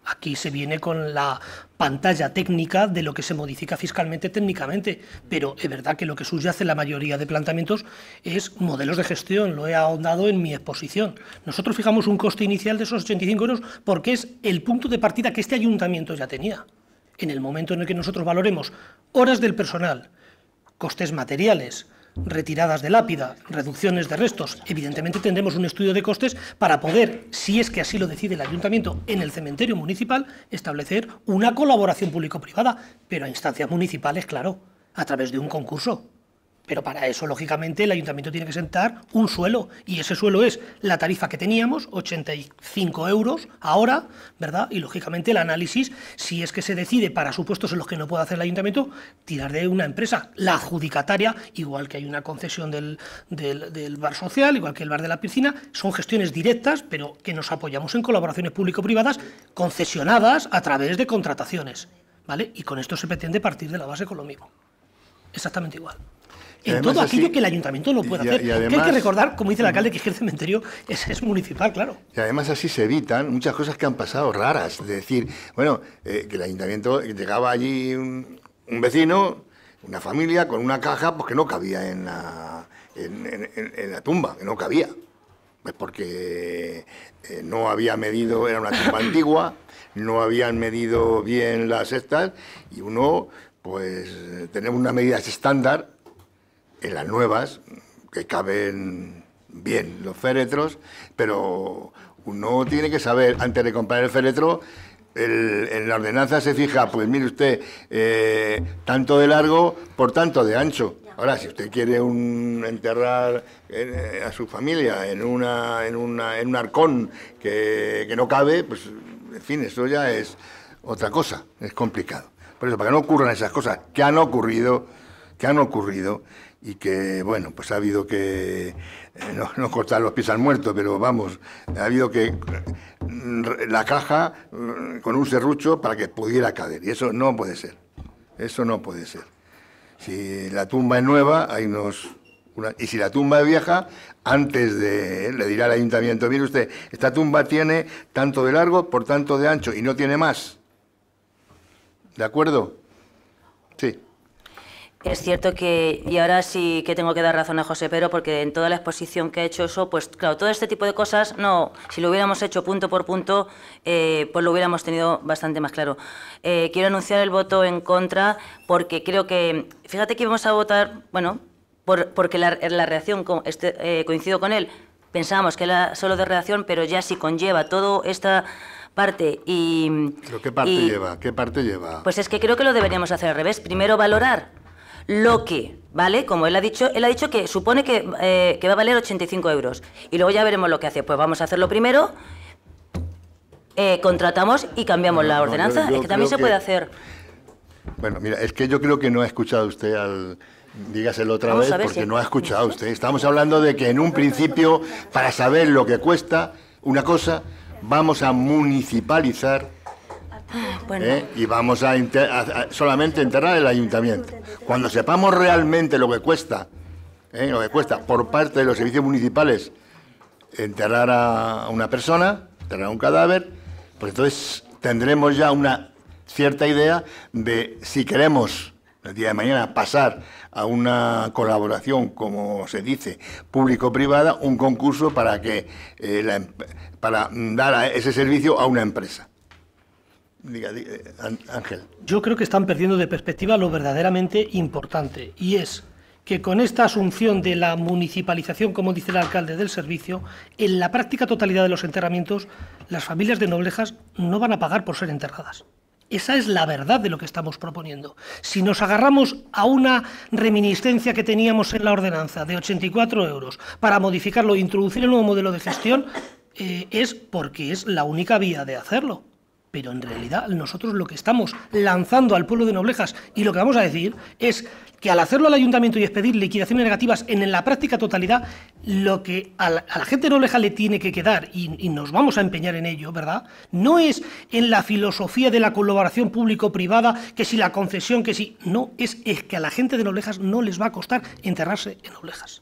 Aquí se viene con la pantalla técnica de lo que se modifica fiscalmente técnicamente, pero es verdad que lo que subyace la mayoría de planteamientos es modelos de gestión, lo he ahondado en mi exposición. Nosotros fijamos un coste inicial de esos 85 euros porque es el punto de partida que este ayuntamiento ya tenía. En el momento en el que nosotros valoremos horas del personal, costes materiales, retiradas de lápida, reducciones de restos. Evidentemente tendremos un estudio de costes para poder, si es que así lo decide el ayuntamiento en el cementerio municipal, establecer una colaboración público-privada, pero a instancias municipales, claro, a través de un concurso. Pero para eso, lógicamente, el ayuntamiento tiene que sentar un suelo, y ese suelo es la tarifa que teníamos, 85 euros ahora, ¿verdad? Y lógicamente el análisis, si es que se decide para supuestos en los que no puede hacer el ayuntamiento, tirar de una empresa, la adjudicataria, igual que hay una concesión del, bar social, igual que el bar de la piscina, son gestiones directas, pero que nos apoyamos en colaboraciones público-privadas concesionadas a través de contrataciones, ¿vale? Y con esto se pretende partir de la base con lo mismo. Exactamente igual en todo aquello que el ayuntamiento no puede hacer. hay que recordar, como dice el mm. alcalde, que el cementerio es, municipal, claro. Y además así se evitan muchas cosas que han pasado raras. Es decir, bueno, eh, que el ayuntamiento llegaba allí un, vecino, una familia, con una caja, pues que no cabía en la, en, la tumba, que no cabía. Pues porque eh, no había medido, era una tumba antigua, no habían medido bien las estas, y uno, pues, tenemos unas medidas estándar en las nuevas, que caben bien los féretros, pero uno tiene que saber, antes de comprar el féretro, en la ordenanza se fija, pues mire usted, eh, tanto de largo por tanto de ancho. Ahora, si usted quiere un, enterrar eh, a su familia en, en, una, en un arcón que, que no cabe, pues en fin, eso ya es otra cosa, es complicado. Por eso, para que no ocurran esas cosas que han ocurrido, que han ocurrido, y que, bueno, pues ha habido que, eh, no, cortar los pies al muerto, pero vamos, ha habido que mm, la caja mm, con un serrucho para que pudiera caer. Y eso no puede ser, eso no puede ser. Si la tumba es nueva, hay unos... y si la tumba es vieja, antes de, le dirá al ayuntamiento, mire usted, esta tumba tiene tanto de largo por tanto de ancho y no tiene más. ¿De acuerdo? Es cierto que, y ahora sí que tengo que dar razón a José Pero, porque en toda la exposición que ha hecho eso, pues claro, todo este tipo de cosas, no, si lo hubiéramos hecho punto por punto, eh, pues lo hubiéramos tenido bastante más claro. Eh, quiero anunciar el voto en contra, porque creo que, fíjate que íbamos a votar, bueno, porque la, reacción, con este, eh, coincido con él, pensábamos que era solo de reacción, pero ya sí conlleva toda esta parte y... ¿Pero qué parte lleva? ¿Qué parte lleva? Pues es que creo que lo deberíamos hacer al revés. Primero valorar lo que, ¿vale? Como él ha dicho, él ha dicho que supone que, eh, va a valer 85 euros. Y luego ya veremos lo que hace. Pues vamos a hacerlo primero. Eh, contratamos y cambiamos la ordenanza. es que también se puede hacer. Bueno, mira, es que yo creo que no ha escuchado usted al, Dígaselo otra vez porque no ha escuchado usted. Estamos hablando de que en un principio, para saber lo que cuesta una cosa, vamos a municipalizar Ah, ¿Eh? Y vamos a, solamente enterrar el ayuntamiento. Cuando sepamos realmente lo que cuesta, ¿eh? lo que cuesta por parte de los servicios municipales enterrar a una persona, enterrar un cadáver, pues entonces tendremos ya una cierta idea de si queremos el día de mañana pasar a una colaboración, como se dice, público-privada, un concurso para que eh, em-, para dar ese servicio a una empresa. Eh, Ángel. Yo creo que están perdiendo de perspectiva lo verdaderamente importante y es que con esta asunción de la municipalización, como dice el alcalde, del servicio, en la práctica totalidad de los enterramientos, las familias de noblejas no van a pagar por ser enterradas. Esa es la verdad de lo que estamos proponiendo. Si nos agarramos a una reminiscencia que teníamos en la ordenanza de 84 euros para modificarlo e introducir el nuevo modelo de gestión, eh, es porque es la única vía de hacerlo pero en realidad nosotros lo que estamos lanzando al pueblo de Noblejas y lo que vamos a decir es que al hacerlo al ayuntamiento y expedir liquidaciones negativas en la práctica totalidad, lo que a la, gente de Noblejas le tiene que quedar, y, nos vamos a empeñar en ello, ¿verdad? No es en la filosofía de la colaboración público-privada, que si la concesión, que si... No, es, es que a la gente de Noblejas no les va a costar enterrarse en Noblejas.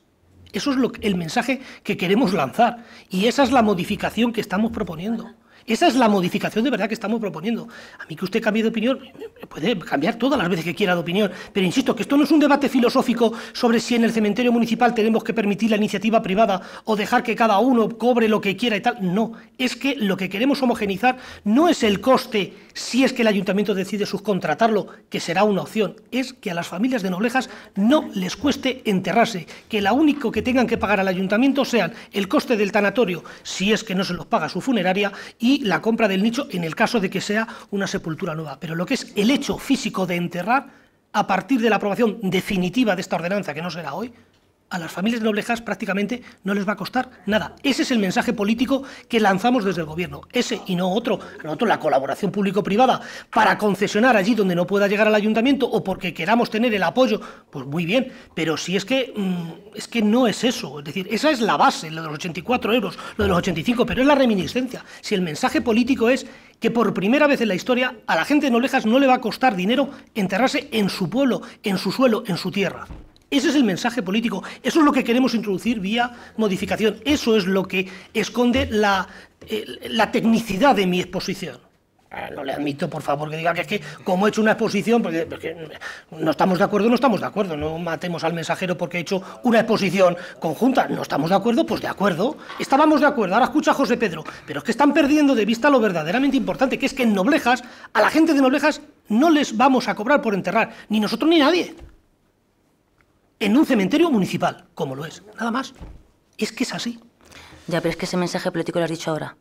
Eso es lo, el mensaje que queremos lanzar y esa es la modificación que estamos proponiendo. Esa es la modificación de verdad que estamos proponiendo. A mí que usted cambie de opinión, puede cambiar todas las veces que quiera de opinión, pero insisto que esto no es un debate filosófico sobre si en el cementerio municipal tenemos que permitir la iniciativa privada o dejar que cada uno cobre lo que quiera y tal. No, es que lo que queremos homogenizar no es el coste si es que el ayuntamiento decide subcontratarlo, que será una opción, es que a las familias de Noblejas no les cueste enterrarse, que lo único que tengan que pagar al ayuntamiento sea el coste del tanatorio, si es que no se los paga su funeraria, y y la compra del nicho en el caso de que sea una sepultura nueva. Pero lo que es el hecho físico de enterrar, a partir de la aprobación definitiva de esta ordenanza, que no será hoy, a las familias de noblejas prácticamente no les va a costar nada. Ese es el mensaje político que lanzamos desde el gobierno. Ese y no otro. A nosotros la colaboración público-privada para concesionar allí donde no pueda llegar al ayuntamiento o porque queramos tener el apoyo, pues muy bien. Pero si es que, mm, es que no es eso. Es decir, esa es la base, lo de los 84 euros, lo de los 85, pero es la reminiscencia. Si el mensaje político es que por primera vez en la historia a la gente de Noblejas no le va a costar dinero enterrarse en su pueblo, en su suelo, en su tierra. Ese es el mensaje político. Eso es lo que queremos introducir vía modificación. Eso es lo que esconde la, eh, tecnicidad de mi exposición. Ah, no le admito, por favor, que diga que es que como he hecho una exposición, porque, no estamos de acuerdo, no estamos de acuerdo, no matemos al mensajero porque he hecho una exposición conjunta, no estamos de acuerdo, pues de acuerdo, estábamos de acuerdo, ahora escucha a José Pedro, pero es que están perdiendo de vista lo verdaderamente importante, que es que en Noblejas, a la gente de Noblejas no les vamos a cobrar por enterrar, ni nosotros ni nadie en un cementerio municipal, como lo es, nada más. Es que es así. Ya, pero es que ese mensaje político lo has dicho ahora.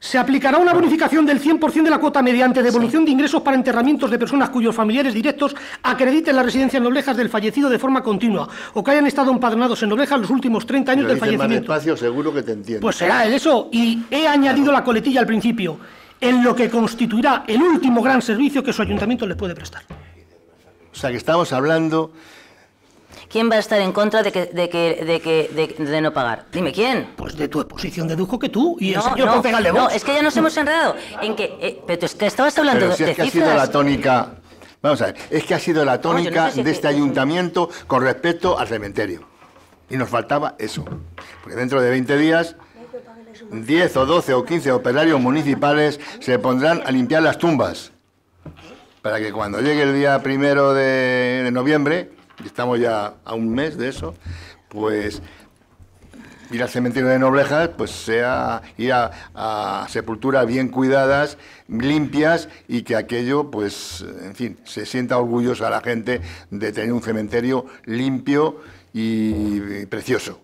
Se aplicará una bonificación del 100% de la cuota mediante devolución de ingresos para enterramientos de personas cuyos familiares directos acrediten la residencia en Noblejas del fallecido de forma continua o que hayan estado empadronados en Noblejas los últimos 30 años del fallecimiento. seguro que te entiendo. Pues será eso. Y he añadido la coletilla al principio, en lo que constituirá el último gran servicio que su ayuntamiento les puede prestar. O sea que estamos hablando... ¿Quién va a estar en contra de que, de que, de que de, no pagar? Dime quién. Pues de tu exposición dedujo que tú y el no, señor no, No, es que ya nos hemos enredado. En que, eh, pero es que estabas hablando de, es que ha sido la tónica. Vamos a ver, es que ha sido la tónica de este ayuntamiento con respecto al cementerio. Y nos faltaba eso. Porque dentro de 20 días 10 o 12 o 15 operarios municipales se pondrán a limpiar las tumbas para que cuando llegue el día primero de, noviembre, y estamos ya a un mes de eso, pues ir al cementerio de Noblejas, pues sea ir a, sepulturas bien cuidadas, limpias y que aquello, pues, en fin, se sienta orgullosa la gente de tener un cementerio limpio y precioso.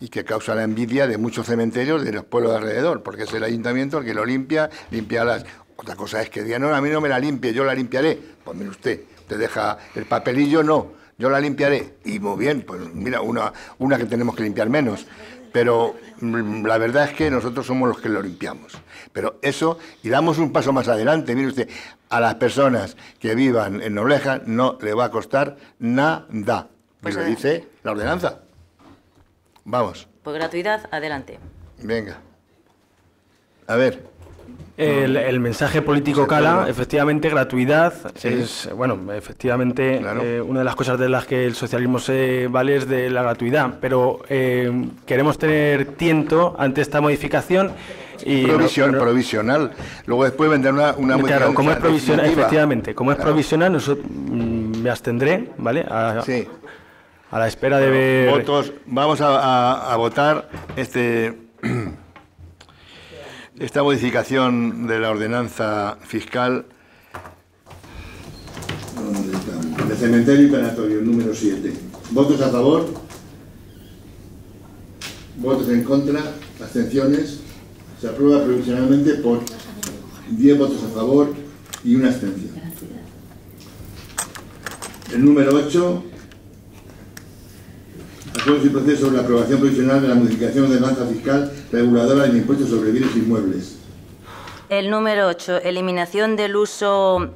Y que causa la envidia de muchos cementerios de los pueblos de alrededor, porque es el ayuntamiento el que lo limpia, limpia las otra cosa es que digan, no, a mí no me la limpie, yo la limpiaré. Pues mire usted, te deja el papelillo, no, yo la limpiaré. Y muy bien, pues mira, una, una que tenemos que limpiar menos. Pero mm, la verdad es que nosotros somos los que lo limpiamos. Pero eso, y damos un paso más adelante, mire usted, a las personas que vivan en Nobleja no le va a costar nada. Pues lo dice la ordenanza. Vamos. Por gratuidad, adelante. Venga. A ver. Ah. El, mensaje político cala, efectivamente, gratuidad es, bueno, efectivamente, eh, una de las cosas de las que el socialismo se vale es de la gratuidad, pero eh, queremos tener tiento ante esta modificación. Y Provisión, provisional. Luego después vendrá una, una Claro, como es provisional, efectivamente, como es provisional, nosotros, mm, me abstendré, ¿vale? A, sí. a la espera de ver. Votos, vamos a votar este. *clears throat* Esta modificación de la ordenanza fiscal... de El cementerio el número 7. ¿Votos a favor? ¿Votos en contra? ¿Abstenciones? Se aprueba provisionalmente por 10 votos a favor y una abstención. El número 8, acuerdos y procesos sobre la aprobación provisional de la modificación de la fiscal reguladora del impuesto sobre bienes inmuebles. El número 8, eliminación del uso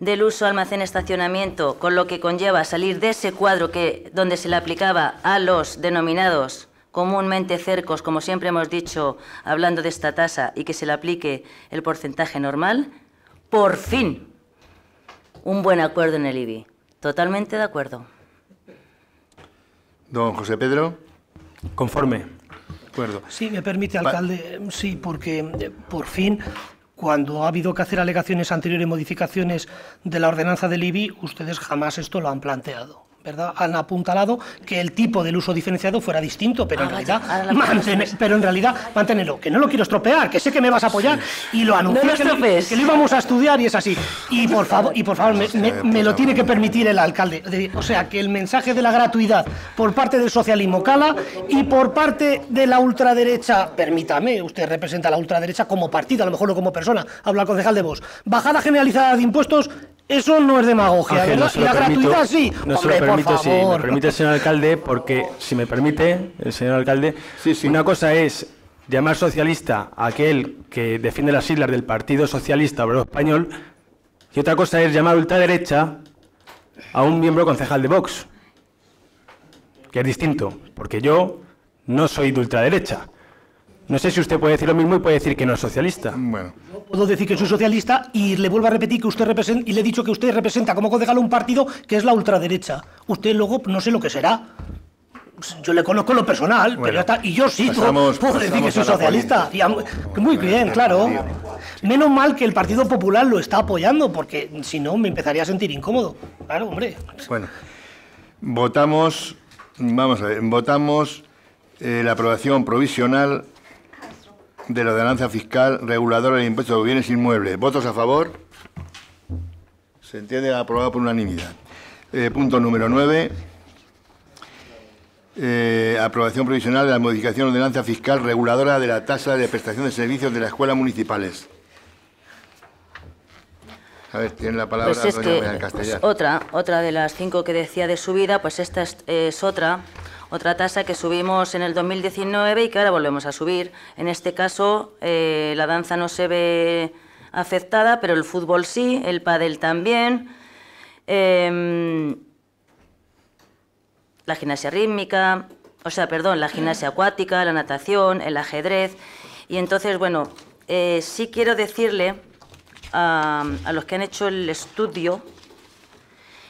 del uso almacén estacionamiento, con lo que conlleva salir de ese cuadro que donde se le aplicaba a los denominados comúnmente cercos, como siempre hemos dicho hablando de esta tasa y que se le aplique el porcentaje normal, por fin un buen acuerdo en el IBI. Totalmente de acuerdo. Don José Pedro. Conforme. acuerdo. Sí, me permite, alcalde. sí, porque por fin cuando ha habido que hacer alegaciones anteriores y modificaciones de la ordenanza del IBI, ustedes jamás esto lo han planteado han apuntalado que el tipo del uso diferenciado fuera distinto, pero, en, ah, realidad, pero en realidad mantenerlo, que no lo quiero estropear, que sé que me vas a apoyar y lo anuncié que, lo, íbamos a estudiar y es así. Y por favor, y por favor me, lo tiene que permitir el alcalde. O sea, que el mensaje de la gratuidad por parte del socialismo cala y por parte de la ultraderecha, permítame, usted representa a la ultraderecha como partido, a lo mejor no como persona, habla el concejal de vos. Bajada generalizada de impuestos eso no es demagogia, ¿verdad? la gratuidad sí. No se lo permito, permite, señor alcalde, porque, si me permite, el señor alcalde, sí, una cosa es llamar socialista a aquel que defiende las islas del Partido Socialista Obrero Español y otra cosa es llamar ultraderecha a un miembro concejal de Vox, que es distinto, porque yo no soy de ultraderecha. No sé si usted puede decir lo mismo y puede decir que no es socialista. Bueno. puedo decir que soy socialista y le vuelvo a repetir que usted representa, y le he dicho que usted representa como codegalo un partido que es la ultraderecha. Usted luego no sé lo que será. Pues yo le conozco lo personal, pero está. Y yo sí, puedo decir que soy socialista. muy bien, claro. Menos mal que el Partido Popular lo está apoyando, porque si no me empezaría a sentir incómodo. Claro, hombre. Bueno, votamos, vamos a ver, votamos eh, la aprobación provisional de la ordenanza fiscal reguladora del impuesto de bienes inmuebles. ¿Votos a favor? Se entiende aprobado por unanimidad. Eh, punto número 9. Eh, aprobación provisional de la modificación de ordenanza fiscal reguladora de la tasa de prestación de servicios de las escuelas municipales. A ver, tiene la palabra pues pues otra, otra de las cinco que decía de subida, pues esta es otra otra tasa que subimos en el 2019 y que ahora volvemos a subir. En este caso, eh, la danza no se ve afectada, pero el fútbol sí, el pádel también. Em, la gimnasia rítmica, o sea, perdón, la gimnasia acuática, la natación, el ajedrez. Y entonces, bueno, eh, sí quiero decirle a, los que han hecho el estudio,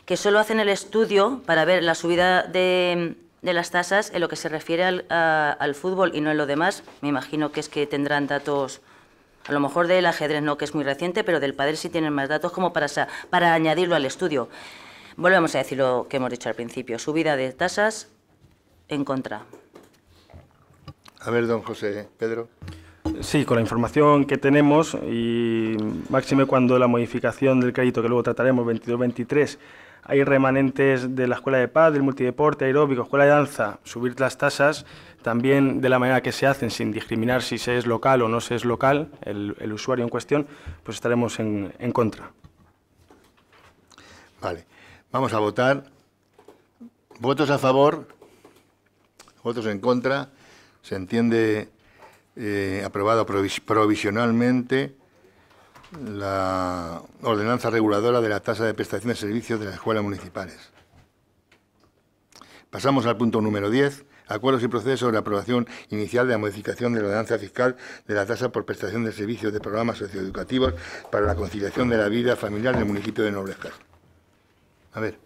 que solo hacen el estudio para ver la subida de, de las tasas en lo que se refiere al, al, fútbol y no en lo demás. Me imagino que es que tendrán datos, a lo mejor del ajedrez no, que es muy reciente, pero del padre sí tienen más datos como para, para añadirlo al estudio. Volvemos a decir lo que hemos dicho al principio, subida de tasas en contra. A ver, don José Pedro. Sí, con la información que tenemos y máxime cuando la modificación del crédito que luego trataremos 22-23 hay remanentes de la escuela de paz, del multideporte, aeróbico, escuela de danza, subir las tasas también de la manera que se hacen, sin discriminar si se es local o no se es local, el, usuario en cuestión, pues estaremos en, contra. Vale, vamos a votar. Votos a favor, votos en contra. Se entiende eh, aprobado provisionalmente la ordenanza reguladora de la tasa de prestación de servicios de las escuelas municipales. Pasamos al punto número 10, acuerdos y procesos de aprobación inicial de la modificación de la ordenanza fiscal de la tasa por prestación de servicios de programas socioeducativos para la conciliación de la vida familiar del municipio de Noblejas. A ver.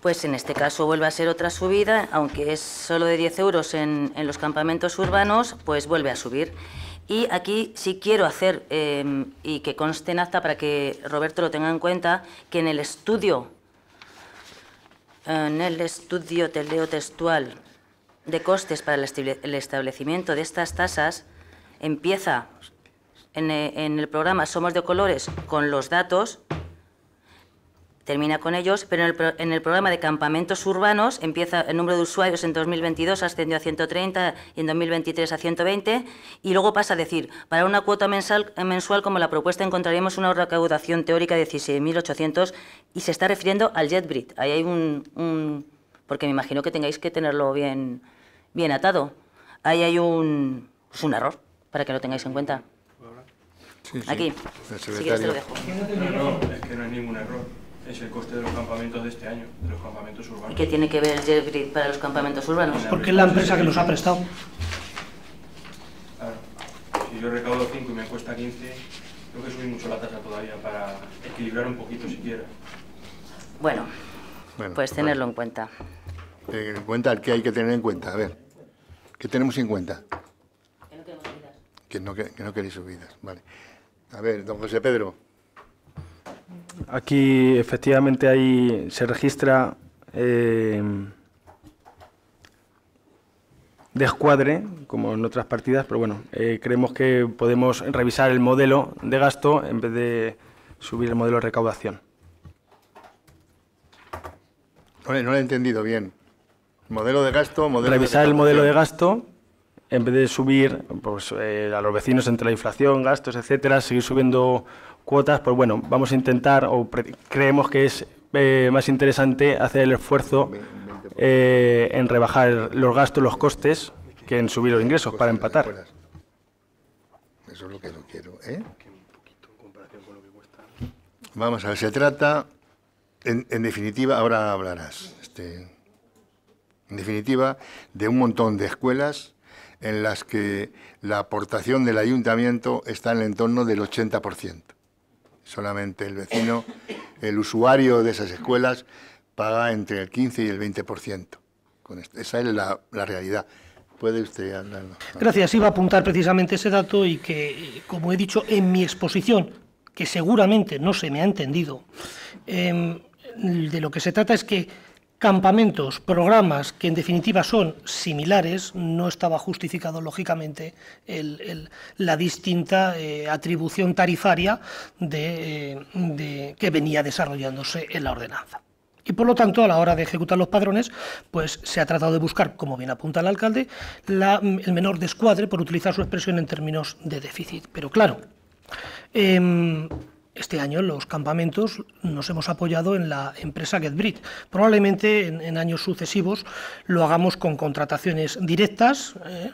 Pues en este caso vuelve a ser otra subida, aunque es solo de 10 euros en, en los campamentos urbanos, pues vuelve a subir. Y aquí sí quiero hacer, em, y que conste en acta para que Roberto lo tenga en cuenta, que en el estudio, en el estudio textual de costes para el establecimiento de estas tasas, empieza eh, en el programa Somos de Colores con los datos termina con ellos, pero en el, programa de campamentos urbanos empieza el número de usuarios en 2022 ascendió a 130 y en 2023 a 120 y luego pasa a decir, para una cuota mensal, mensual como la propuesta encontraríamos una recaudación teórica de 16.800 y se está refiriendo al JetBrit. Ahí hay un, porque me imagino que tengáis que tenerlo bien, bien atado. Ahí hay un, es un error para que lo tengáis en cuenta. Aquí. Sí, lo dejo. no, es que no hay ningún error es el coste de los campamentos de este año, de los campamentos urbanos. ¿Y qué tiene que ver el para los campamentos urbanos? Porque es la empresa que nos ha prestado. Claro. Si yo recaudo 5 y me cuesta 15, creo que subí mucho la tasa todavía para equilibrar un poquito siquiera. Bueno, bueno pues tenerlo en cuenta. en cuenta, ¿qué hay que tener en cuenta? A ver, ¿qué tenemos en cuenta? Que no queremos subidas. Que no, que no queréis subidas, vale. A ver, don José Pedro. Aquí efectivamente ahí se registra eh, descuadre, como en otras partidas, pero bueno, eh, creemos que podemos revisar el modelo de gasto en vez de subir el modelo de recaudación. No, lo he entendido bien. Modelo de gasto, modelo Revisar el modelo de gasto en vez de subir pues, eh, a los vecinos entre la inflación, gastos, etcétera, seguir subiendo cuotas, pues bueno, vamos a intentar o creemos que es eh, más interesante hacer el esfuerzo eh, en rebajar los gastos, los costes, que en subir los ingresos para empatar. Eso es lo que no quiero. ¿eh? Vamos a ver, se trata, en, definitiva, ahora hablarás, este, en definitiva, de un montón de escuelas en las que la aportación del ayuntamiento está en el entorno del 80% solamente el vecino, el usuario de esas escuelas paga entre el 15 y el 20%. Con este, Esa es la, realidad. Puede usted Gracias. Iba a apuntar precisamente ese dato y que, como he dicho en mi exposición, que seguramente no se me ha entendido, em, de lo que se trata es que campamentos, programas que en definitiva son similares, no estaba justificado lógicamente la distinta eh, atribución tarifaria eh, que venía desarrollándose en la ordenanza. Y por lo tanto, a la hora de ejecutar los padrones, pues se ha tratado de buscar, como bien apunta el alcalde, el menor descuadre, por utilizar su expresión en términos de déficit. Pero claro, em, este año los campamentos nos hemos apoyado en la empresa GetBrit. Probablemente en, años sucesivos lo hagamos con contrataciones directas eh,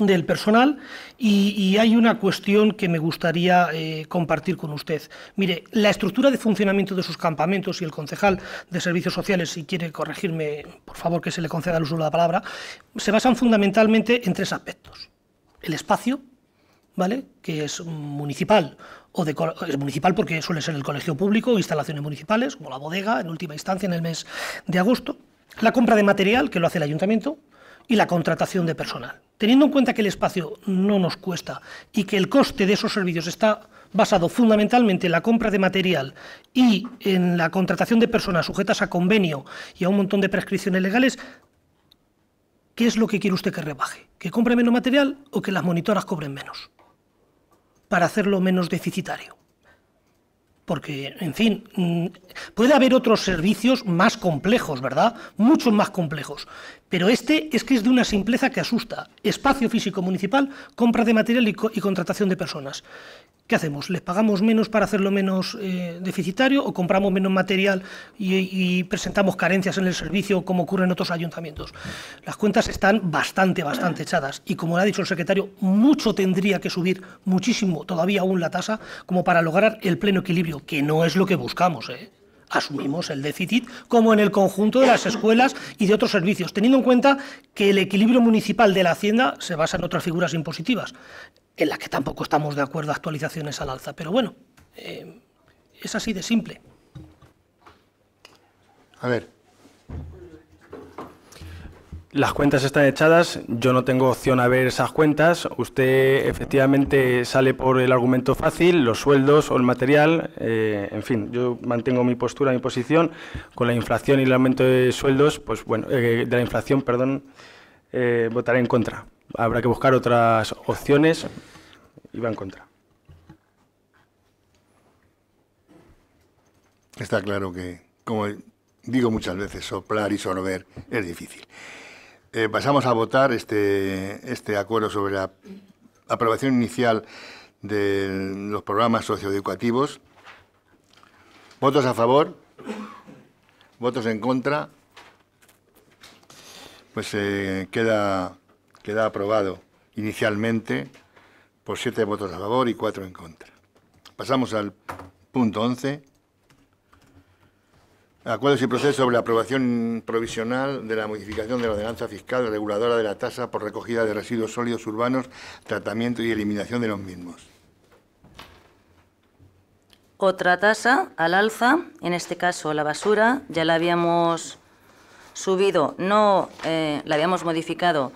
del personal y, hay una cuestión que me gustaría eh, compartir con usted. Mire, la estructura de funcionamiento de sus campamentos y el concejal de Servicios Sociales, si quiere corregirme, por favor, que se le conceda el uso de la palabra, se basan fundamentalmente en tres aspectos. El espacio, ¿vale? que es municipal, o de es municipal porque suele ser el colegio público, instalaciones municipales, como la bodega, en última instancia, en el mes de agosto, la compra de material, que lo hace el ayuntamiento, y la contratación de personal. Teniendo en cuenta que el espacio no nos cuesta y que el coste de esos servicios está basado fundamentalmente en la compra de material y en la contratación de personas sujetas a convenio y a un montón de prescripciones legales, ¿qué es lo que quiere usted que rebaje? ¿Que compre menos material o que las monitoras cobren menos? para hacerlo menos deficitario. Porque, en fin, mm, puede haber otros servicios más complejos, ¿verdad? Muchos más complejos. Pero este es que es de una simpleza que asusta. Espacio físico municipal, compra de material y, y contratación de personas. ¿Qué hacemos? ¿Les pagamos menos para hacerlo menos eh, deficitario o compramos menos material y, presentamos carencias en el servicio como ocurre en otros ayuntamientos? Las cuentas están bastante, bastante echadas y como lo ha dicho el secretario, mucho tendría que subir, muchísimo todavía aún la tasa, como para lograr el pleno equilibrio, que no es lo que buscamos. ¿eh? asumimos el déficit como en el conjunto de las escuelas y de otros servicios, teniendo en cuenta que el equilibrio municipal de la Hacienda se basa en otras figuras impositivas, en las que tampoco estamos de acuerdo a actualizaciones al alza. Pero bueno, eh, es así de simple. A ver, las cuentas están echadas, yo no tengo opción a ver esas cuentas, usted efectivamente sale por el argumento fácil, los sueldos o el material, eh, en fin, yo mantengo mi postura, mi posición, con la inflación y el aumento de sueldos, pues bueno, eh, de la inflación, perdón, eh, votaré en contra. Habrá que buscar otras opciones y va en contra. Está claro que, como digo muchas veces, soplar y sonover es difícil. Eh, pasamos a votar este, este, acuerdo sobre la aprobación inicial de los programas socioeducativos. ¿Votos a favor? ¿Votos en contra? Pues eh, queda, queda aprobado inicialmente por siete votos a favor y cuatro en contra. Pasamos al punto 11. Acuerdos y proceso sobre la aprobación provisional de la modificación de la ordenanza fiscal reguladora de la tasa por recogida de residuos sólidos urbanos, tratamiento y eliminación de los mismos. Otra tasa al alza, en este caso la basura, ya la habíamos subido, no eh, la habíamos modificado,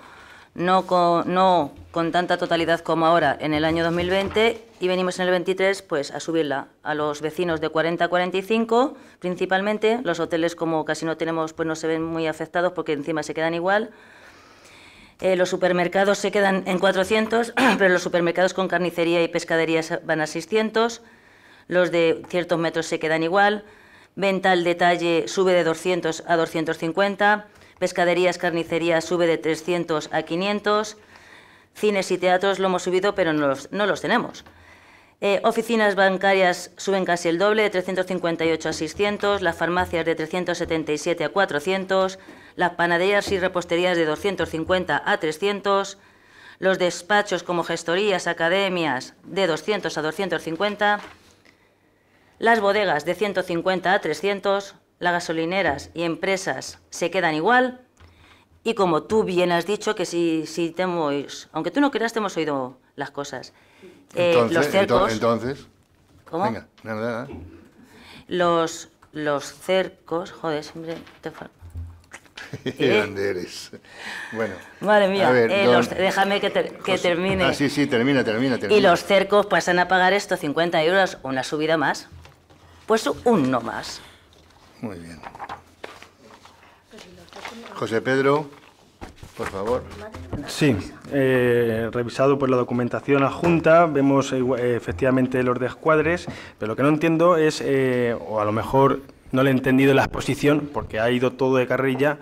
no no con tanta totalidad como ahora en el año 2020 y venimos en el 23 pues, a subirla a los vecinos de 40 a 45, principalmente. Los hoteles, como casi no tenemos, pues no se ven muy afectados porque encima se quedan igual. Eh, los supermercados se quedan en 400, *clears throat* pero los supermercados con carnicería y pescadería van a 600. Los de ciertos metros se quedan igual. Venta al detalle sube de 200 a 250. Pescaderías, carnicería sube de 300 a 500. Cines y teatros lo hemos subido, pero no los tenemos. Eh, oficinas bancarias suben casi el doble, de 358 a 600, las farmacias de 377 a 400, las panaderías y reposterías de 250 a 300, los despachos como gestorías, academias de 200 a 250, las bodegas de 150 a 300, las gasolineras y empresas se quedan igual. Y como tú bien has dicho, que si, si te aunque tú no creas, te hemos oído las cosas. Eh, entonces, los cercos... Entonces, ¿Cómo? Venga, nada, nada. Los, los cercos... Joder, siempre te falta... *laughs* ¿Qué eh. eres? Bueno. Madre mía, ver, eh, los, déjame que, que termine. Ah, sí, sí, termina, termina, termina. Y los cercos pasan a pagar esto 50 euros, una subida más. Pues un no más. Muy bien. José Pedro por favor. Sí, eh, revisado por la documentación adjunta, vemos eh, eh, efectivamente los descuadres, pero lo que no entiendo es, o a lo mejor no le he entendido la exposición, porque ha ido todo de carrilla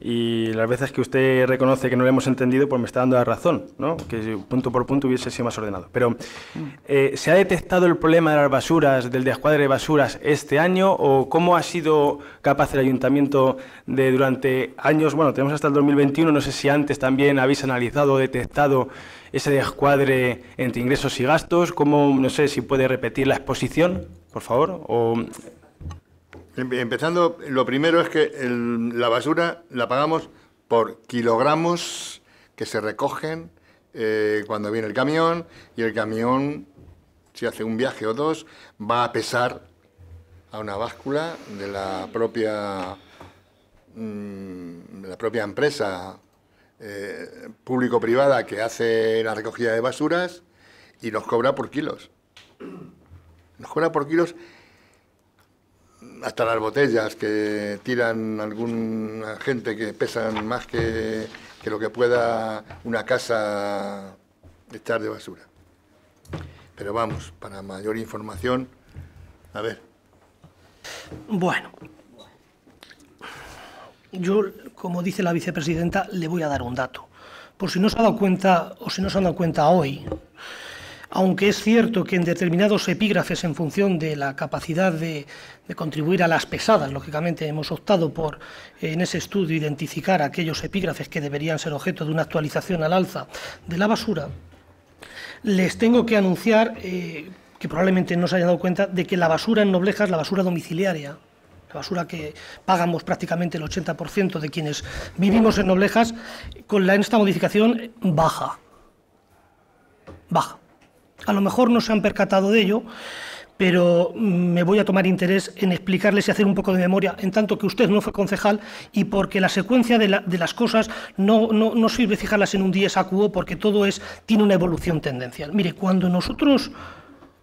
y las veces que usted reconoce que no lo hemos entendido, pues me está dando la razón, ¿no? que punto por punto hubiese sido más ordenado. Pero, eh, ¿se ha detectado el problema de las basuras, del descuadre de basuras este año o cómo ha sido capaz el ayuntamiento de durante años, bueno, tenemos hasta el 2021, no sé si antes también habéis analizado o detectado ese descuadre entre ingresos y gastos, cómo, no sé si puede repetir la exposición, por favor, o Em, empezando, lo primero es que la basura la pagamos por kilogramos que se recogen eh, cuando viene el camión y el camión, si hace un viaje o dos, va a pesar a una báscula de la propia, mm, la propia empresa eh, público-privada que hace la recogida de basuras y nos cobra por kilos. Nos cobra por kilos hasta las botellas que tiran algún gente que pesan más que, que lo que pueda una casa echar de basura. Pero vamos, para mayor información, a ver. Bueno, yo, como dice la vicepresidenta, le voy a dar un dato. Por si no se ha dado cuenta, o si no se han dado cuenta hoy, aunque es cierto que en determinados epígrafes, en función de la capacidad de, contribuir a las pesadas, lógicamente hemos optado por, eh, en ese estudio, identificar aquellos epígrafes que deberían ser objeto de una actualización al alza de la basura, les tengo que anunciar, eh, que probablemente no se hayan dado cuenta, de que la basura en Noblejas, la basura domiciliaria, la basura que pagamos prácticamente el 80% de quienes vivimos en Noblejas, con la, esta modificación baja. Baja. A lo mejor no se han percatado de ello, pero me voy a tomar interés en explicarles y hacer un poco de memoria, en tanto que usted no fue concejal y porque la secuencia de, las cosas no, sirve fijarlas en un día acuo porque todo es, tiene una evolución tendencial. Mire, cuando nosotros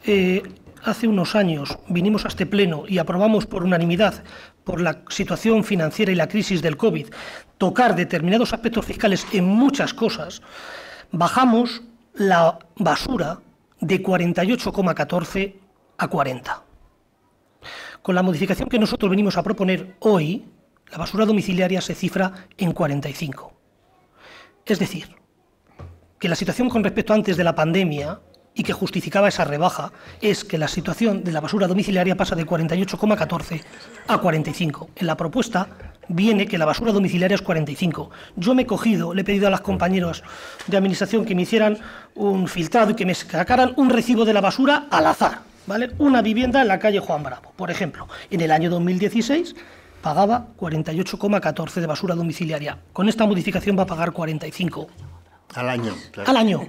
eh, hace unos años vinimos a este pleno y aprobamos por unanimidad por la situación financiera y la crisis del COVID, tocar determinados aspectos fiscales en muchas cosas, bajamos la basura de 48,14 a 40. Con la modificación que nosotros venimos a proponer hoy, la basura domiciliaria se cifra en 45. Es decir, que la situación con respecto antes de la pandemia y que justificaba esa rebaja es que la situación de la basura domiciliaria pasa de 48,14 a 45. En la propuesta viene que la basura domiciliaria es 45. Yo me he cogido, le he pedido a las compañeros de administración que me hicieran un filtrado y que me sacaran un recibo de la basura al azar, ¿vale? Una vivienda en la calle Juan Bravo, por ejemplo. En el año 2016 pagaba 48,14 de basura domiciliaria. Con esta modificación va a pagar 45. Al año. Al año.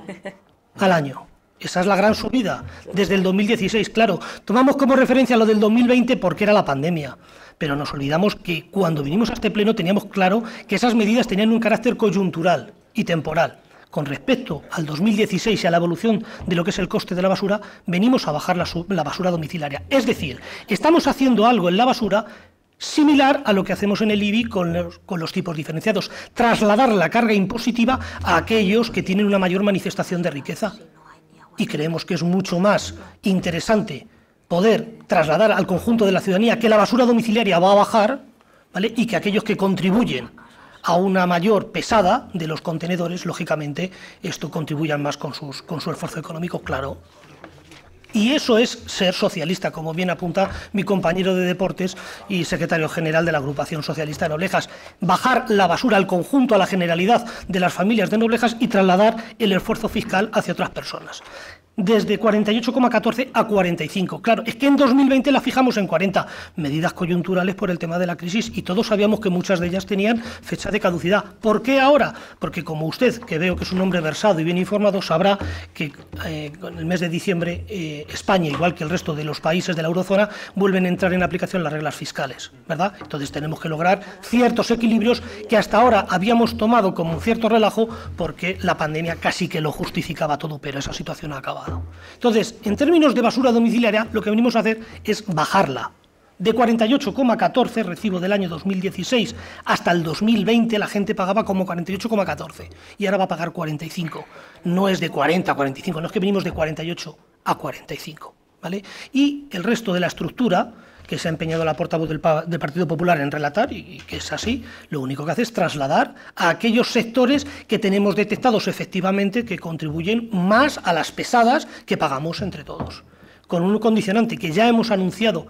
Al año. Esa es la gran subida desde el 2016, claro. Tomamos como referencia lo del 2020 porque era la pandemia, pero nos olvidamos que cuando vinimos a este pleno teníamos claro que esas medidas tenían un carácter coyuntural y temporal. Con respecto al 2016 y a la evolución de lo que es el coste de la basura, venimos a bajar la, basura domiciliaria. Es decir, estamos haciendo algo en la basura similar a lo que hacemos en el IBI con los, tipos diferenciados, trasladar la carga impositiva a aquellos que tienen una mayor manifestación de riqueza y creemos que es mucho más interesante poder trasladar al conjunto de la ciudadanía que la basura domiciliaria va a bajar ¿vale? y que aquellos que contribuyen a una mayor pesada de los contenedores, lógicamente, esto contribuyan más con, sus, con su esfuerzo económico, claro. Y eso es ser socialista, como bien apunta mi compañero de deportes y secretario general de la agrupación socialista de Noblejas. Bajar la basura al conjunto, a la generalidad de las familias de Noblejas y trasladar el esfuerzo fiscal hacia otras personas desde 48,14 a 45. Claro, es que en 2020 la fijamos en 40. Medidas coyunturales por el tema de la crisis y todos sabíamos que muchas de ellas tenían fecha de caducidad. ¿Por qué ahora? Porque como usted, que veo que es un hombre versado y bien informado, sabrá que eh, en el mes de diciembre eh, España, igual que el resto de los países de la eurozona, vuelven a entrar en aplicación las reglas fiscales, ¿verdad? Entonces tenemos que lograr ciertos equilibrios que hasta ahora habíamos tomado como un cierto relajo porque la pandemia casi que lo justificaba todo, pero esa situación ha acabado entonces, en términos de basura domiciliaria, lo que venimos a hacer es bajarla. De 48,14 recibo del año 2016 hasta el 2020 la gente pagaba como 48,14 y ahora va a pagar 45. No es de 40 a 45, no es que venimos de 48 a 45. ¿vale? Y el resto de la estructura que se ha empeñado la portavoz del, Partido Popular en relatar, y, que es así, lo único que hace es trasladar a aquellos sectores que tenemos detectados efectivamente que contribuyen más a las pesadas que pagamos entre todos. Con un condicionante que ya hemos anunciado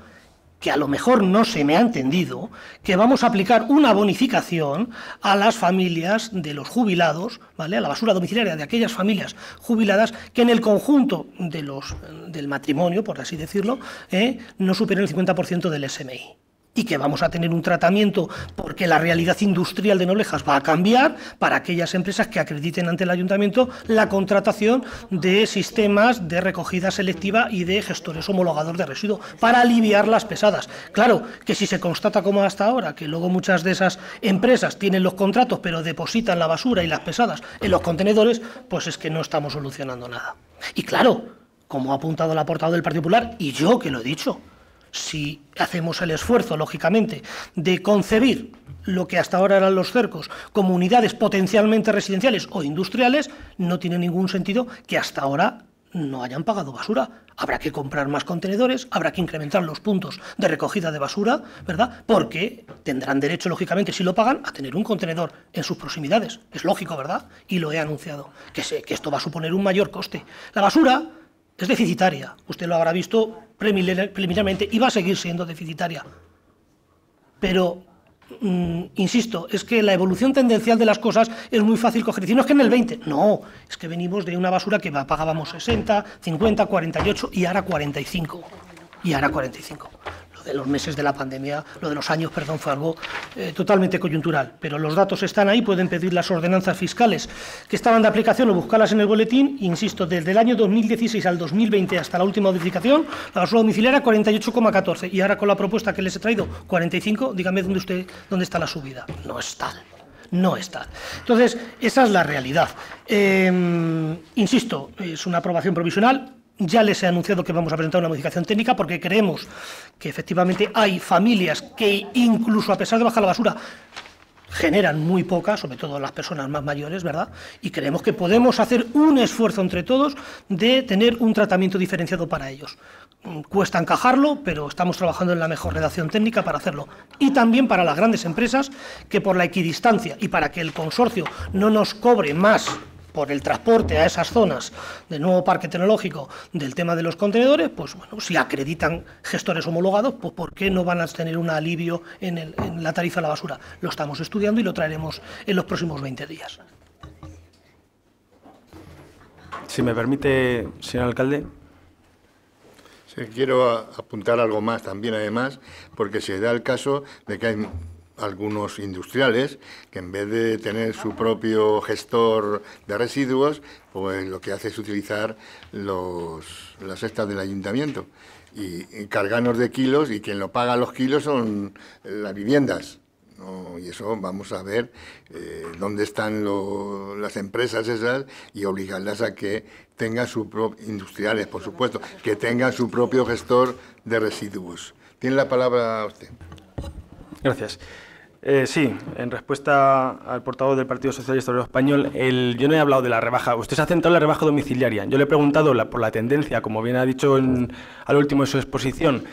que a lo mejor no se me ha entendido, que vamos a aplicar una bonificación a las familias de los jubilados, ¿vale? A la basura domiciliaria de aquellas familias jubiladas que en el conjunto de los, del matrimonio, por así decirlo, ¿eh? no superan el 50% del SMI y que vamos a tener un tratamiento porque la realidad industrial de Noblejas va a cambiar para aquellas empresas que acrediten ante el ayuntamiento la contratación de sistemas de recogida selectiva y de gestores homologadores de residuos para aliviar las pesadas. Claro que si se constata como hasta ahora que luego muchas de esas empresas tienen los contratos pero depositan la basura y las pesadas en los contenedores, pues es que no estamos solucionando nada. Y claro, como ha apuntado la portada del Partido Popular y yo que lo he dicho, si hacemos el esfuerzo, lógicamente, de concebir lo que hasta ahora eran los cercos como unidades potencialmente residenciales o industriales, no tiene ningún sentido que hasta ahora no hayan pagado basura. Habrá que comprar más contenedores, habrá que incrementar los puntos de recogida de basura, ¿verdad? Porque tendrán derecho, lógicamente, si lo pagan, a tener un contenedor en sus proximidades. Es lógico, ¿verdad? Y lo he anunciado, que, que esto va a suponer un mayor coste. La basura es deficitaria. Usted lo habrá visto preliminarmente y va a seguir siendo deficitaria. Pero, mm, insisto, es que la evolución tendencial de las cosas es muy fácil coger. Y no es que en el 20, no, es que venimos de una basura que pagábamos 60, 50, 48 y ahora 45. Y ahora 45 de los meses de la pandemia, lo de los años, perdón, fue algo eh, totalmente coyuntural. Pero los datos están ahí, pueden pedir las ordenanzas fiscales que estaban de aplicación o buscarlas en el boletín. Insisto, desde el año 2016 al 2020 hasta la última modificación, la basura domiciliaria 48,14. Y ahora con la propuesta que les he traído, 45, dígame dónde, usted, dónde está la subida. No está no está. Entonces, esa es la realidad. Eh, insisto, es una aprobación provisional, ya les he anunciado que vamos a presentar una modificación técnica porque creemos que efectivamente hay familias que incluso a pesar de bajar la basura generan muy pocas, sobre todo las personas más mayores, ¿verdad? Y creemos que podemos hacer un esfuerzo entre todos de tener un tratamiento diferenciado para ellos. Cuesta encajarlo, pero estamos trabajando en la mejor redacción técnica para hacerlo. Y también para las grandes empresas que por la equidistancia y para que el consorcio no nos cobre más por el transporte a esas zonas del nuevo parque tecnológico del tema de los contenedores, pues bueno, si acreditan gestores homologados, pues ¿por qué no van a tener un alivio en, la tarifa de la basura? Lo estamos estudiando y lo traeremos en los próximos 20 días. Si me permite, señor alcalde. quiero apuntar algo más también, además, porque se da el caso de que hay algunos industriales que en vez de tener su propio gestor de residuos, pues lo que hace es utilizar los, las estas del ayuntamiento y, cargarnos de kilos y quien lo paga los kilos son las viviendas. y eso vamos a ver eh, dónde están las empresas esas y obligarlas a que tengan su propio, industriales por supuesto, que tengan su propio gestor de residuos. Tiene la palabra usted. Gracias. Eh, sí, en respuesta al portavoz del Partido Socialista Español, el, yo no he hablado de la rebaja. Usted se ha centrado en la rebaja domiciliaria. Yo le he preguntado por la tendencia, como bien ha dicho al último de su exposición,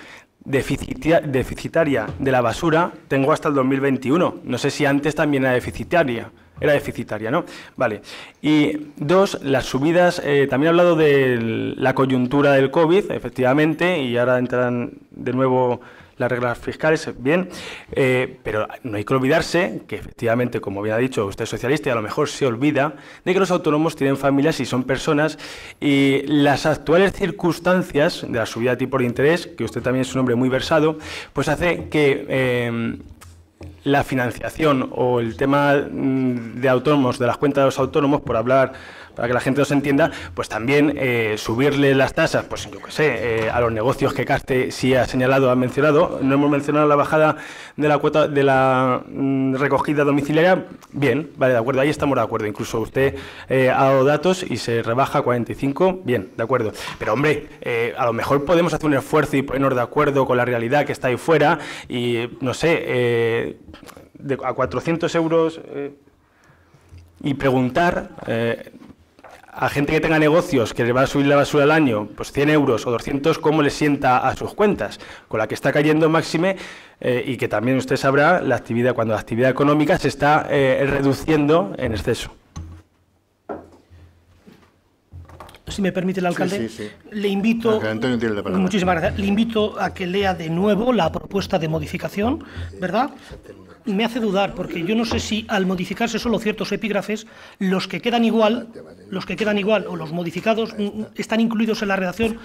deficitaria, de la basura. Tengo hasta el 2021. No sé si antes también era deficitaria era deficitaria, ¿no? Vale. Y dos, las subidas, eh, también ha hablado de la coyuntura del COVID, efectivamente, y ahora entran de nuevo las reglas fiscales, bien, eh, pero no hay que olvidarse que efectivamente, como bien ha dicho usted socialista, y a lo mejor se olvida, de que los autónomos tienen familias y son personas, y las actuales circunstancias de la subida de tipo de interés, que usted también es un hombre muy versado, pues hace que... Em, la financiación o el tema mm, de autónomos, de las cuentas de los autónomos, por hablar para que la gente os entienda, pues también eh, subirle las tasas, pues yo qué sé, eh, a los negocios que Caste sí ha señalado, ha mencionado. No hemos mencionado la bajada de la cuota de la mm, recogida domiciliaria. Bien, vale, de acuerdo, ahí estamos de acuerdo. Incluso usted eh, ha dado datos y se rebaja 45, bien, de acuerdo. Pero hombre, a lo mejor podemos hacer un esfuerzo y ponernos de acuerdo con la realidad que está ahí fuera y, no sé, a 400 euros y preguntar eh, a gente que tenga negocios que le va a subir la basura al año, pues 100 euros o 200, cómo le sienta a sus cuentas, con la que está cayendo máxime eh, y que también usted sabrá la actividad cuando la actividad económica se está eh, reduciendo en exceso. Si me permite el alcalde, le invito. Le invito a que lea de nuevo la propuesta de modificación, ¿verdad? me hace dudar, porque yo no sé si al modificarse solo ciertos epígrafes, los que quedan igual, los que quedan igual o los modificados mm, mm, están incluidos en la redacción,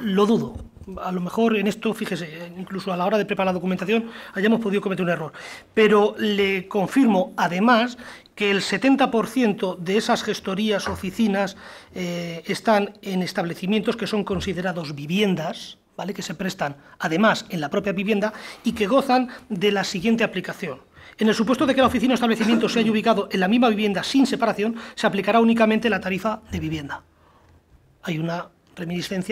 lo dudo. A lo mejor en esto, fíjese, incluso a la hora de preparar la documentación hayamos podido cometer un error. Pero le confirmo, además, que el 70% de esas gestorías, oficinas, eh, están en establecimientos que son considerados viviendas, que se prestan además en la propia vivienda y que gozan de la siguiente aplicación. En el supuesto de que la oficina o establecimiento se haya ubicado en la misma vivienda sin separación, se aplicará únicamente la tarifa de vivienda. Hay una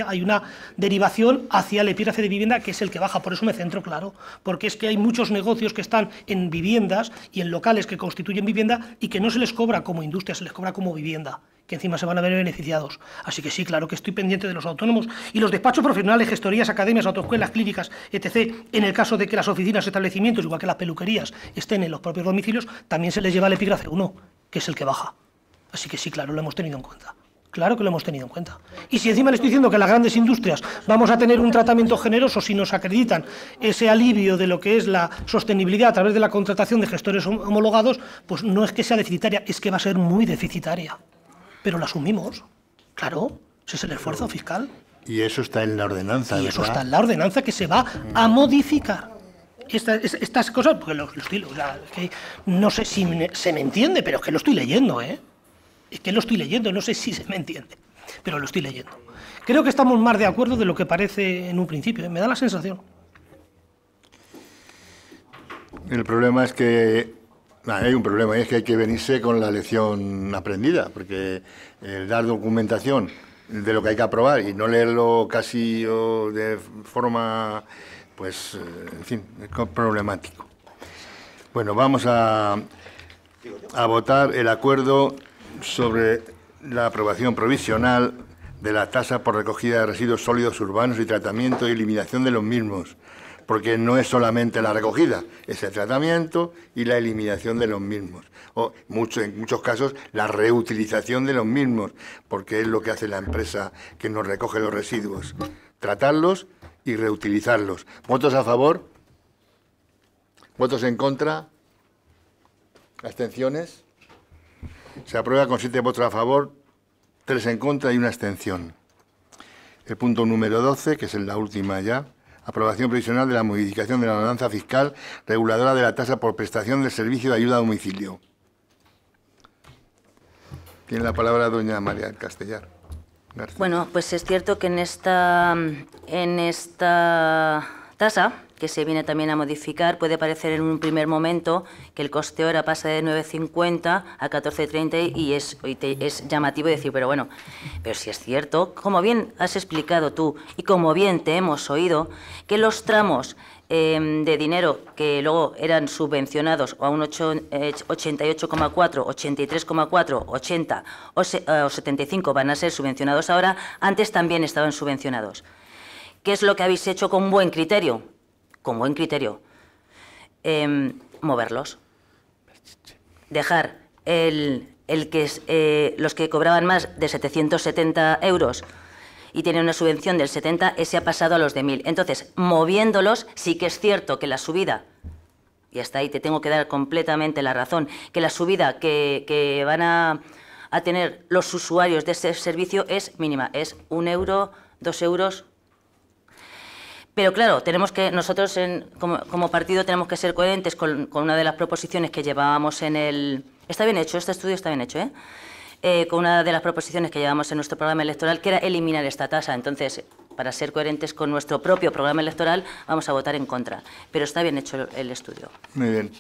hay una derivación hacia el epígrafe de vivienda, que es el que baja. Por eso me centro, claro, porque es que hay muchos negocios que están en viviendas y en locales que constituyen vivienda y que no se les cobra como industria, se les cobra como vivienda, que encima se van a ver beneficiados. Así que sí, claro que estoy pendiente de los autónomos y los despachos profesionales, gestorías, academias, autoescuelas, clínicas, etc. En el caso de que las oficinas, establecimientos, igual que las peluquerías, estén en los propios domicilios, también se les lleva el epígrafe 1, que es el que baja. Así que sí, claro, lo hemos tenido en cuenta. Claro que lo hemos tenido en cuenta. Y si encima le estoy diciendo que las grandes industrias vamos a tener un tratamiento generoso si nos acreditan ese alivio de lo que es la sostenibilidad a través de la contratación de gestores homologados, pues no es que sea deficitaria, es que va a ser muy deficitaria. Pero la asumimos, claro, ese es el esfuerzo fiscal. Y eso está en la ordenanza. Y eso está en la ordenanza que se va a modificar. estas cosas, porque lo, estoy, no sé si se me entiende, pero es que lo estoy leyendo, ¿eh? Es que lo estoy leyendo, no sé si se me entiende, pero lo estoy leyendo. Creo que estamos más de acuerdo de lo que parece en un principio, ¿eh? me da la sensación. El problema es que ah, hay un problema, es que hay que venirse con la lección aprendida, porque el dar documentación de lo que hay que aprobar y no leerlo casi de forma, pues, eh, en fin, es problemático. Bueno, vamos a, a votar el acuerdo sobre la aprobación provisional de la tasa por recogida de residuos sólidos urbanos y tratamiento y eliminación de los mismos, porque no es solamente la recogida, es el tratamiento y la eliminación de los mismos, o en muchos casos la reutilización de los mismos, porque es lo que hace la empresa que nos recoge los residuos, tratarlos y reutilizarlos. ¿Votos a favor? ¿Votos en contra? ¿Abstenciones? Se aprueba con siete votos a favor, tres en contra y una abstención. El punto número 12, que es la última ya, aprobación provisional de la modificación de la ordenanza fiscal reguladora de la tasa por prestación del servicio de ayuda a domicilio. Tiene la palabra doña María Castellar. Bueno, pues es cierto que en esta, en esta tasa que se viene también a modificar. Puede parecer en un primer momento que el coste ahora pasa de 9,50 a 14,30 y es, es llamativo decir, pero bueno, pero si es cierto, como bien has explicado tú y como bien te hemos oído, que los tramos em, de dinero que luego eran subvencionados o a un 88,4, 83,4, 80 o, eh, o 75 van a ser subvencionados ahora, antes también estaban subvencionados. ¿Qué es lo que habéis hecho con buen criterio? con buen criterio, em, moverlos. Dejar el, que es, eh, los que cobraban más de 770 euros y tienen una subvención del 70, ese ha pasado a los de 1.000. Entonces, moviéndolos, sí que es cierto que la subida, y hasta ahí te tengo que dar completamente la razón, que la subida que, van a, tener los usuarios de ese servicio es mínima, es un euro, dos euros, pero claro, tenemos que, nosotros como, partido tenemos que ser coherentes con, una de las proposiciones que llevábamos en el... Está bien hecho, este estudio está bien hecho, ¿eh? ¿eh? con una de las proposiciones que llevábamos en nuestro programa electoral, que era eliminar esta tasa. Entonces, para ser coherentes con nuestro propio programa electoral, vamos a votar en contra. Pero está bien hecho el estudio. Muy bien.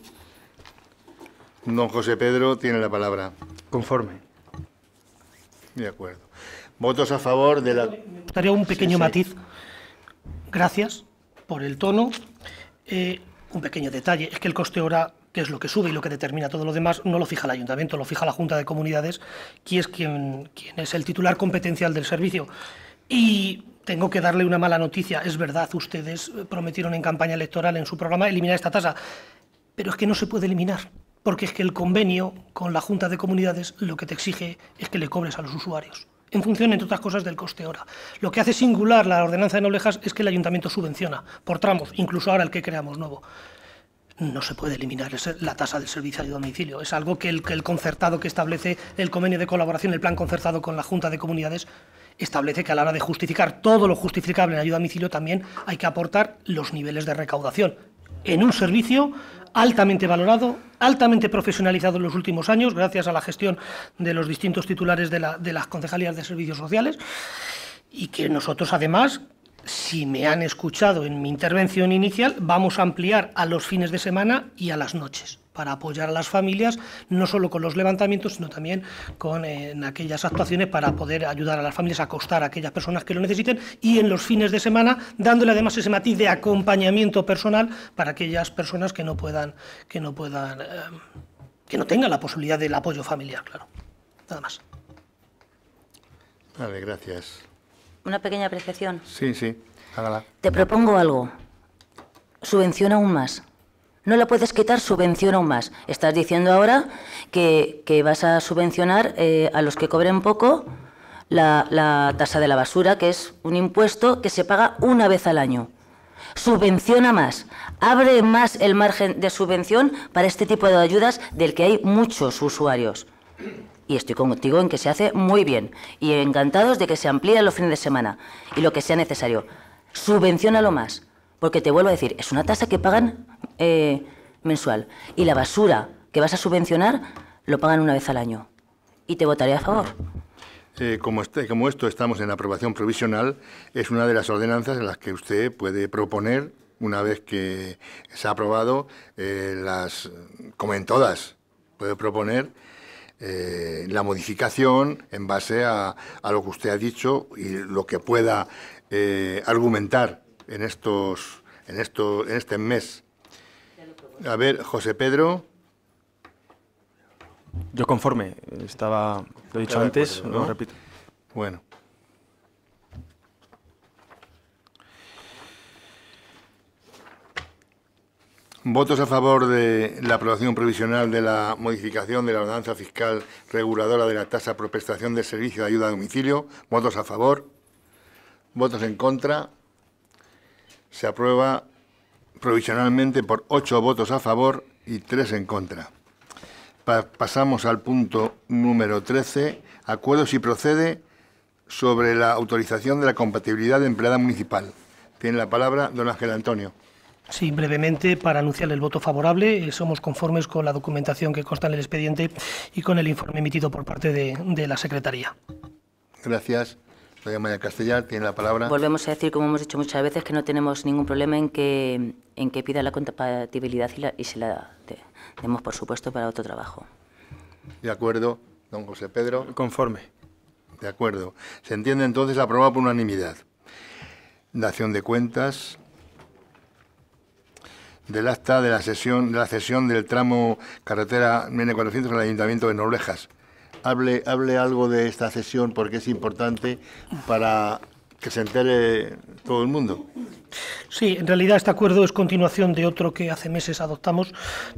Don José Pedro tiene la palabra. Conforme. De acuerdo. Votos a favor de la... Me un pequeño matiz gracias por el tono. Eh, un pequeño detalle, es que el coste hora, que es lo que sube y lo que determina todo lo demás, no lo fija el ayuntamiento, lo fija la Junta de Comunidades, que es quien, quien es el titular competencial del servicio. Y tengo que darle una mala noticia. Es verdad, ustedes eh, prometieron en campaña electoral, en su programa, eliminar esta tasa, pero es que no se puede eliminar, porque es que el convenio con la Junta de Comunidades lo que te exige es que le cobres a los usuarios en función, entre otras cosas, del coste hora. Lo que hace singular la ordenanza de Noblejas es que el ayuntamiento subvenciona por tramos, incluso ahora el que creamos nuevo. No se puede eliminar la tasa del servicio de domicilio. Es algo que el, que el concertado que establece el convenio de colaboración, el plan concertado con la Junta de Comunidades, establece que a la hora de justificar todo lo justificable en ayuda a domicilio también hay que aportar los niveles de recaudación en un servicio altamente valorado, altamente profesionalizado en los últimos años, gracias a la gestión de los distintos titulares de, las concejalías de servicios sociales, y que nosotros además si me han escuchado en mi intervención inicial, vamos a ampliar a los fines de semana y a las noches para apoyar a las familias, no solo con los levantamientos, sino también con eh, aquellas actuaciones para poder ayudar a las familias a acostar a aquellas personas que lo necesiten y en los fines de semana dándole además ese matiz de acompañamiento personal para aquellas personas que no puedan, que no puedan, eh, que no tengan la posibilidad del apoyo familiar, claro. Nada más. Vale, gracias. Una pequeña apreciación. Sí, sí, hágala. Te propongo algo. Subvención aún más. No la puedes quitar, subvención aún más. Estás diciendo ahora que, vas a subvencionar eh, a los que cobren poco la, tasa de la basura, que es un impuesto que se paga una vez al año. Subvenciona más, abre más el margen de subvención para este tipo de ayudas del que hay muchos usuarios. Y estoy contigo en que se hace muy bien y encantados de que se amplíe los fines de semana y lo que sea necesario. Subvenciona lo más. Porque te vuelvo a decir, es una tasa que pagan eh, mensual. Y la basura que vas a subvencionar lo pagan una vez al año. Y te votaré a favor. Eh, como, este, como esto estamos en aprobación provisional, es una de las ordenanzas en las que usted puede proponer, una vez que se ha aprobado, eh, las, como en todas, puede proponer la modificación en base a, a, lo que usted ha dicho y lo que pueda argumentar en, estos, en, esto, en este mes. A ver, José Pedro. Yo conforme, estaba, lo he dicho antes, lo repito. Bueno. ¿Votos a favor de la aprobación provisional de la modificación de la ordenanza fiscal reguladora de la tasa por prestación de servicio de ayuda a domicilio? ¿Votos a favor? ¿Votos en contra? se aprueba provisionalmente por ocho votos a favor y tres en contra. pasamos al punto número 13, acuerdo si procede sobre la autorización de la compatibilidad de empleada municipal. Tiene la palabra don Ángel Antonio. Sí, brevemente, para anunciar el voto favorable, eh, somos conformes con la documentación que consta en el expediente y con el informe emitido por parte de, de la Secretaría. Gracias. Doña María Castellar tiene la palabra. Volvemos a decir, como hemos dicho muchas veces, que no tenemos ningún problema en que, en que pida la compatibilidad y, se la demos, por supuesto, para otro trabajo. De acuerdo, don José Pedro. Conforme. De acuerdo. Se entiende entonces aprobado por unanimidad. Dación de cuentas del acta de la sesión de la cesión del tramo carretera N400 al Ayuntamiento de Norlejas hable, hable algo de esta sesión porque es importante para que se entere todo el mundo. Sí, en realidad este acuerdo es continuación de otro que hace meses adoptamos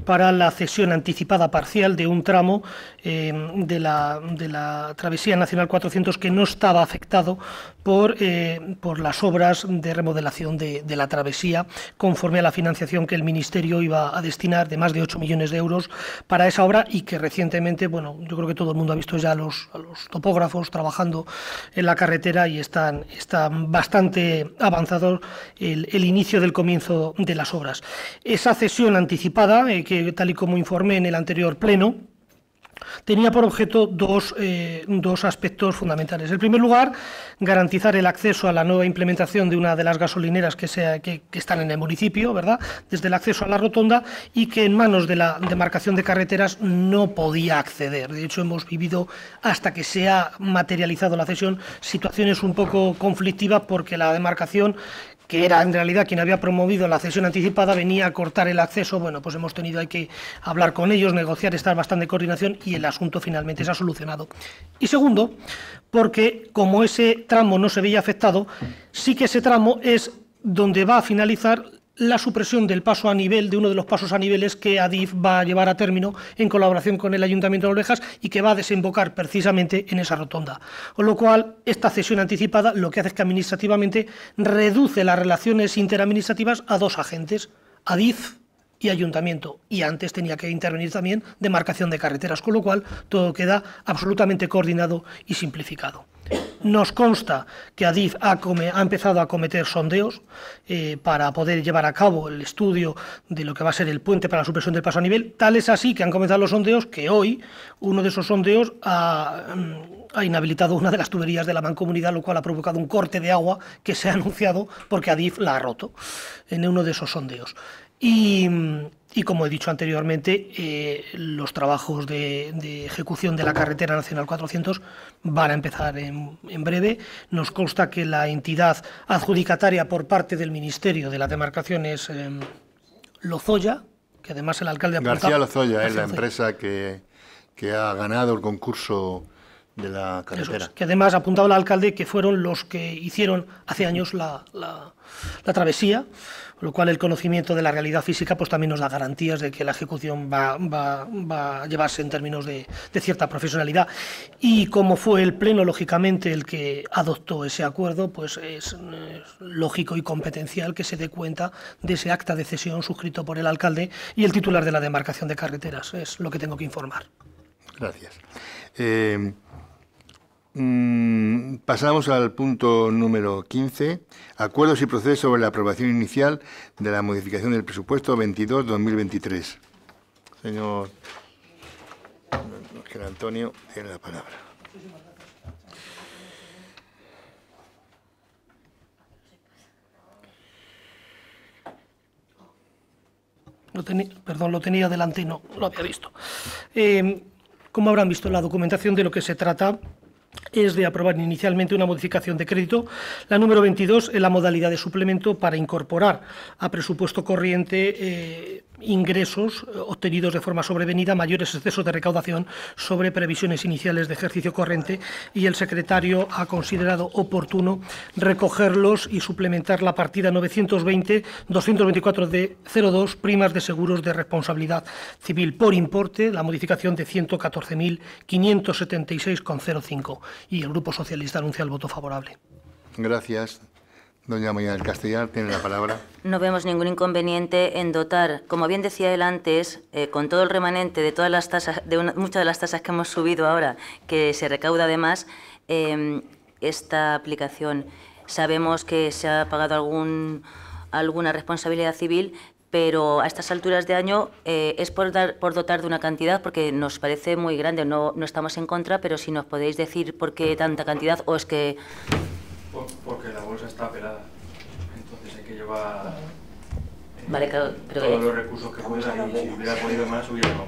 para la cesión anticipada parcial de un tramo em, de, la, de, la, Travesía Nacional 400 que no estaba afectado por, eh, por las obras de remodelación de, la travesía conforme a la financiación que el Ministerio iba a destinar de más de 8 millones de euros para esa obra y que recientemente, bueno, yo creo que todo el mundo ha visto ya a los, los topógrafos trabajando en la carretera y están bastante avanzado el, inicio del comienzo de las obras. Esa cesión anticipada, eh, que tal y como informé en el anterior pleno, tenía por objeto eh, dos, aspectos fundamentales. En primer lugar, garantizar el acceso a la nueva implementación de una de las gasolineras que, están en el municipio, ¿verdad? Desde el acceso a la rotonda y que en manos de la demarcación de carreteras no podía acceder. De hecho, hemos vivido hasta que se ha materializado la cesión situaciones un poco conflictivas porque la demarcación que era en realidad quien había promovido la cesión anticipada, venía a cortar el acceso. Bueno, pues hemos tenido hay que hablar con ellos, negociar, estar bastante coordinación y el asunto finalmente se ha solucionado. Y segundo, porque como ese tramo no se veía afectado, sí que ese tramo es donde va a finalizar la supresión del paso a nivel, de uno de los pasos a niveles que ADIF va a llevar a término en colaboración con el Ayuntamiento de Orejas y que va a desembocar precisamente en esa rotonda. Con lo cual, esta cesión anticipada lo que hace es que administrativamente reduce las relaciones interadministrativas a dos agentes, ADIF y ayuntamiento. Y antes tenía que intervenir también demarcación de carreteras, con lo cual todo queda absolutamente coordinado y simplificado. Nos consta que ADIF ha, empezado a cometer sondeos eh, para poder llevar a cabo el estudio de lo que va a ser el puente para la supresión del paso a nivel. Tal es así que han comenzado los sondeos que hoy uno de esos sondeos ha, mm, ha inhabilitado una de las tuberías de la mancomunidad, lo cual ha provocado un corte de agua que se ha *laughs* anunciado porque ADIF la ha roto en uno de esos sondeos. Y, como he dicho anteriormente, eh, los trabajos de, ejecución de la carretera nacional 400 van a empezar en, breve. Nos consta que la entidad adjudicataria por parte del Ministerio de la Demarcación es eh, Lozoya, que además el alcalde... García Lozoya es la empresa que, que, ha ganado el concurso de la carretera. que además ha apuntado el alcalde que fueron los que hicieron hace años la, la, la travesía lo cual el conocimiento de la realidad física pues también nos da garantías de que la ejecución va, a llevarse en términos de, cierta profesionalidad. Y como fue el Pleno, lógicamente, el que adoptó ese acuerdo, pues es, lógico y competencial que se dé cuenta de ese acta de cesión suscrito por el alcalde y el titular de la demarcación de carreteras. Es lo que tengo que informar. Gracias. Eh, Mm, pasamos al punto número 15, acuerdos y procesos sobre la aprobación inicial de la modificación del presupuesto 22-2023. Señor Antonio, tiene la palabra. Lo perdón, lo tenía delante y no lo había visto. Eh, como habrán visto, la documentación de lo que se trata es de aprobar inicialmente una modificación de crédito, la número 22 en la modalidad de suplemento para incorporar a presupuesto corriente eh, ingresos eh, obtenidos de forma sobrevenida, mayores excesos de recaudación sobre previsiones iniciales de ejercicio corriente y el secretario ha considerado oportuno recogerlos y suplementar la partida 920-224 de 02, primas de seguros de responsabilidad civil por importe, la modificación de 114.576,05 y el Grupo Socialista anuncia el voto favorable. Gracias. Doña María del Castellar tiene la palabra. No vemos ningún inconveniente en dotar, como bien decía él antes, eh, con todo el remanente de todas las tasas, de muchas de las tasas que hemos subido ahora, que se recauda además, em, esta aplicación. Sabemos que se ha pagado alguna responsabilidad civil, pero a estas alturas de año eh, es por, dar, por dotar de una cantidad porque nos parece muy grande, no, no estamos en contra, pero si nos podéis decir por qué tanta cantidad o es que está pelada. Entonces hay que llevar eh, vale, pero todos los recursos que pueda y si hubiera podido más, hubiera más.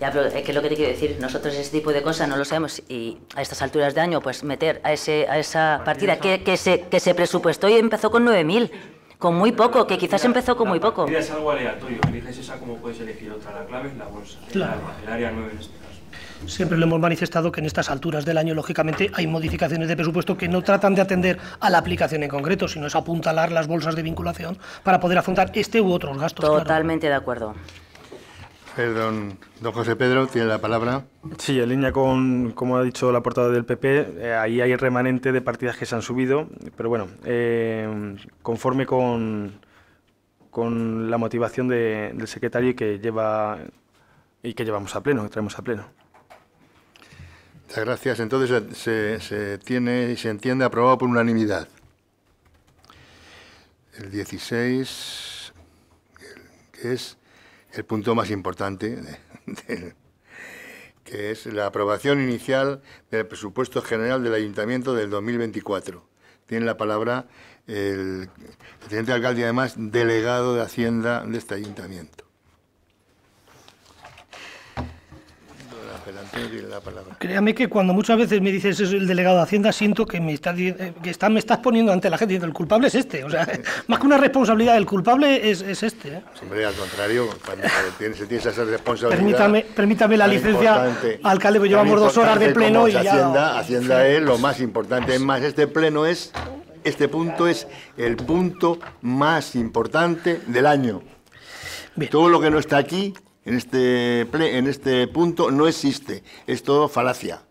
Ya, pero es que lo que te quiero decir, nosotros ese tipo de cosas no lo sabemos y a estas alturas de año, pues meter a, ese, a esa partida que, que, se, que se presupuestó y empezó con 9.000, con muy poco, que quizás empezó con muy poco. es algo aleatorio, eliges esa como puedes elegir otra. La clave es la bolsa, claro. el área 9 en este. Siempre lo hemos manifestado que en estas alturas del año, lógicamente, hay modificaciones de presupuesto que no tratan de atender a la aplicación en concreto, sino es apuntalar las bolsas de vinculación para poder afrontar este u otros gastos. Totalmente de acuerdo. Perdón, don José Pedro, tiene la palabra. Sí, en línea con, como ha dicho la portada del PP, eh, ahí hay remanente de partidas que se han subido, pero bueno, eh, conforme con, con la motivación del secretario que lleva y que llevamos a pleno, que traemos a pleno. Muchas gracias. Entonces se, tiene y se entiende aprobado por unanimidad. El 16, que es el punto más importante, que es la aprobación inicial del presupuesto general del Ayuntamiento del 2024. Tiene la palabra el, el teniente alcalde, además, delegado de Hacienda de este ayuntamiento. Créame que cuando muchas veces me dices eso el delegado de Hacienda, siento que me estás, eh, que está, me estás poniendo ante la gente diciendo el culpable es este. O sea, *laughs* más que una responsabilidad, el culpable es, este. ¿eh? Hombre, al contrario, cuando se tienes esa responsabilidad. Permítame, permítame la licencia, alcalde, porque llevamos dos horas de pleno y ya. Hacienda, Hacienda es lo más importante. Es más, este pleno es. Este punto es el punto más importante del año. Todo lo que no está aquí en este, en este punto no existe. Es todo falacia.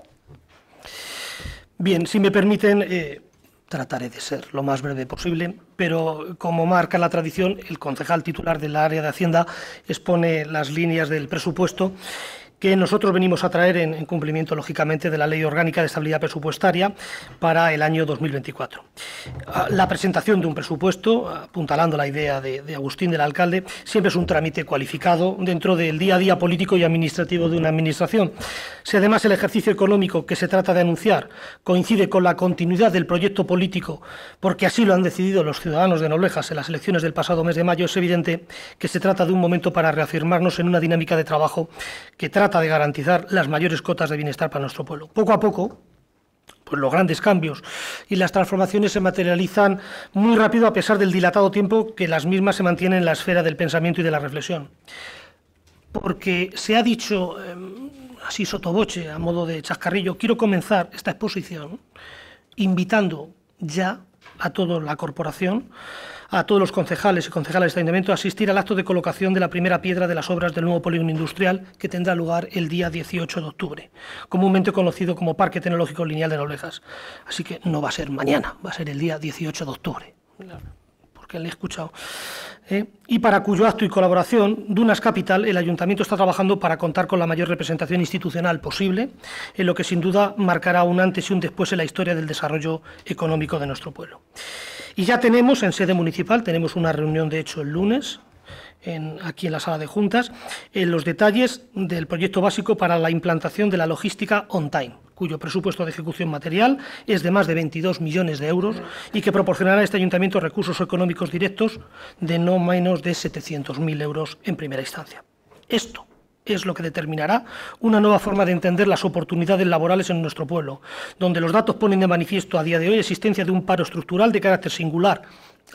Bien, si me permiten, eh, trataré de ser lo más breve posible, pero como marca la tradición, el concejal titular del área de Hacienda expone las líneas del presupuesto que nosotros venimos a traer en, cumplimiento, lógicamente, de la Ley Orgánica de Estabilidad Presupuestaria para el año 2024. Ah, la presentación de un presupuesto, apuntalando la idea de, de Agustín del Alcalde, siempre es un trámite cualificado dentro del día a día político y administrativo de una Administración. Si además el ejercicio económico que se trata de anunciar coincide con la continuidad del proyecto político, porque así lo han decidido los ciudadanos de Noblejas en las elecciones del pasado mes de mayo, es evidente que se trata de un momento para reafirmarnos en una dinámica de trabajo que trata de garantizar las mayores cotas de bienestar para nuestro pueblo. Poco a poco, pues los grandes cambios y las transformaciones se materializan muy rápido a pesar del dilatado tiempo que las mismas se mantienen en la esfera del pensamiento y de la reflexión. Porque se ha dicho, em, así sotoboche, a modo de chascarrillo, quiero comenzar esta exposición invitando ya a toda la corporación a todos los concejales y concejales de este ayuntamiento asistir al acto de colocación de la primera piedra de las obras del nuevo polígono industrial que tendrá lugar el día 18 de octubre, comúnmente conocido como Parque Tecnológico Lineal de Ovejas. Así que no va a ser mañana, va a ser el día 18 de octubre. Porque le he escuchado. ¿eh? y para cuyo acto y colaboración Dunas Capital, el ayuntamiento está trabajando para contar con la mayor representación institucional posible, en lo que sin duda marcará un antes y un después en la historia del desarrollo económico de nuestro pueblo. Y ya tenemos en sede municipal, tenemos una reunión de hecho el lunes, en, aquí en la sala de juntas, en los detalles del proyecto básico para la implantación de la logística on-time, cuyo presupuesto de ejecución material es de más de 22 millones de euros y que proporcionará a este ayuntamiento recursos económicos directos de no menos de 700.000 euros en primera instancia. Esto es lo que determinará una nueva forma de entender las oportunidades laborales en nuestro pueblo, donde los datos ponen de manifiesto a día de hoy existencia de un paro estructural de carácter singular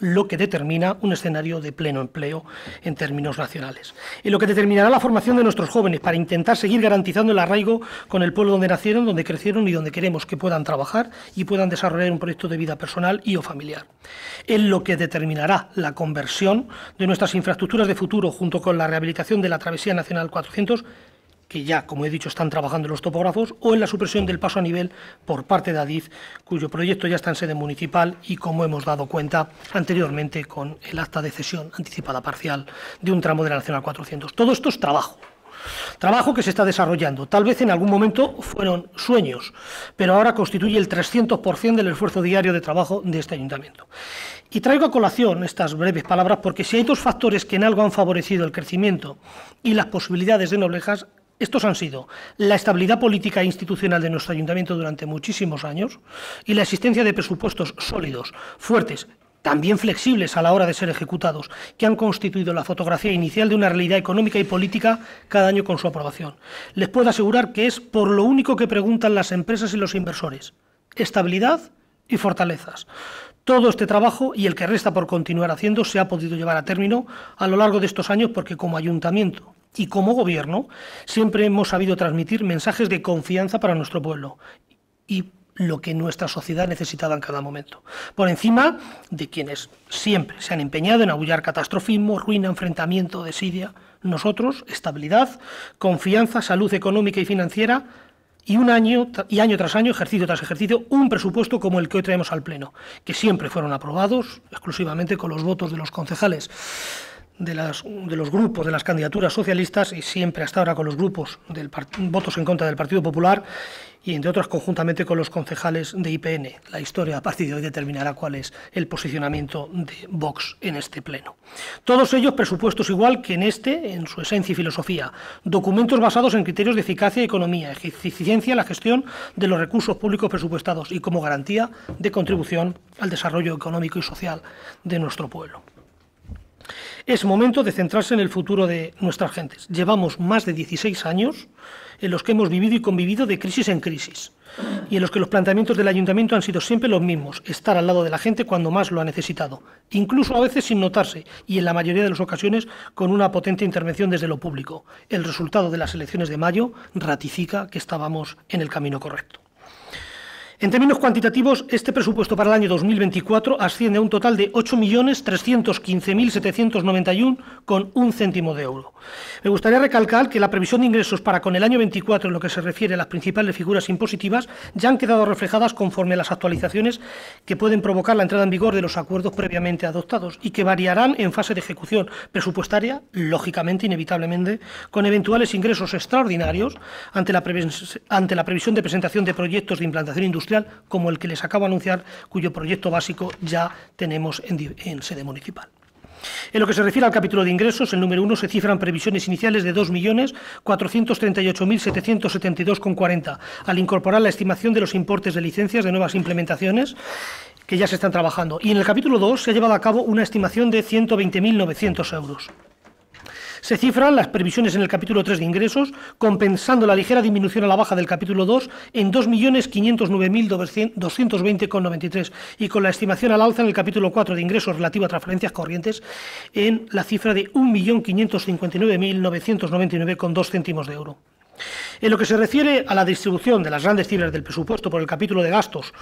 lo que determina un escenario de pleno empleo en términos nacionales. Y lo que determinará la formación de nuestros jóvenes para intentar seguir garantizando el arraigo con el pueblo donde nacieron, donde crecieron y donde queremos que puedan trabajar y puedan desarrollar un proyecto de vida personal y o familiar. En lo que determinará la conversión de nuestras infraestructuras de futuro junto con la rehabilitación de la Travesía Nacional 400 que ya, como he dicho, están trabajando los topógrafos, o en la supresión del paso a nivel por parte de Adif, cuyo proyecto ya está en sede municipal y, como hemos dado cuenta anteriormente, con el acta de cesión anticipada parcial de un tramo de la Nacional 400. Todo esto es trabajo. Trabajo que se está desarrollando. Tal vez en algún momento fueron sueños, pero ahora constituye el 300% del esfuerzo diario de trabajo de este ayuntamiento. Y traigo a colación estas breves palabras porque si hay dos factores que en algo han favorecido el crecimiento y las posibilidades de Noblejas estos han sido la estabilidad política e institucional de nuestro ayuntamiento durante muchísimos años y la existencia de presupuestos sólidos, fuertes, también flexibles a la hora de ser ejecutados, que han constituido la fotografía inicial de una realidad económica y política cada año con su aprobación. Les puedo asegurar que es por lo único que preguntan las empresas y los inversores. Estabilidad y fortalezas. Todo este trabajo y el que resta por continuar haciendo se ha podido llevar a término a lo largo de estos años porque como ayuntamiento y como gobierno siempre hemos sabido transmitir mensajes de confianza para nuestro pueblo y lo que nuestra sociedad necesitaba en cada momento, por encima de quienes siempre se han empeñado en abullar catastrofismo, ruina, enfrentamiento, desidia. Nosotros, estabilidad, confianza, salud económica y financiera, y un año y año tras año, ejercicio tras ejercicio, un presupuesto como el que hoy traemos al Pleno, que siempre fueron aprobados exclusivamente con los votos de los concejales de, los grupos, de las candidaturas socialistas y siempre hasta ahora con los grupos de votos en contra del Partido Popular y entre otras conjuntamente con los concejales de IPN. La historia a partir de hoy determinará cuál es el posicionamiento de Vox en este pleno. Todos ellos presupuestos igual que en este, en su esencia y filosofía, documentos basados en criterios de eficacia y economía, eficiencia en la gestión de los recursos públicos presupuestados y como garantía de contribución al desarrollo económico y social de nuestro pueblo. Es momento de centrarse en el futuro de nuestras gentes. Llevamos más de 16 años en los que hemos vivido y convivido de crisis en crisis y en los que los planteamientos del ayuntamiento han sido siempre los mismos, estar al lado de la gente cuando más lo ha necesitado, incluso a veces sin notarse y en la mayoría de las ocasiones con una potente intervención desde lo público. El resultado de las elecciones de mayo ratifica que estábamos en el camino correcto. En términos cuantitativos, este presupuesto para el año 2024 asciende a un total de 8.315.791 con un céntimo de euro. Me gustaría recalcar que la previsión de ingresos para con el año 24 en lo que se refiere a las principales figuras impositivas ya han quedado reflejadas conforme a las actualizaciones que pueden provocar la entrada en vigor de los acuerdos previamente adoptados y que variarán en fase de ejecución presupuestaria, lógicamente, inevitablemente, con eventuales ingresos extraordinarios ante la previsión de presentación de proyectos de implantación industrial como el que les acabo de anunciar, cuyo proyecto básico ya tenemos en, sede municipal. En lo que se refiere al capítulo de ingresos, el número 1 se cifran previsiones iniciales de 2.438.772,40, al incorporar la estimación de los importes de licencias de nuevas implementaciones que ya se están trabajando. Y en el capítulo 2 se ha llevado a cabo una estimación de 120.900 euros. Se cifran las previsiones en el capítulo 3 de ingresos, compensando la ligera disminución a la baja del capítulo 2 en 2.509.220,93 y con la estimación al alza en el capítulo 4 de ingresos relativo a transferencias corrientes en la cifra de 1.559.999,2 céntimos de euro. En lo que se refiere a la distribución de las grandes cifras del presupuesto por el capítulo de gastos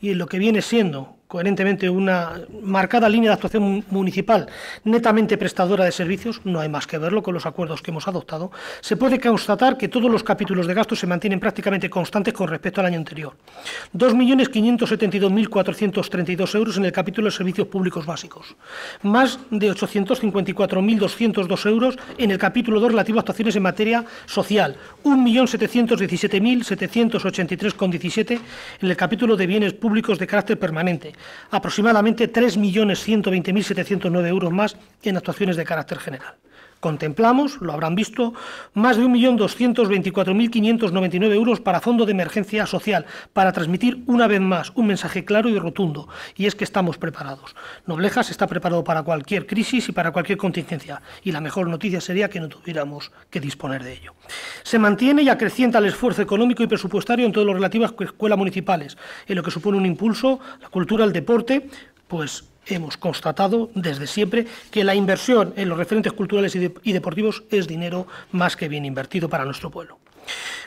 y en lo que viene siendo coherentemente una marcada línea de actuación municipal netamente prestadora de servicios, no hay más que verlo con los acuerdos que hemos adoptado, se puede constatar que todos los capítulos de gastos se mantienen prácticamente constantes con respecto al año anterior. 2.572.432 euros en el capítulo de servicios públicos básicos, más de 854.202 euros en el capítulo 2 relativo a actuaciones en materia social, 1.717.783,17 en el capítulo de bienes públicos de carácter permanente, aproximadamente 3.120.709 euros más en actuaciones de carácter general. Contemplamos, lo habrán visto, más de 1.224.599 euros para Fondo de Emergencia Social, para transmitir una vez más un mensaje claro y rotundo, y es que estamos preparados. Noblejas está preparado para cualquier crisis y para cualquier contingencia, y la mejor noticia sería que no tuviéramos que disponer de ello. Se mantiene y acrecienta el esfuerzo económico y presupuestario en todo lo relativo a escuelas municipales, en lo que supone un impulso, la cultura, el deporte, pues hemos constatado desde siempre que la inversión en los referentes culturales y, deportivos es dinero más que bien invertido para nuestro pueblo.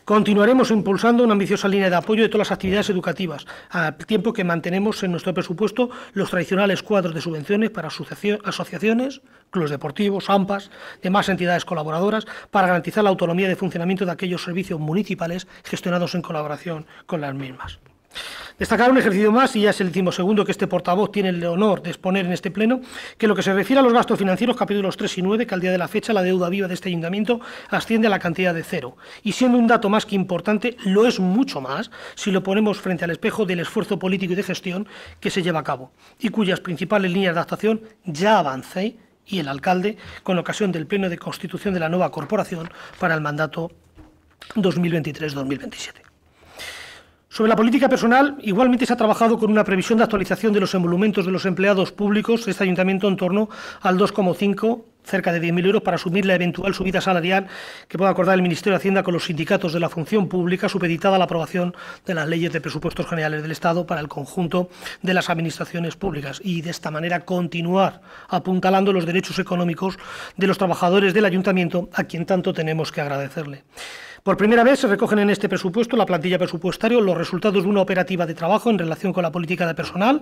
Continuaremos impulsando una ambiciosa línea de apoyo de todas las actividades educativas, al tiempo que mantenemos en nuestro presupuesto los tradicionales cuadros de subvenciones para asociaciones, clubes deportivos, AMPAs, demás entidades colaboradoras, para garantizar la autonomía de funcionamiento de aquellos servicios municipales gestionados en colaboración con las mismas. Destacar un ejercicio más, y ya es el segundo que este portavoz tiene el honor de exponer en este pleno, que lo que se refiere a los gastos financieros, capítulos 3 y 9, que al día de la fecha la deuda viva de este ayuntamiento asciende a la cantidad de cero. Y siendo un dato más que importante, lo es mucho más si lo ponemos frente al espejo del esfuerzo político y de gestión que se lleva a cabo, y cuyas principales líneas de adaptación ya avance y el alcalde con ocasión del pleno de constitución de la nueva corporación para el mandato 2023-2027. Sobre la política personal, igualmente se ha trabajado con una previsión de actualización de los emolumentos de los empleados públicos de este ayuntamiento en torno al 2,5, cerca de 10.000 euros, para asumir la eventual subida salarial que pueda acordar el Ministerio de Hacienda con los sindicatos de la función pública, supeditada a la aprobación de las leyes de presupuestos generales del Estado para el conjunto de las administraciones públicas y de esta manera continuar apuntalando los derechos económicos de los trabajadores del ayuntamiento, a quien tanto tenemos que agradecerle. Por primera vez se recogen en este presupuesto la plantilla presupuestaria, los resultados de una operativa de trabajo en relación con la política de personal,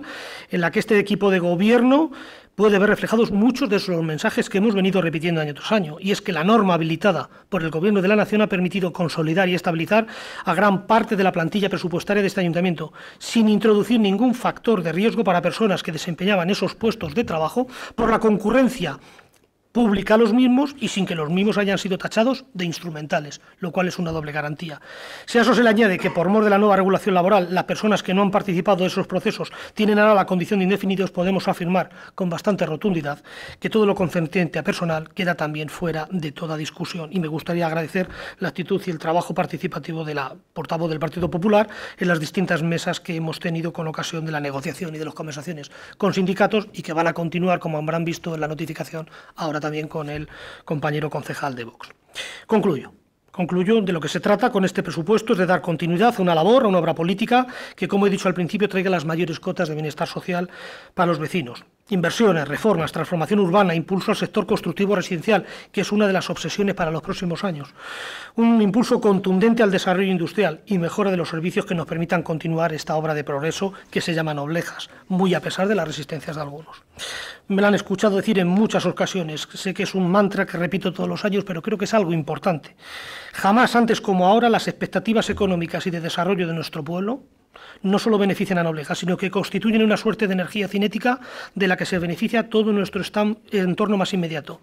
en la que este equipo de gobierno puede ver reflejados muchos de los mensajes que hemos venido repitiendo año tras año, y es que la norma habilitada por el Gobierno de la Nación ha permitido consolidar y estabilizar a gran parte de la plantilla presupuestaria de este ayuntamiento, sin introducir ningún factor de riesgo para personas que desempeñaban esos puestos de trabajo por la concurrencia publica los mismos y sin que los mismos hayan sido tachados de instrumentales, lo cual es una doble garantía. Si a eso se le añade que por mor de la nueva regulación laboral, las personas que no han participado de esos procesos tienen ahora la condición de indefinidos, podemos afirmar con bastante rotundidad que todo lo concerniente a personal queda también fuera de toda discusión. Y me gustaría agradecer la actitud y el trabajo participativo de la portavoz del Partido Popular en las distintas mesas que hemos tenido con ocasión de la negociación y de las conversaciones con sindicatos y que van a continuar, como habrán visto en la notificación, ahora también con el compañero concejal de Vox. Concluyo. Concluyo, de lo que se trata con este presupuesto es de dar continuidad a una labor, a una obra política que, como he dicho al principio, traiga las mayores cotas de bienestar social para los vecinos. Inversiones, reformas, transformación urbana, impulso al sector constructivo residencial, que es una de las obsesiones para los próximos años. Un impulso contundente al desarrollo industrial y mejora de los servicios que nos permitan continuar esta obra de progreso que se llama Noblejas, muy a pesar de las resistencias de algunos. Me la han escuchado decir en muchas ocasiones, sé que es un mantra que repito todos los años, pero creo que es algo importante. Jamás antes como ahora las expectativas económicas y de desarrollo de nuestro pueblo, no solo benefician a Nobleja, sino que constituyen una suerte de energía cinética de la que se beneficia todo nuestro entorno más inmediato.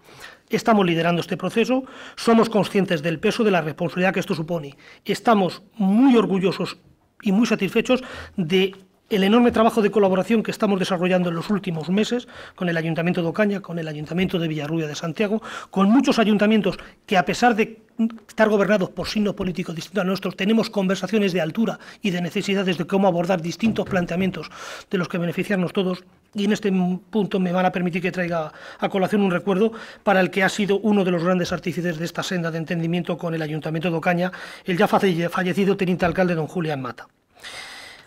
Estamos liderando este proceso, somos conscientes del peso de la responsabilidad que esto supone, estamos muy orgullosos y muy satisfechos de el enorme trabajo de colaboración que estamos desarrollando en los últimos meses con el Ayuntamiento de Ocaña, con el Ayuntamiento de Villarrubia de Santiago, con muchos ayuntamientos que a pesar de estar gobernados por signos políticos distintos a nuestros, tenemos conversaciones de altura y de necesidades de cómo abordar distintos planteamientos de los que beneficiarnos todos. Y en este punto me van a permitir que traiga a colación un recuerdo para el que ha sido uno de los grandes artífices de esta senda de entendimiento con el Ayuntamiento de Ocaña, el ya fallecido teniente alcalde don Julián Mata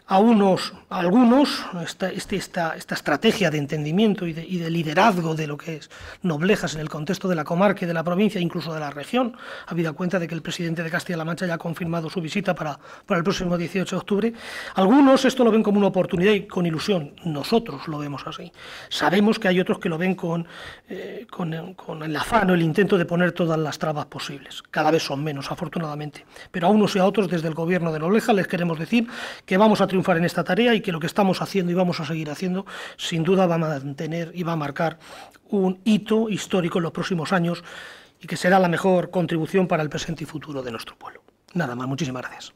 a unos, algunos, esta, este, esta, esta estrategia de entendimiento y de, liderazgo de lo que es noblejas en el contexto de la comarca y de la provincia, incluso de la región, habida cuenta de que el presidente de Castilla-La Mancha ya ha confirmado su visita para, para el próximo 18 de octubre, algunos esto lo ven como una oportunidad y con ilusión, nosotros lo vemos así. Sabemos que hay otros que lo ven con, eh, con, el afán el intento de poner todas las trabas posibles, cada vez son menos, afortunadamente, pero a unos y a otros desde el gobierno de Noblejas les queremos decir que vamos a triunfar en esta tarea y que lo que estamos haciendo y vamos a seguir haciendo sin duda va a mantener y va a marcar un hito histórico en los próximos años y que será la mejor contribución para el presente y futuro de nuestro pueblo. Nada más, muchísimas gracias.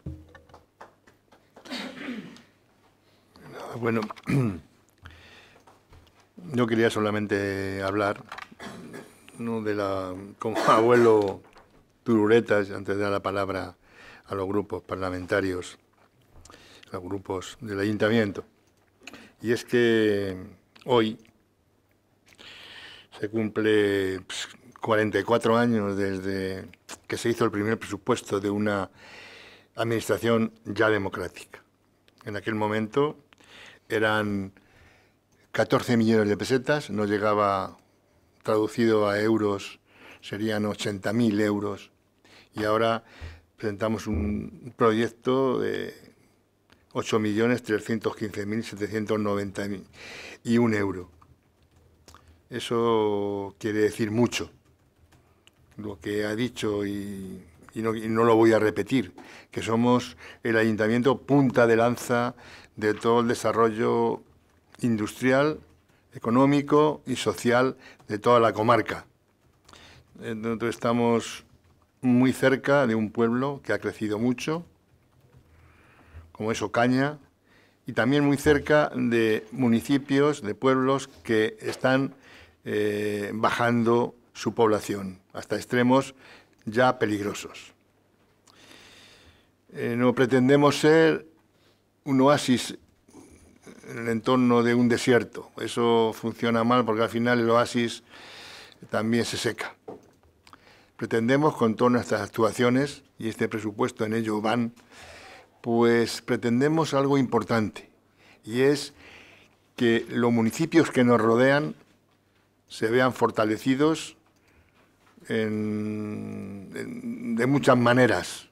Bueno, *clears throat* yo quería solamente hablar con de la, *laughs* abuelo Turuletas, antes de dar la palabra a los grupos parlamentarios los grupos del ayuntamiento. Y es que hoy se cumple 44 pues, años desde que se hizo el primer presupuesto de una administración ya democrática. En aquel momento eran 14 millones de pesetas, no llegaba, traducido a euros, serían 80.000 euros. Y ahora presentamos un proyecto de 8.315.791 euro. Eso quiere decir mucho. Lo que ha dicho y, no, no lo voy a repetir, que somos el ayuntamiento punta de lanza de todo el desarrollo industrial, económico y social de toda la comarca. Eh, nosotros estamos muy cerca de un pueblo que ha crecido mucho, como es Ocaña, y también muy cerca de municipios, de pueblos que están eh, bajando su población hasta extremos ya peligrosos. Eh, no pretendemos ser un oasis en el entorno de un desierto. Eso funciona mal porque al final el oasis también se seca. Pretendemos con todas nuestras actuaciones, y este presupuesto en ello van, pues pretendemos algo importante y es que los municipios que nos rodean se vean fortalecidos de muchas maneras.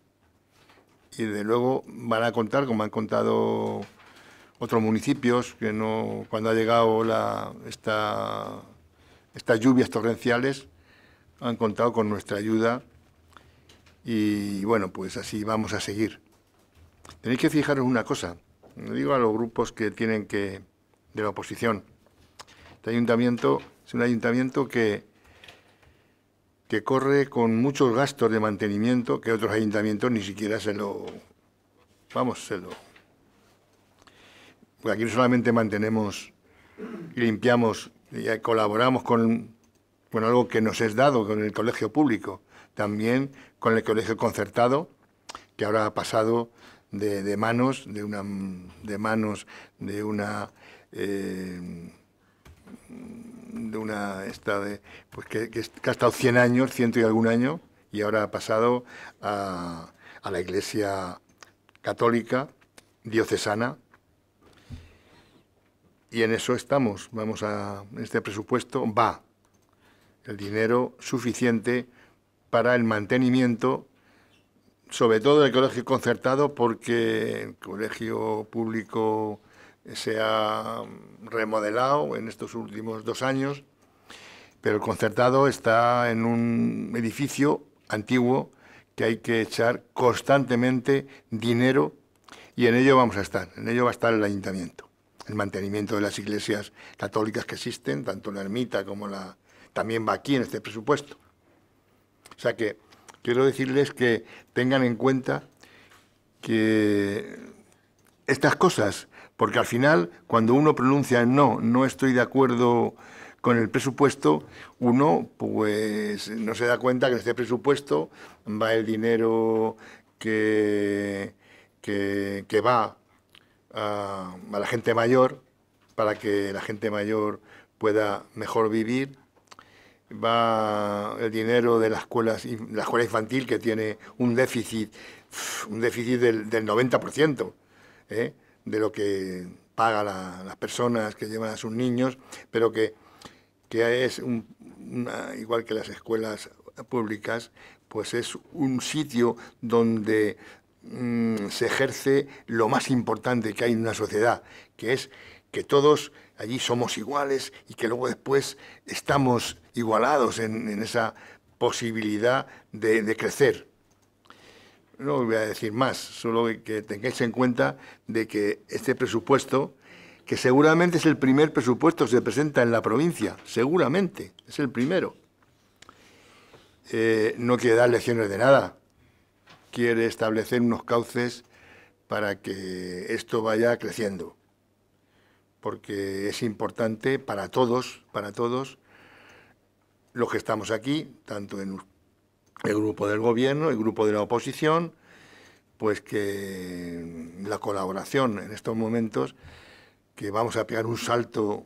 Y de luego van a contar, como han contado otros municipios, que no cuando ha llegado la, estas lluvias torrenciales, han contado con nuestra ayuda. Y bueno, pues así vamos a seguir. Tenéis que fijaros una cosa, no digo a los grupos que tienen que, de la oposición, este ayuntamiento es un ayuntamiento que, que corre con muchos gastos de mantenimiento que otros ayuntamientos ni siquiera se lo, vamos, se lo... aquí solamente mantenemos y limpiamos, y colaboramos con, con algo que nos es dado, con el colegio público, también con el colegio concertado, que ahora ha pasado de, manos, de una, de manos, de una, eh, de una, esta de, pues que, ha estado 100 años, ciento y algún año, y ahora ha pasado a, a la Iglesia Católica, diocesana, y en eso estamos. Vamos a este presupuesto va el dinero suficiente para el mantenimiento sobre todo el colegio concertado, porque el colegio público se ha remodelado en estos últimos dos años, pero el concertado está en un edificio antiguo que hay que echar constantemente dinero y en ello vamos a estar, en ello va a estar el ayuntamiento, el mantenimiento de las iglesias católicas que existen, tanto la ermita como la también va aquí en este presupuesto. O sea que quiero decirles que tengan en cuenta que estas cosas, porque al final cuando uno pronuncia no, no estoy de acuerdo con el presupuesto, uno pues no se da cuenta que en este presupuesto va el dinero que, que, va a la gente mayor para que la gente mayor pueda mejor vivir va el dinero de la escuela, la escuela infantil que tiene un déficit, un déficit del, del 90% ¿eh? de lo que paga las personas que llevan a sus niños, pero que, es igual que las escuelas públicas, pues es un sitio donde mm, se ejerce lo más importante que hay en una sociedad, que es que todos allí somos iguales y que luego después estamos igualados en, esa posibilidad de, crecer. No voy a decir más, solo que tengáis en cuenta de que este presupuesto, que seguramente es el primer presupuesto que se presenta en la provincia, seguramente, es el primero. Eh, no quiere dar lecciones de nada, quiere establecer unos cauces para que esto vaya creciendo, porque es importante para todos, para todos, los que estamos aquí, tanto en el grupo del gobierno, el grupo de la oposición, pues que la colaboración en estos momentos, que vamos a pegar un salto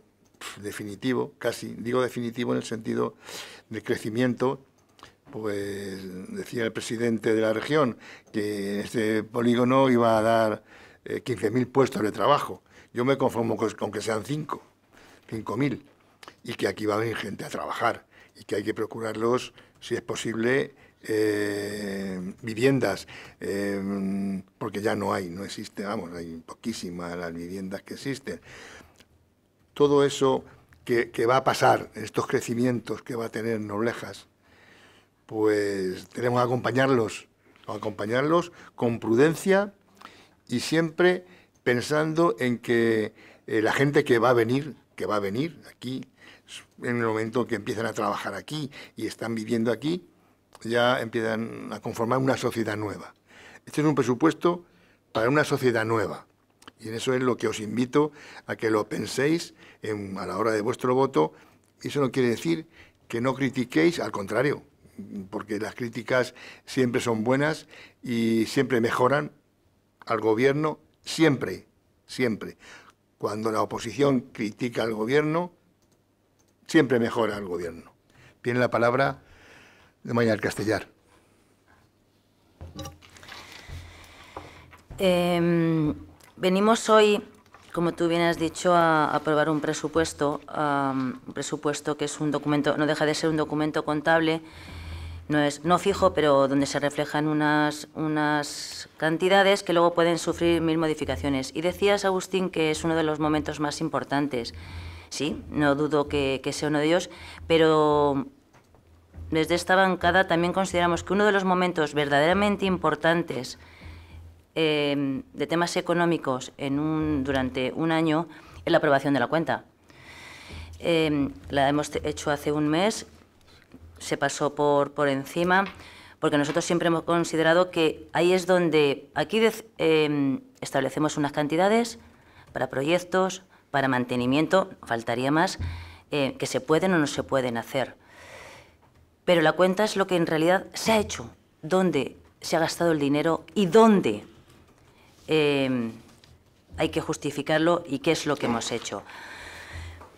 definitivo, casi, digo definitivo en el sentido de crecimiento, pues decía el presidente de la región que este polígono iba a dar 15.000 eh, puestos de trabajo. Yo me conformo con, que sean 5, 5.000, y que aquí va a venir gente a trabajar y que hay que procurarlos, si es posible, eh, viviendas, eh, porque ya no hay, no existe, vamos, hay poquísimas las viviendas que existen. Todo eso que, va a pasar, estos crecimientos que va a tener Noblejas, pues tenemos que acompañarlos, acompañarlos con prudencia y siempre pensando en que eh, la gente que va a venir, que va a venir aquí, en el momento que empiezan a trabajar aquí y están viviendo aquí, ya empiezan a conformar una sociedad nueva. Este es un presupuesto para una sociedad nueva. Y en eso es lo que os invito a que lo penséis a la hora de vuestro voto. Eso no quiere decir que no critiquéis, al contrario, porque las críticas siempre son buenas y siempre mejoran al gobierno, siempre, siempre. Cuando la oposición critica al gobierno, siempre mejora el gobierno. Tiene la palabra de Mañana Castellar. Em, venimos hoy, como tú bien has dicho, a aprobar un presupuesto, un presupuesto que es un documento, no deja de ser un documento contable, no es no fijo, pero donde se reflejan unas, unas cantidades que luego pueden sufrir mil modificaciones. Y decías, Agustín, que es uno de los momentos más importantes. Sí, no dudo que, sea uno de ellos, pero desde esta bancada también consideramos que uno de los momentos verdaderamente importantes em, de temas económicos en un, durante un año es la aprobación de la cuenta. Em, la hemos hecho hace un mes, se pasó por, por encima, porque nosotros siempre hemos considerado que ahí es donde aquí em, establecemos unas cantidades para proyectos, para mantenimiento, faltaría más, eh, que se pueden o no se pueden hacer. Pero la cuenta es lo que en realidad se ha hecho, dónde se ha gastado el dinero y dónde em, hay que justificarlo y qué es lo que hemos hecho.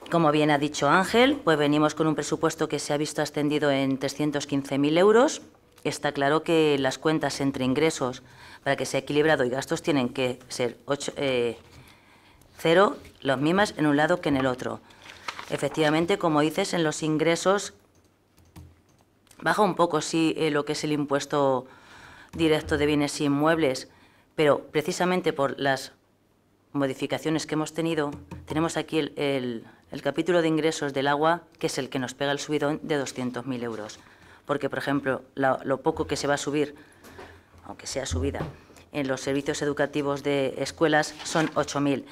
Como bien ha dicho Ángel, pues venimos con un presupuesto que se ha visto ascendido en 315.000 euros. Está claro que las cuentas entre ingresos, para que sea equilibrado y gastos, tienen que ser eh, cero los mimas en un lado que en el otro. Efectivamente, como dices, en los ingresos baja un poco, sí, eh, lo que es el impuesto directo de bienes inmuebles, pero precisamente por las modificaciones que hemos tenido, tenemos aquí el, capítulo de ingresos del agua, que es el que nos pega el subidón de 200.000 euros. Porque, por ejemplo, lo poco que se va a subir, aunque sea subida, en los servicios educativos de escuelas son 8.000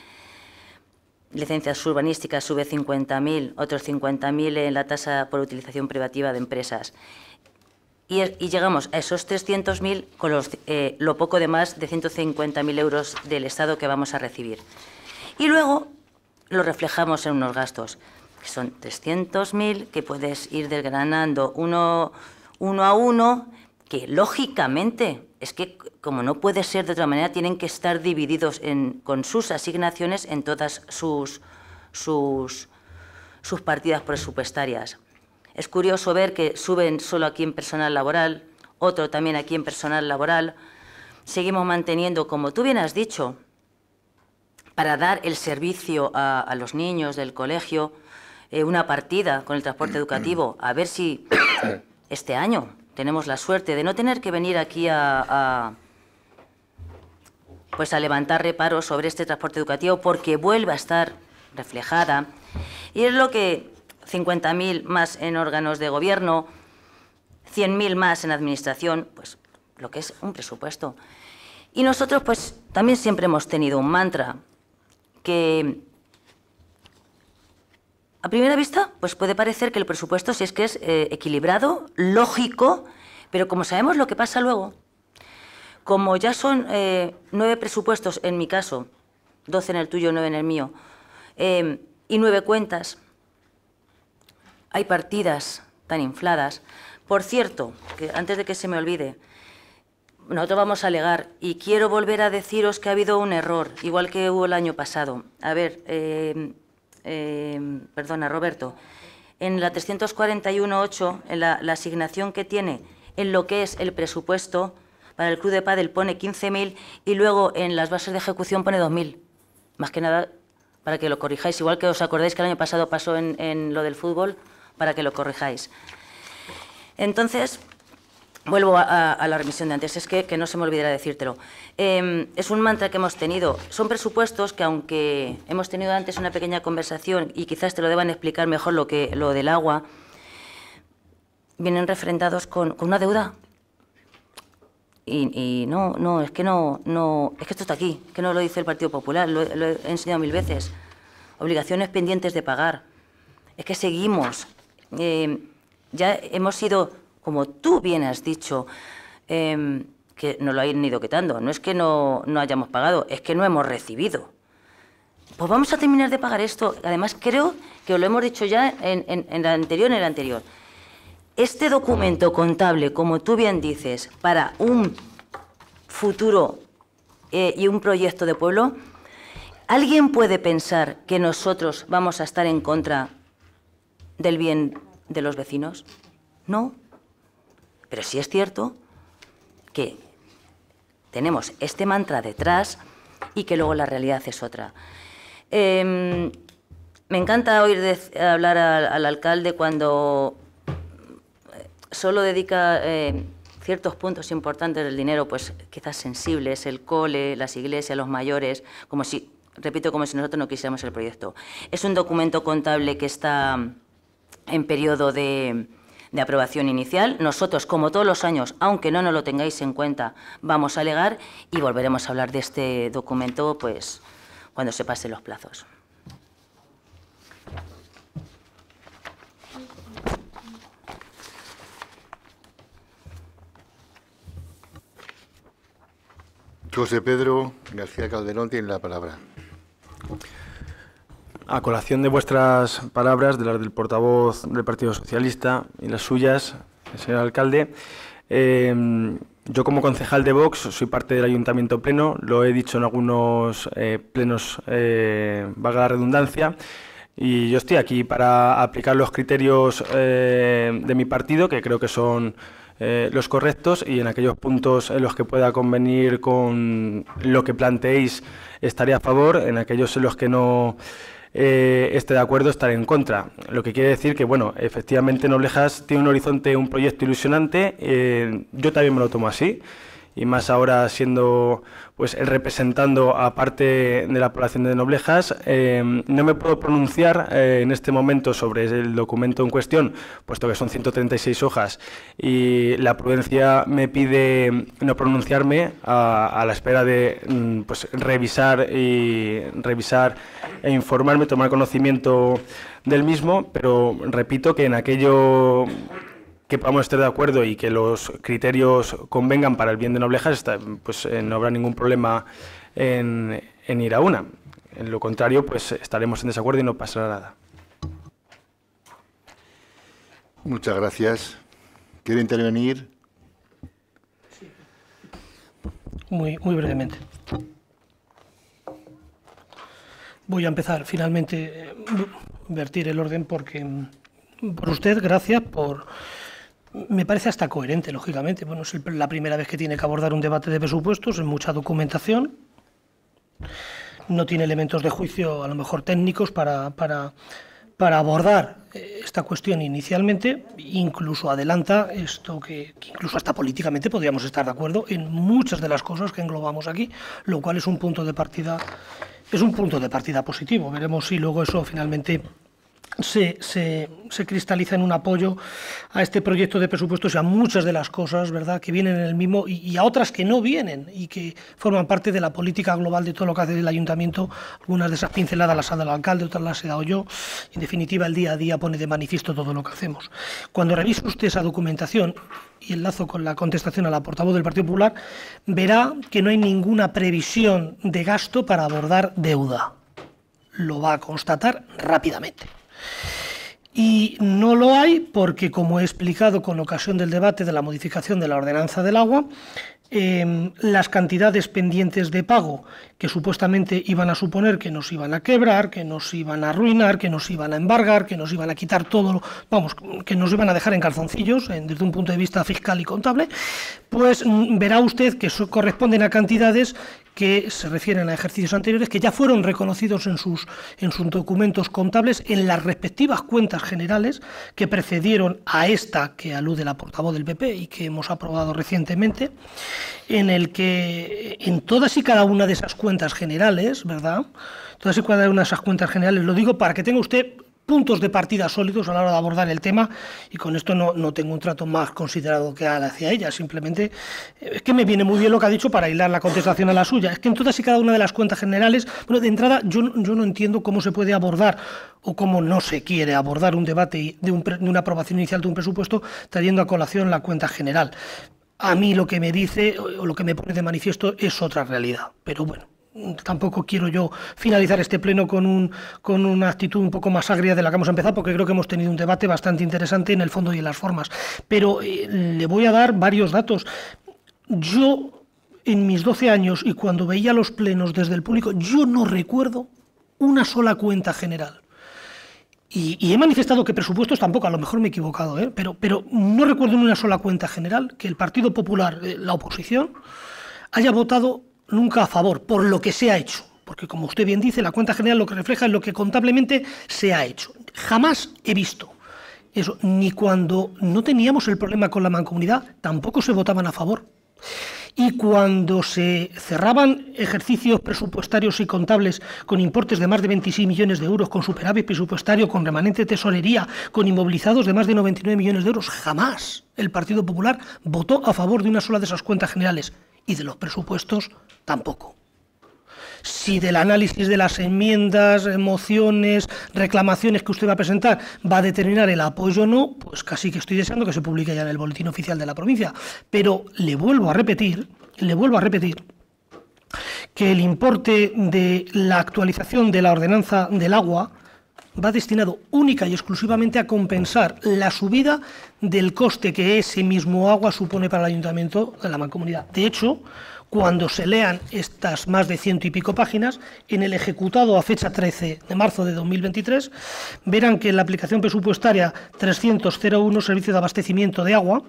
licencias urbanísticas sube 50.000, otros 50.000 en la tasa por utilización privativa de empresas. Y, llegamos a esos 300.000 con los, eh, lo poco de más de 150.000 euros del Estado que vamos a recibir. Y luego lo reflejamos en unos gastos, que son 300.000, que puedes ir desgranando uno a uno, que lógicamente es que como no puede ser de otra manera, tienen que estar divididos con sus asignaciones en todas sus, sus, partidas presupuestarias. Es curioso ver que suben solo aquí en personal laboral, otro también aquí en personal laboral. Seguimos manteniendo, como tú bien has dicho, para dar el servicio a, los niños del colegio, eh, una partida con el transporte educativo, a ver si este año tenemos la suerte de no tener que venir aquí a, pues a levantar reparos sobre este transporte educativo porque vuelve a estar reflejada. Y es lo que 50.000 más en órganos de gobierno, 100.000 más en administración, pues lo que es un presupuesto. Y nosotros pues también siempre hemos tenido un mantra que a primera vista, pues puede parecer que el presupuesto, si es que es eh, equilibrado, lógico, pero como sabemos lo que pasa luego, como ya son eh, nueve presupuestos en mi caso, doce en el tuyo, nueve en el mío, eh, y nueve cuentas, hay partidas tan infladas. Por cierto, que antes de que se me olvide, nosotros vamos a alegar y quiero volver a deciros que ha habido un error, igual que hubo el año pasado. A ver, Em, perdona, Roberto, en la 341.8, en la, asignación que tiene en lo que es el presupuesto, para el Club de Padel pone 15.000 y luego en las bases de ejecución pone 2.000. Más que nada para que lo corrijáis, igual que os acordáis que el año pasado pasó en, en lo del fútbol, para que lo corrijáis. Entonces, Vuelvo a, la remisión de antes, es que, no se me olvidará decírtelo. Em, es un mantra que hemos tenido. Son presupuestos que, aunque hemos tenido antes una pequeña conversación y quizás te lo deban explicar mejor lo, que, lo del agua, vienen refrendados con, una deuda. Y, no, no, es que no, no, es que esto está aquí, que no lo dice el Partido Popular, lo, he enseñado mil veces. Obligaciones pendientes de pagar. Es que seguimos. Em, ya hemos sido como tú bien has dicho, em, que no lo hayan ido quitando. No es que no, hayamos pagado, es que no hemos recibido. Pues vamos a terminar de pagar esto. Además, creo que lo hemos dicho ya en, en, el anterior, en el anterior. Este documento contable, como tú bien dices, para un futuro eh, y un proyecto de pueblo, ¿alguien puede pensar que nosotros vamos a estar en contra del bien de los vecinos? No. Pero sí es cierto que tenemos este mantra detrás y que luego la realidad es otra. Em, me encanta oír hablar al, alcalde cuando eh, solo dedica eh, ciertos puntos importantes del dinero, pues quizás sensibles, el cole, las iglesias, los mayores, como si, repito, como si nosotros no quisiéramos el proyecto. Es un documento contable que está en periodo de, de aprobación inicial. Nosotros, como todos los años, aunque no nos lo tengáis en cuenta, vamos a alegar y volveremos a hablar de este documento pues, cuando se pasen los plazos. José Pedro García Calderón tiene la palabra. A colación de vuestras palabras, de las del portavoz del Partido Socialista y las suyas, señor alcalde, em, yo como concejal de Vox soy parte del Ayuntamiento Pleno, lo he dicho en algunos eh, plenos, eh, valga la redundancia, y yo estoy aquí para aplicar los criterios eh, de mi partido, que creo que son eh, los correctos y en aquellos puntos en los que pueda convenir con lo que planteéis estaré a favor, en aquellos en los que no ...este de acuerdo, estar en contra. Lo que quiere decir que, bueno, efectivamente Noblejas tiene un horizonte, un proyecto ilusionante, eh, yo también me lo tomo así y más ahora siendo pues representando a parte de la población de Noblejas. Eh, no me puedo pronunciar eh, en este momento sobre el documento en cuestión, puesto que son 136 hojas y la prudencia me pide no pronunciarme a, a la espera de mm, pues, revisar y revisar e informarme, tomar conocimiento del mismo, pero repito que en aquello que podamos estar de acuerdo y que los criterios convengan para el bien de Noblejas, pues eh, no habrá ningún problema en, ir a una. En lo contrario, pues estaremos en desacuerdo y no pasará nada. Muchas gracias. ¿Quiere intervenir? Sí. Muy, brevemente. Voy a empezar finalmente, invertir eh, el orden porque mm, por usted, gracias por me parece hasta coherente, lógicamente. Bueno, es la primera vez que tiene que abordar un debate de presupuestos, en mucha documentación. No tiene elementos de juicio, a lo mejor técnicos, para, para, abordar eh, esta cuestión inicialmente. Incluso adelanta esto que, que, incluso hasta políticamente podríamos estar de acuerdo en muchas de las cosas que englobamos aquí, lo cual es un punto de partida, es un punto de partida positivo. Veremos si luego eso finalmente se, cristaliza en un apoyo a este proyecto de presupuestos y a muchas de las cosas ¿verdad? que vienen en el mismo y, y, a otras que no vienen y que forman parte de la política global de todo lo que hace el ayuntamiento. Algunas de esas pinceladas las ha dado el alcalde, otras las he dado yo. En definitiva, el día a día pone de manifiesto todo lo que hacemos. Cuando revise usted esa documentación y enlazo con la contestación a la portavoz del Partido Popular, verá que no hay ninguna previsión de gasto para abordar deuda. Lo va a constatar rápidamente. Y no lo hay porque, como he explicado con ocasión del debate de la modificación de la ordenanza del agua, em, las cantidades pendientes de pago que supuestamente iban a suponer que nos iban a quebrar, que nos iban a arruinar, que nos iban a embargar, que nos iban a quitar todo, vamos, que nos iban a dejar en calzoncillos desde un punto de vista fiscal y contable, pues mm, verá usted que eso corresponden a cantidades que se refieren a ejercicios anteriores que ya fueron reconocidos en sus, en sus documentos contables en las respectivas cuentas generales que precedieron a esta que alude la portavoz del PP y que hemos aprobado recientemente, en el que en todas y cada una de esas cuentas generales, ¿verdad? Todas y cada una de esas cuentas generales, lo digo para que tenga usted puntos de partida sólidos a la hora de abordar el tema y con esto no, no tengo un trato más considerado que hacia ella, simplemente eh, es que me viene muy bien lo que ha dicho para aislar la contestación a la suya, es que en todas y cada una de las cuentas generales, bueno, de entrada yo, no entiendo cómo se puede abordar o cómo no se quiere abordar un debate de una aprobación inicial de un presupuesto trayendo a colación la cuenta general. A mí lo que me dice o lo que me pone de manifiesto es otra realidad, pero bueno tampoco quiero yo finalizar este pleno con, un, con una actitud un poco más agria de la que hemos empezado, porque creo que hemos tenido un debate bastante interesante en el fondo y en las formas. Pero eh, le voy a dar varios datos. Yo, en mis 12 años y cuando veía los plenos desde el público, yo no recuerdo una sola cuenta general. Y, he manifestado que presupuestos tampoco, a lo mejor me he equivocado, ¿eh? pero, pero no recuerdo en una sola cuenta general que el Partido Popular, eh, la oposición, haya votado nunca a favor, por lo que se ha hecho. Porque como usted bien dice, la cuenta general lo que refleja es lo que contablemente se ha hecho. Jamás he visto eso, ni cuando no teníamos el problema con la mancomunidad, tampoco se votaban a favor. Y cuando se cerraban ejercicios presupuestarios y contables con importes de más de 26 millones de euros, con superávit presupuestario, con remanente tesorería, con inmovilizados de más de 99 millones de euros, jamás el Partido Popular votó a favor de una sola de esas cuentas generales y de los presupuestos Tampoco. Si del análisis de las enmiendas, mociones, reclamaciones que usted va a presentar va a determinar el apoyo o no, pues casi que estoy deseando que se publique ya en el boletín oficial de la provincia. Pero le vuelvo a repetir, le vuelvo a repetir que el importe de la actualización de la ordenanza del agua va destinado única y exclusivamente a compensar la subida del coste que ese mismo agua supone para el ayuntamiento de la mancomunidad. De hecho, cuando se lean estas más de ciento y pico páginas, en el ejecutado a fecha 13 de marzo de 2023, verán que en la aplicación presupuestaria 301, Servicio de Abastecimiento de Agua,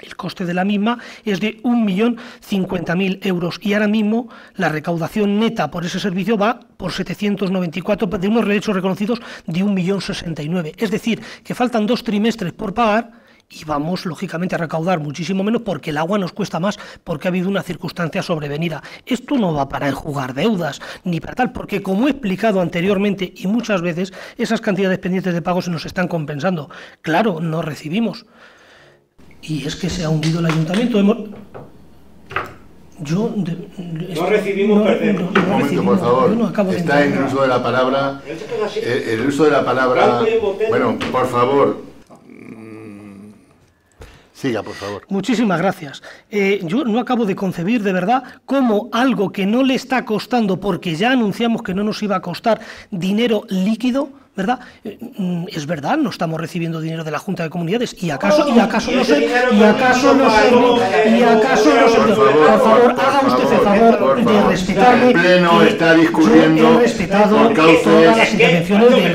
el coste de la misma es de 1.050.000 euros y ahora mismo la recaudación neta por ese servicio va por 794 de unos derechos reconocidos de 1.069. Es decir, que faltan dos trimestres por pagar y vamos lógicamente a recaudar muchísimo menos porque el agua nos cuesta más porque ha habido una circunstancia sobrevenida. Esto no va para enjugar deudas ni para tal, porque como he explicado anteriormente y muchas veces, esas cantidades pendientes de pago se nos están compensando. Claro, no recibimos. Y es que se ha hundido el ayuntamiento. Yo no recibimos un momento, por favor. Está en uso de la palabra. Eh, el uso de la palabra. Bueno, por favor, por favor. Muchísimas gracias. Eh, yo no acabo de concebir de verdad cómo algo que no le está costando, porque ya anunciamos que no nos iba a costar dinero líquido, ¿verdad? Eh, mm, es verdad, no estamos recibiendo dinero de la Junta de Comunidades y acaso y acaso no sé? y acaso no se y acaso no se por favor haga usted el favor de respetarme. El pleno está discutiendo todas las intervenciones de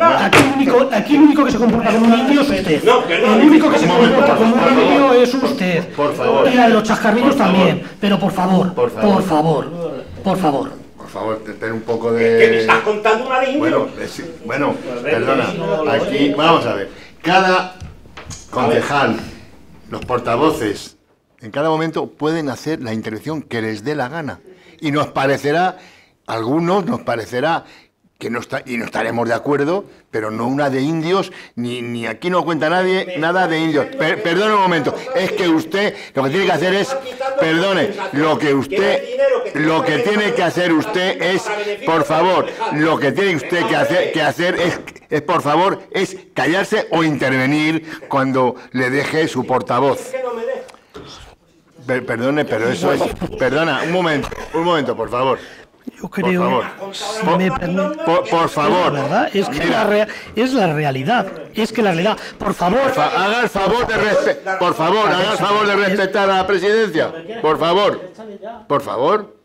Aquí el único aquí el único que se comporta como un indio es usted. El único que se comporta como un indio es usted. Por favor. Y la de los chascarrillos también, pero por favor, por favor, por favor favor, ten un poco de... estás contando una de Bueno, bueno perdona, aquí, vamos a ver, cada concejal, los portavoces, en cada momento pueden hacer la intervención que les dé la gana. Y nos parecerá, algunos nos parecerá que no está, y no estaremos de acuerdo, pero no una de indios, ni, ni aquí no cuenta nadie nada de indios. perdone un momento, es que usted lo que tiene que hacer es, perdone, lo que usted, lo que tiene que hacer usted es, por favor, lo que tiene usted que hacer, que hacer es, es por favor, es callarse o intervenir cuando le deje su portavoz. perdone, pero eso es, perdona, un momento, un momento, por favor. Yo creo, por favor. por, favor, es la realidad, es que la realidad. Por favor, haga favor de por favor, haga el favor de respetar a la presidencia, por favor, por favor.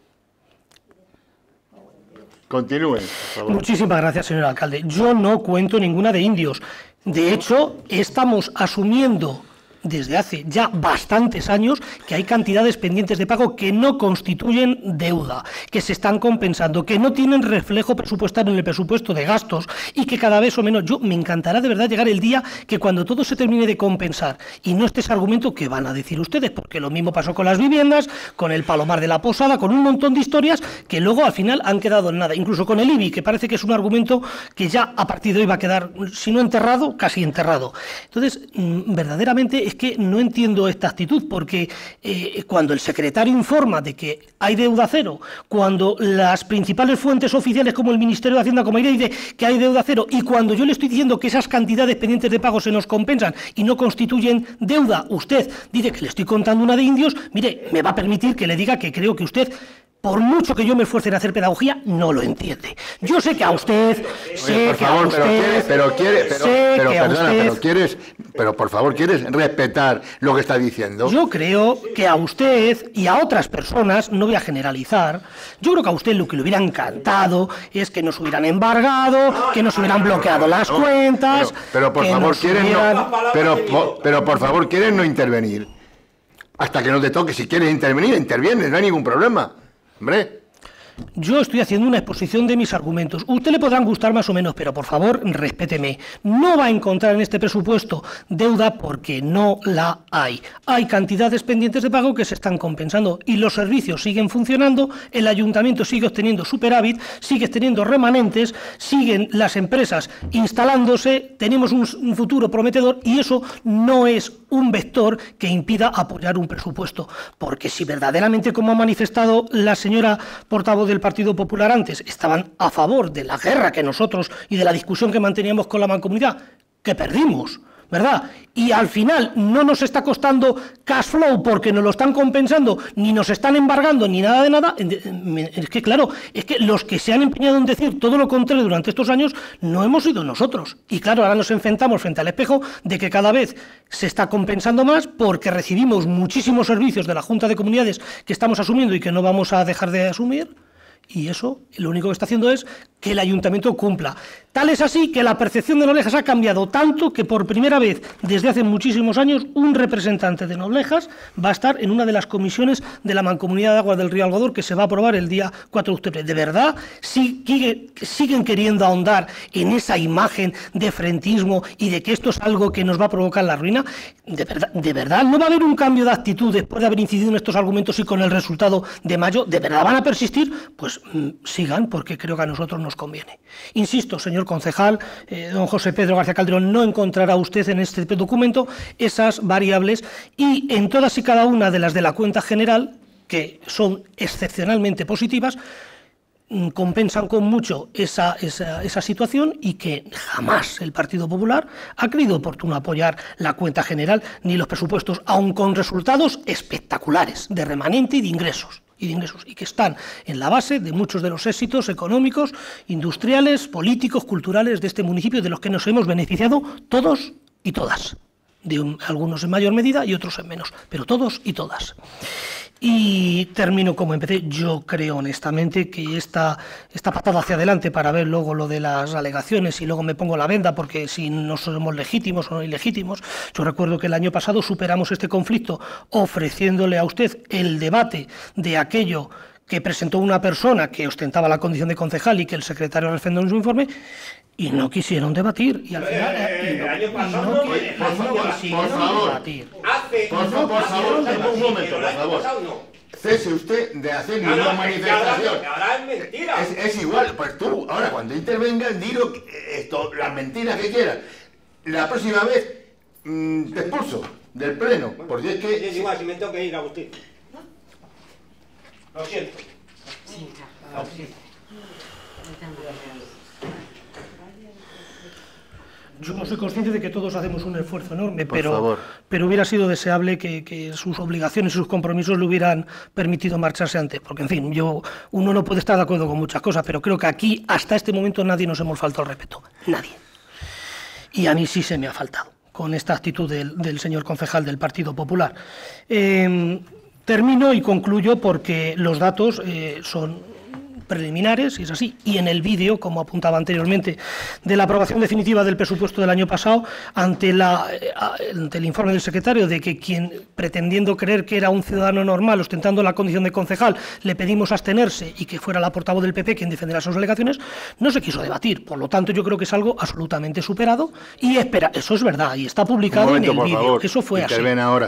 Continúen. Muchísimas gracias, señor alcalde. Yo no cuento ninguna de indios. De hecho, estamos asumiendo desde hace ya bastantes años que hay cantidades pendientes de pago que no constituyen deuda, que se están compensando, que no tienen reflejo presupuestario en el presupuesto de gastos y que cada vez o menos, yo me encantará de verdad llegar el día que cuando todo se termine de compensar y no este ese argumento que van a decir ustedes, porque lo mismo pasó con las viviendas, con el palomar de la posada, con un montón de historias que luego al final han quedado en nada, incluso con el IBI, que parece que es un argumento que ya a partir de hoy va a quedar, si no enterrado, casi enterrado. Entonces, mm, verdaderamente es es que no entiendo esta actitud, porque eh, cuando el secretario informa de que hay deuda cero, cuando las principales fuentes oficiales como el Ministerio de Hacienda, como aire, dice que hay deuda cero, y cuando yo le estoy diciendo que esas cantidades pendientes de pago se nos compensan y no constituyen deuda, usted dice que le estoy contando una de indios, mire, me va a permitir que le diga que creo que usted por mucho que yo me esfuerce en hacer pedagogía, no lo entiende. Yo sé que a usted, sé que favor, pero quiere, pero, pero, perdona, pero quieres, pero por favor, quieres respetar lo que está diciendo. Yo creo que a usted y a otras personas, no voy a generalizar, yo creo que a usted lo que le hubiera encantado es que nos hubieran embargado, que nos hubieran bloqueado las cuentas, pero, por favor, quieren no, pero, pero por favor, ¿quieren no intervenir. Hasta que no te toque, si quieres intervenir, interviene no hay ningún problema. Hombre. Yo estoy haciendo una exposición de mis argumentos. Usted le podrán gustar más o menos, pero por favor, respéteme. No va a encontrar en este presupuesto deuda porque no la hay. Hay cantidades pendientes de pago que se están compensando y los servicios siguen funcionando, el ayuntamiento sigue obteniendo superávit, sigue teniendo remanentes, siguen las empresas instalándose, tenemos un futuro prometedor y eso no es un vector que impida apoyar un presupuesto. Porque si verdaderamente, como ha manifestado la señora portavoz del Partido Popular antes, estaban a favor de la guerra que nosotros y de la discusión que manteníamos con la mancomunidad, que perdimos. Y al final no nos está costando cash flow porque nos lo están compensando, ni nos están embargando, ni nada de nada. Es que, claro, es que los que se han empeñado en decir todo lo contrario durante estos años no hemos sido nosotros. Y claro, ahora nos enfrentamos frente al espejo de que cada vez se está compensando más porque recibimos muchísimos servicios de la Junta de Comunidades que estamos asumiendo y que no vamos a dejar de asumir. Y eso lo único que está haciendo es que el ayuntamiento cumpla. Tal es así que la percepción de Noblejas ha cambiado tanto que por primera vez desde hace muchísimos años un representante de Noblejas va a estar en una de las comisiones de la Mancomunidad de Aguas del Río Alvador que se va a aprobar el día 4 de octubre. De verdad, siguen queriendo ahondar en esa imagen de frentismo y de que esto es algo que nos va a provocar la ruina. De verdad, de verdad no va a haber un cambio de actitud después de haber incidido en estos argumentos y con el resultado de mayo. ¿De verdad van a persistir? Pues mm, sigan porque creo que a nosotros nos conviene. Insisto, señor concejal, eh, don José Pedro García Calderón, no encontrará usted en este documento esas variables y en todas y cada una de las de la cuenta general, que son excepcionalmente positivas, mm, compensan con mucho esa, esa, situación y que jamás el Partido Popular ha creído oportuno apoyar la cuenta general ni los presupuestos, aun con resultados espectaculares de remanente y de ingresos y ingresos, y que están en la base de muchos de los éxitos económicos, industriales, políticos, culturales de este municipio, de los que nos hemos beneficiado todos y todas. De algunos en mayor medida y otros en menos, pero todos y todas. Y termino como empecé. Yo creo honestamente que esta, esta patada hacia adelante para ver luego lo de las alegaciones y luego me pongo la venda porque si no somos legítimos o no ilegítimos, yo recuerdo que el año pasado superamos este conflicto ofreciéndole a usted el debate de aquello que presentó una persona que ostentaba la condición de concejal y que el secretario refrendó en su informe, y no quisieron debatir y al final por favor debatir. Hace, por, favor, por favor un momento por favor cese usted de hacer ninguna manifestación ahora, es, mentira. Es, igual pues tú ahora cuando intervenga, digo esto las mentiras que quieras la próxima vez mm, te expulso del pleno porque es que es igual si me tengo que ir a Agustín lo siento sí, claro, yo soy consciente de que todos hacemos un esfuerzo enorme, pero, pero hubiera sido deseable que, sus obligaciones y sus compromisos le hubieran permitido marcharse antes. Porque, en fin, yo uno no puede estar de acuerdo con muchas cosas, pero creo que aquí, hasta este momento, nadie nos hemos faltado el respeto. Nadie. Y a mí sí se me ha faltado con esta actitud del, señor concejal del Partido Popular. Em, termino y concluyo porque los datos eh, son preliminares, si es así. Y en el vídeo, como apuntaba anteriormente, de la aprobación definitiva del presupuesto del año pasado, ante, la, eh, el informe del secretario de que quien, pretendiendo creer que era un ciudadano normal, ostentando la condición de concejal, le pedimos abstenerse y que fuera la portavoz del PP quien defendiera sus alegaciones, no se quiso debatir. Por lo tanto, yo creo que es algo absolutamente superado. Y espera, eso es verdad, y está publicado en el vídeo. Eso fue así.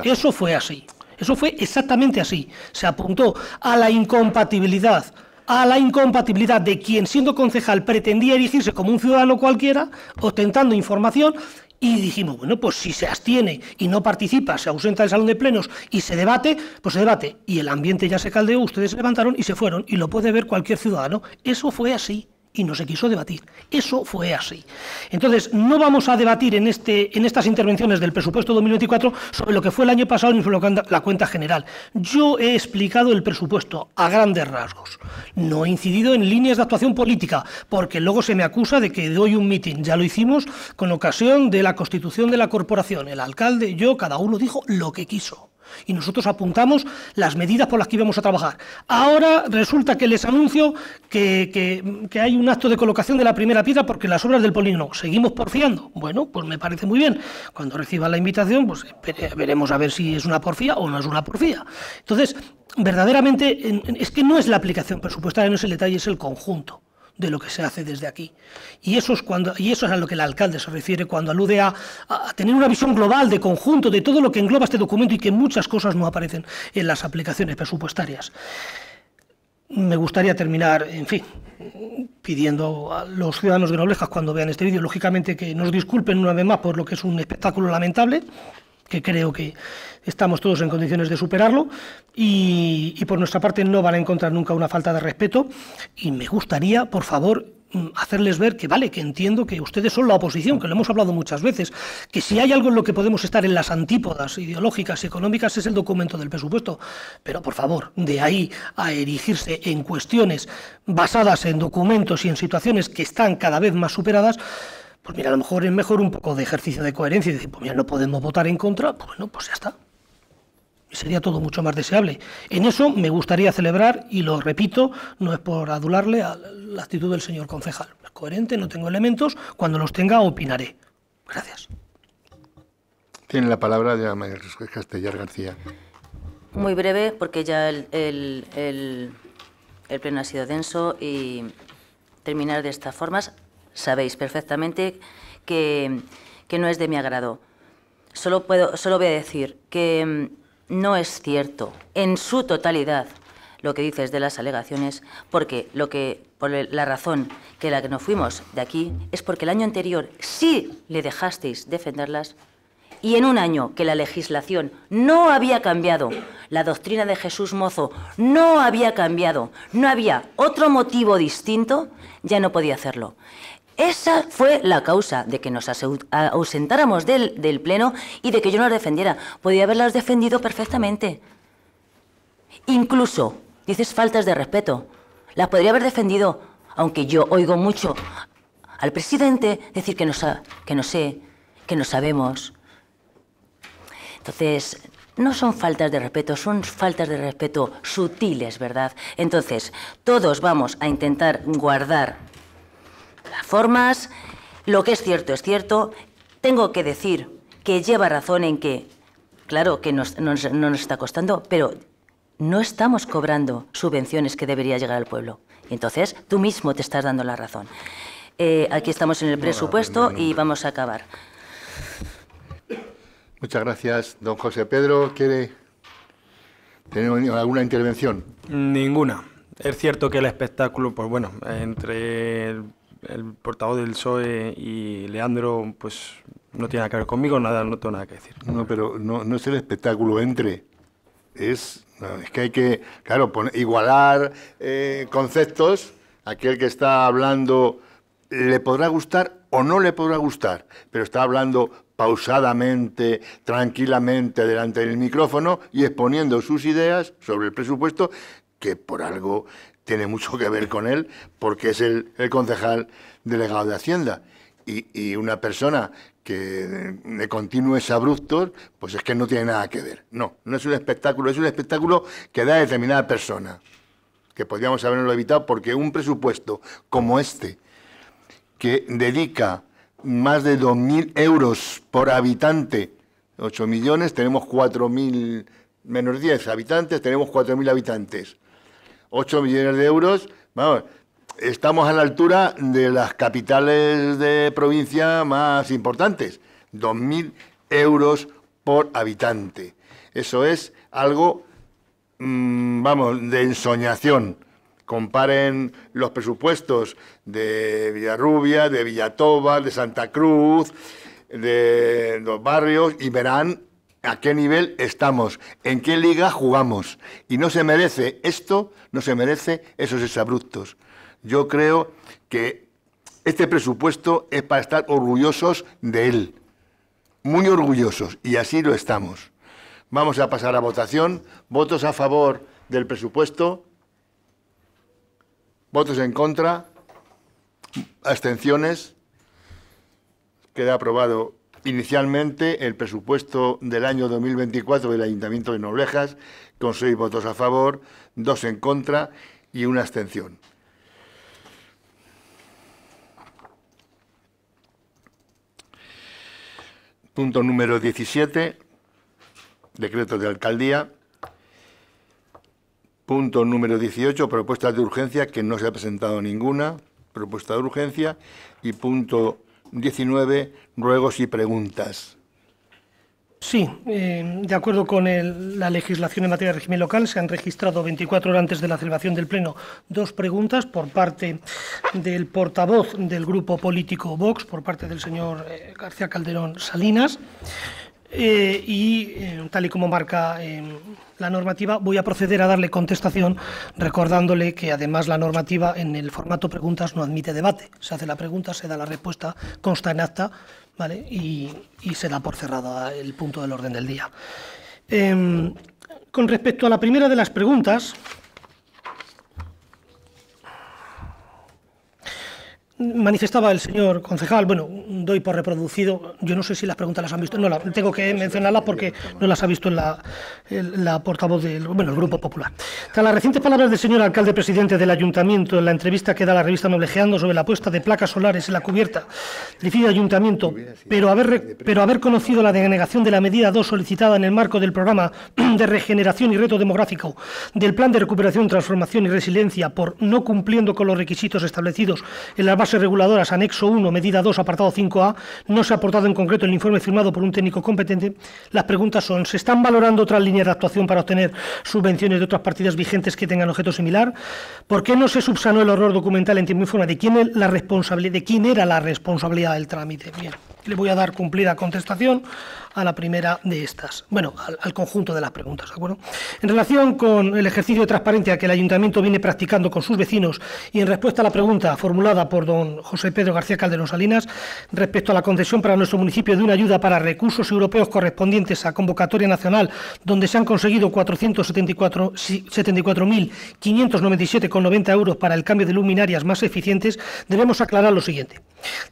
Eso fue así. Eso fue exactamente así. Se apuntó a la incompatibilidad a la incompatibilidad de quien siendo concejal pretendía erigirse como un ciudadano cualquiera, ostentando información, y dijimos, bueno, pues si se abstiene y no participa, se ausenta del salón de plenos y se debate, pues se debate. Y el ambiente ya se caldeó, ustedes se levantaron y se fueron, y lo puede ver cualquier ciudadano. Eso fue así y no se quiso debatir. Eso fue así. Entonces, no vamos a debatir en, este, en estas intervenciones del presupuesto 2024 sobre lo que fue el año pasado ni sobre la cuenta general. Yo he explicado el presupuesto a grandes rasgos. No he incidido en líneas de actuación política, porque luego se me acusa de que doy un mitin. Ya lo hicimos con ocasión de la constitución de la corporación. El alcalde, yo, cada uno dijo lo que quiso. Y nosotros apuntamos las medidas por las que íbamos a trabajar. Ahora resulta que les anuncio que, hay un acto de colocación de la primera piedra porque las obras del polígono seguimos porfiando. Bueno, pues me parece muy bien. Cuando reciba la invitación, pues veremos a ver si es una porfía o no es una porfía. Entonces, verdaderamente, es que no es la aplicación presupuestaria, no es el detalle, es el conjunto de lo que se hace desde aquí. Y eso es, cuando, y eso es a lo que el alcalde se refiere cuando alude a, a tener una visión global, de conjunto, de todo lo que engloba este documento y que muchas cosas no aparecen en las aplicaciones presupuestarias me gustaría terminar, en fin, pidiendo a los ciudadanos de Noblejas cuando vean este vídeo, lógicamente que nos disculpen una vez más por lo que es un espectáculo lamentable, que creo que estamos todos en condiciones de superarlo y, por nuestra parte no van a encontrar nunca una falta de respeto y me gustaría, por favor, mm, hacerles ver que vale, que entiendo que ustedes son la oposición, que lo hemos hablado muchas veces, que si hay algo en lo que podemos estar en las antípodas ideológicas y económicas es el documento del presupuesto, pero por favor, de ahí a erigirse en cuestiones basadas en documentos y en situaciones que están cada vez más superadas, pues mira, a lo mejor es mejor un poco de ejercicio de coherencia y decir, pues mira, no podemos votar en contra, pues bueno, pues ya está, sería todo mucho más deseable. En eso me gustaría celebrar, y lo repito, no es por adularle a la actitud del señor concejal. Es coherente, no tengo elementos, cuando los tenga opinaré. Gracias. Tiene la palabra ya María Castellar García. Muy breve, porque ya el, pleno ha sido denso y terminar de estas formas, sabéis perfectamente que, que no es de mi agrado. Solo, puedo, solo voy a decir que no es cierto en su totalidad lo que dices de las alegaciones, porque lo que por la razón que la que nos fuimos de aquí es porque el año anterior sí le dejasteis defenderlas y en un año que la legislación no había cambiado, la doctrina de Jesús Mozo no había cambiado, no había otro motivo distinto, ya no podía hacerlo. Esa fue la causa de que nos ausentáramos del, Pleno y de que yo no las defendiera. Podía haberlas defendido perfectamente. Incluso, dices faltas de respeto, las podría haber defendido, aunque yo oigo mucho al presidente decir que no, que no sé, que no sabemos. Entonces, no son faltas de respeto, son faltas de respeto sutiles, ¿verdad? Entonces, todos vamos a intentar guardar las formas, lo que es cierto es cierto. Tengo que decir que lleva razón en que, claro que no, nos está costando, pero no estamos cobrando subvenciones que debería llegar al pueblo. Entonces, tú mismo te estás dando la razón. Eh, aquí estamos en el presupuesto y vamos a acabar. Muchas gracias, don José Pedro. ¿Quiere tener alguna intervención? Ninguna. Es cierto que el espectáculo, pues bueno, entre el portavoz del PSOE y Leandro, pues no tiene nada que ver conmigo, nada, no tengo nada que decir. No, pero no, es el espectáculo entre, es, que hay que, claro, igualar eh, conceptos, aquel que está hablando le podrá gustar o no le podrá gustar, pero está hablando pausadamente, tranquilamente delante del micrófono y exponiendo sus ideas sobre el presupuesto que por algo tiene mucho que ver con él porque es el, concejal delegado de Hacienda. Y, una persona que de es abruptos, pues es que no tiene nada que ver. No, no es un espectáculo, es un espectáculo que da a determinada persona, que podríamos haberlo evitado porque un presupuesto como este, que dedica más de 2.000 euros por habitante, 8 millones, tenemos 4.000 menos 10 habitantes, tenemos 4.000 habitantes. 8 millones de euros, vamos, estamos a la altura de las capitales de provincia más importantes, 2.000 euros por habitante. Eso es algo, mm, vamos, de ensoñación. Comparen los presupuestos de Villarrubia, de Villatoba, de Santa Cruz, de los barrios y verán a qué nivel estamos, en qué liga jugamos. Y no se merece esto, no se merece esos exabruptos. Yo creo que este presupuesto es para estar orgullosos de él, muy orgullosos, y así lo estamos. Vamos a pasar a votación. Votos a favor del presupuesto. Votos en contra. Abstenciones. Queda aprobado Inicialmente, el presupuesto del año 2024 del Ayuntamiento de Noblejas, con seis votos a favor, dos en contra y una abstención. Punto número 17, decreto de alcaldía. Punto número 18, propuestas de urgencia, que no se ha presentado ninguna, propuesta de urgencia. Y punto 19, ruegos y preguntas. Sí, eh, de acuerdo con la legislación en materia de régimen local, se han registrado 24 horas antes de la celebración del Pleno dos preguntas por parte del portavoz del grupo político Vox, por parte del señor eh, García Calderón Salinas, eh, y tal y como marca em, la normativa, voy a proceder a darle contestación recordándole que además la normativa en el formato preguntas no admite debate. Se hace la pregunta, se da la respuesta, consta en acta ¿vale? y, se da por cerrada el punto del orden del día. Em, con respecto a la primera de las preguntas, Manifestaba el señor concejal, bueno, doy por reproducido, yo no sé si las preguntas las han visto, no, la, tengo que mencionarlas porque no las ha visto en la, portavoz del bueno, el Grupo Popular. Tras las recientes palabras del señor alcalde presidente del ayuntamiento en la entrevista que da la revista Noblejeando sobre la puesta de placas solares en la cubierta del ayuntamiento, pero haber, pero haber conocido la denegación de la medida 2 solicitada en el marco del programa de regeneración y reto demográfico del Plan de Recuperación, Transformación y Resiliencia por no cumpliendo con los requisitos establecidos en la base reguladoras, anexo 1, medida 2, apartado 5A, no se ha aportado en concreto el informe firmado por un técnico competente, las preguntas son, ¿se están valorando otras líneas de actuación para obtener subvenciones de otras partidas vigentes que tengan objeto similar? ¿Por qué no se subsanó el error documental en tiempo informe? ¿De quién, la responsabilidad, de quién era la responsabilidad del trámite? Bien, le voy a dar cumplida contestación a la primera de estas, bueno, al, conjunto de las preguntas, ¿de acuerdo? En relación con el ejercicio de transparencia que el ayuntamiento viene practicando con sus vecinos y en respuesta a la pregunta formulada por don José Pedro García Calderón Salinas respecto a la concesión para nuestro municipio de una ayuda para recursos europeos correspondientes a convocatoria nacional, donde se han conseguido 474.597,90 euros para el cambio de luminarias más eficientes, debemos aclarar lo siguiente.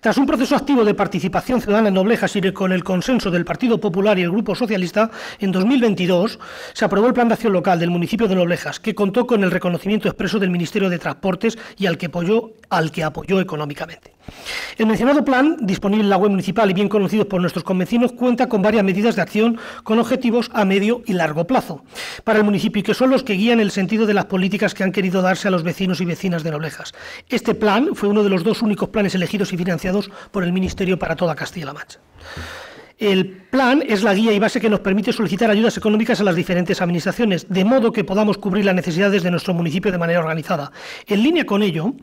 Tras un proceso activo de participación ciudadana en Noblejas y con el consenso del Partido Popular y el Grupo Socialista, en 2022 se aprobó el Plan de Acción Local del municipio de Noblejas, que contó con el reconocimiento expreso del Ministerio de Transportes y al que apoyó, al que apoyó económicamente. El mencionado plan, disponible en la web municipal y bien conocido por nuestros convecinos, cuenta con varias medidas de acción con objetivos a medio y largo plazo para el municipio y que son los que guían el sentido de las políticas que han querido darse a los vecinos y vecinas de Noblejas. Este plan fue uno de los dos únicos planes elegidos y financiados por el Ministerio para toda Castilla-La Mancha. El plan es la guía y base que nos permite solicitar ayudas económicas a las diferentes administraciones, de modo que podamos cubrir las necesidades de nuestro municipio de manera organizada. En línea con ello,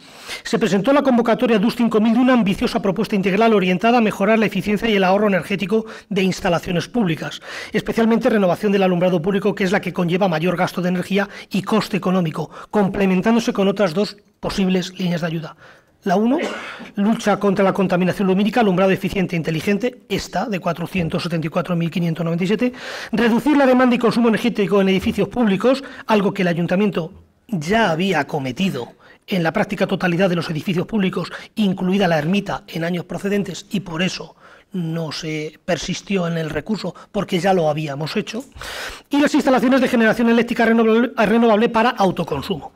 se presentó la convocatoria DUS 5000 de una ambiciosa propuesta integral orientada a mejorar la eficiencia y el ahorro energético de instalaciones públicas, especialmente renovación del alumbrado público, que es la que conlleva mayor gasto de energía y coste económico, complementándose con otras dos posibles líneas de ayuda. La 1, lucha contra la contaminación lumínica, alumbrado eficiente e inteligente, esta de 474.597, reducir la demanda y consumo energético en edificios públicos, algo que el ayuntamiento ya había cometido en la práctica totalidad de los edificios públicos, incluida la ermita, en años procedentes y por eso no se persistió en el recurso porque ya lo habíamos hecho, y las instalaciones de generación eléctrica renovable para autoconsumo.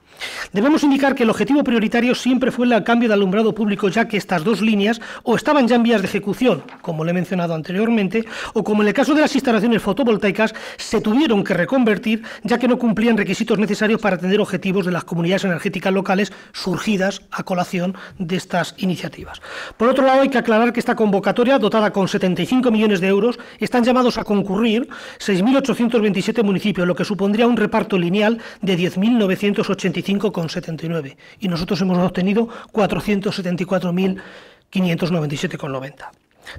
Debemos indicar que el objetivo prioritario siempre fue el cambio de alumbrado público, ya que estas dos líneas o estaban ya en vías de ejecución, como le he mencionado anteriormente, o como en el caso de las instalaciones fotovoltaicas, se tuvieron que reconvertir, ya que no cumplían requisitos necesarios para atender objetivos de las comunidades energéticas locales surgidas a colación de estas iniciativas. Por otro lado, hay que aclarar que esta convocatoria, dotada con 75 millones de euros, están llamados a concurrir 6.827 municipios, lo que supondría un reparto lineal de 10.985 5,79 y nosotros hemos obtenido 474.597,90.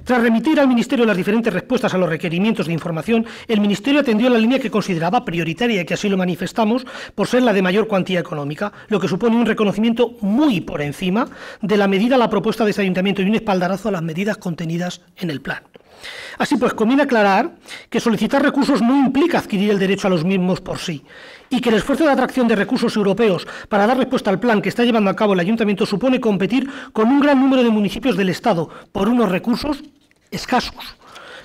Tras remitir al Ministerio las diferentes respuestas a los requerimientos de información, el Ministerio atendió la línea que consideraba prioritaria, que así lo manifestamos, por ser la de mayor cuantía económica, lo que supone un reconocimiento muy por encima de la medida a la propuesta de este ayuntamiento y un espaldarazo a las medidas contenidas en el plan. Así pues, conviene aclarar que solicitar recursos no implica adquirir el derecho a los mismos por sí y que el esfuerzo de atracción de recursos europeos para dar respuesta al plan que está llevando a cabo el ayuntamiento supone competir con un gran número de municipios del Estado por unos recursos escasos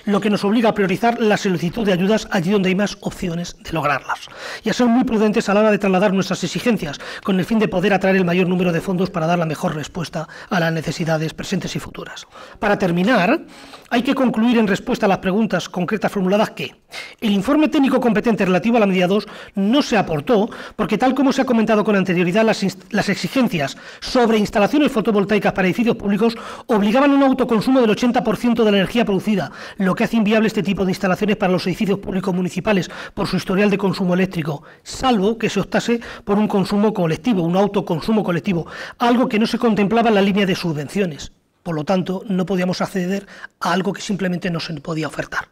lo que nos obliga a priorizar la solicitud de ayudas allí donde hay más opciones de lograrlas y a ser muy prudentes a la hora de trasladar nuestras exigencias con el fin de poder atraer el mayor número de fondos para dar la mejor respuesta a las necesidades presentes y futuras. Para terminar, hay que concluir en respuesta a las preguntas concretas formuladas que el informe técnico competente relativo a la medida 2 no se aportó porque tal como se ha comentado con anterioridad las, exigencias sobre instalaciones fotovoltaicas para edificios públicos obligaban un autoconsumo del 80% de la energía producida, lo que hace inviable este tipo de instalaciones para los edificios públicos municipales por su historial de consumo eléctrico, salvo que se optase por un consumo colectivo, un autoconsumo colectivo, algo que no se contemplaba en la línea de subvenciones. Por lo tanto, no podíamos acceder a algo que simplemente no se podía ofertar.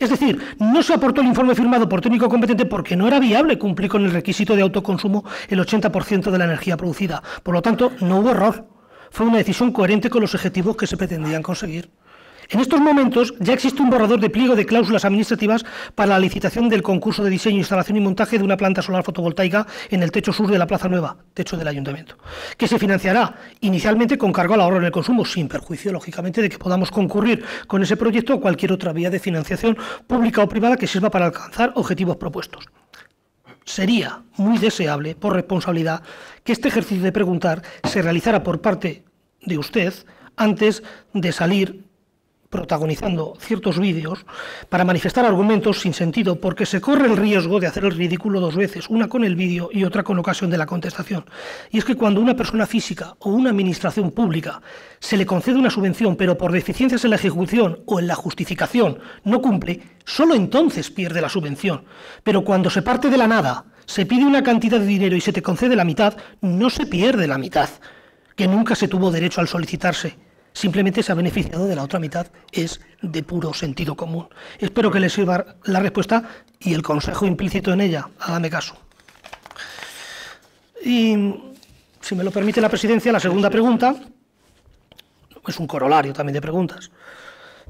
Es decir, no se aportó el informe firmado por técnico competente porque no era viable cumplir con el requisito de autoconsumo el 80% de la energía producida. Por lo tanto, no hubo error. Fue una decisión coherente con los objetivos que se pretendían conseguir. En estos momentos ya existe un borrador de pliego de cláusulas administrativas para la licitación del concurso de diseño, instalación y montaje de una planta solar fotovoltaica en el techo sur de la Plaza Nueva, techo del ayuntamiento, que se financiará inicialmente con cargo al ahorro en el consumo, sin perjuicio, lógicamente, de que podamos concurrir con ese proyecto o cualquier otra vía de financiación pública o privada que sirva para alcanzar objetivos propuestos sería muy deseable, por responsabilidad, que este ejercicio de preguntar se realizara por parte de usted antes de salir protagonizando ciertos vídeos para manifestar argumentos sin sentido porque se corre el riesgo de hacer el ridículo dos veces, una con el vídeo y otra con ocasión de la contestación. Y es que cuando una persona física o una administración pública se le concede una subvención pero por deficiencias en la ejecución o en la justificación no cumple, solo entonces pierde la subvención. Pero cuando se parte de la nada, se pide una cantidad de dinero y se te concede la mitad, no se pierde la mitad, que nunca se tuvo derecho al solicitarse simplemente se ha beneficiado de la otra mitad, es de puro sentido común. Espero que les sirva la respuesta y el consejo implícito en ella, hágame caso. Y si me lo permite la presidencia, la segunda pregunta es un corolario también de preguntas.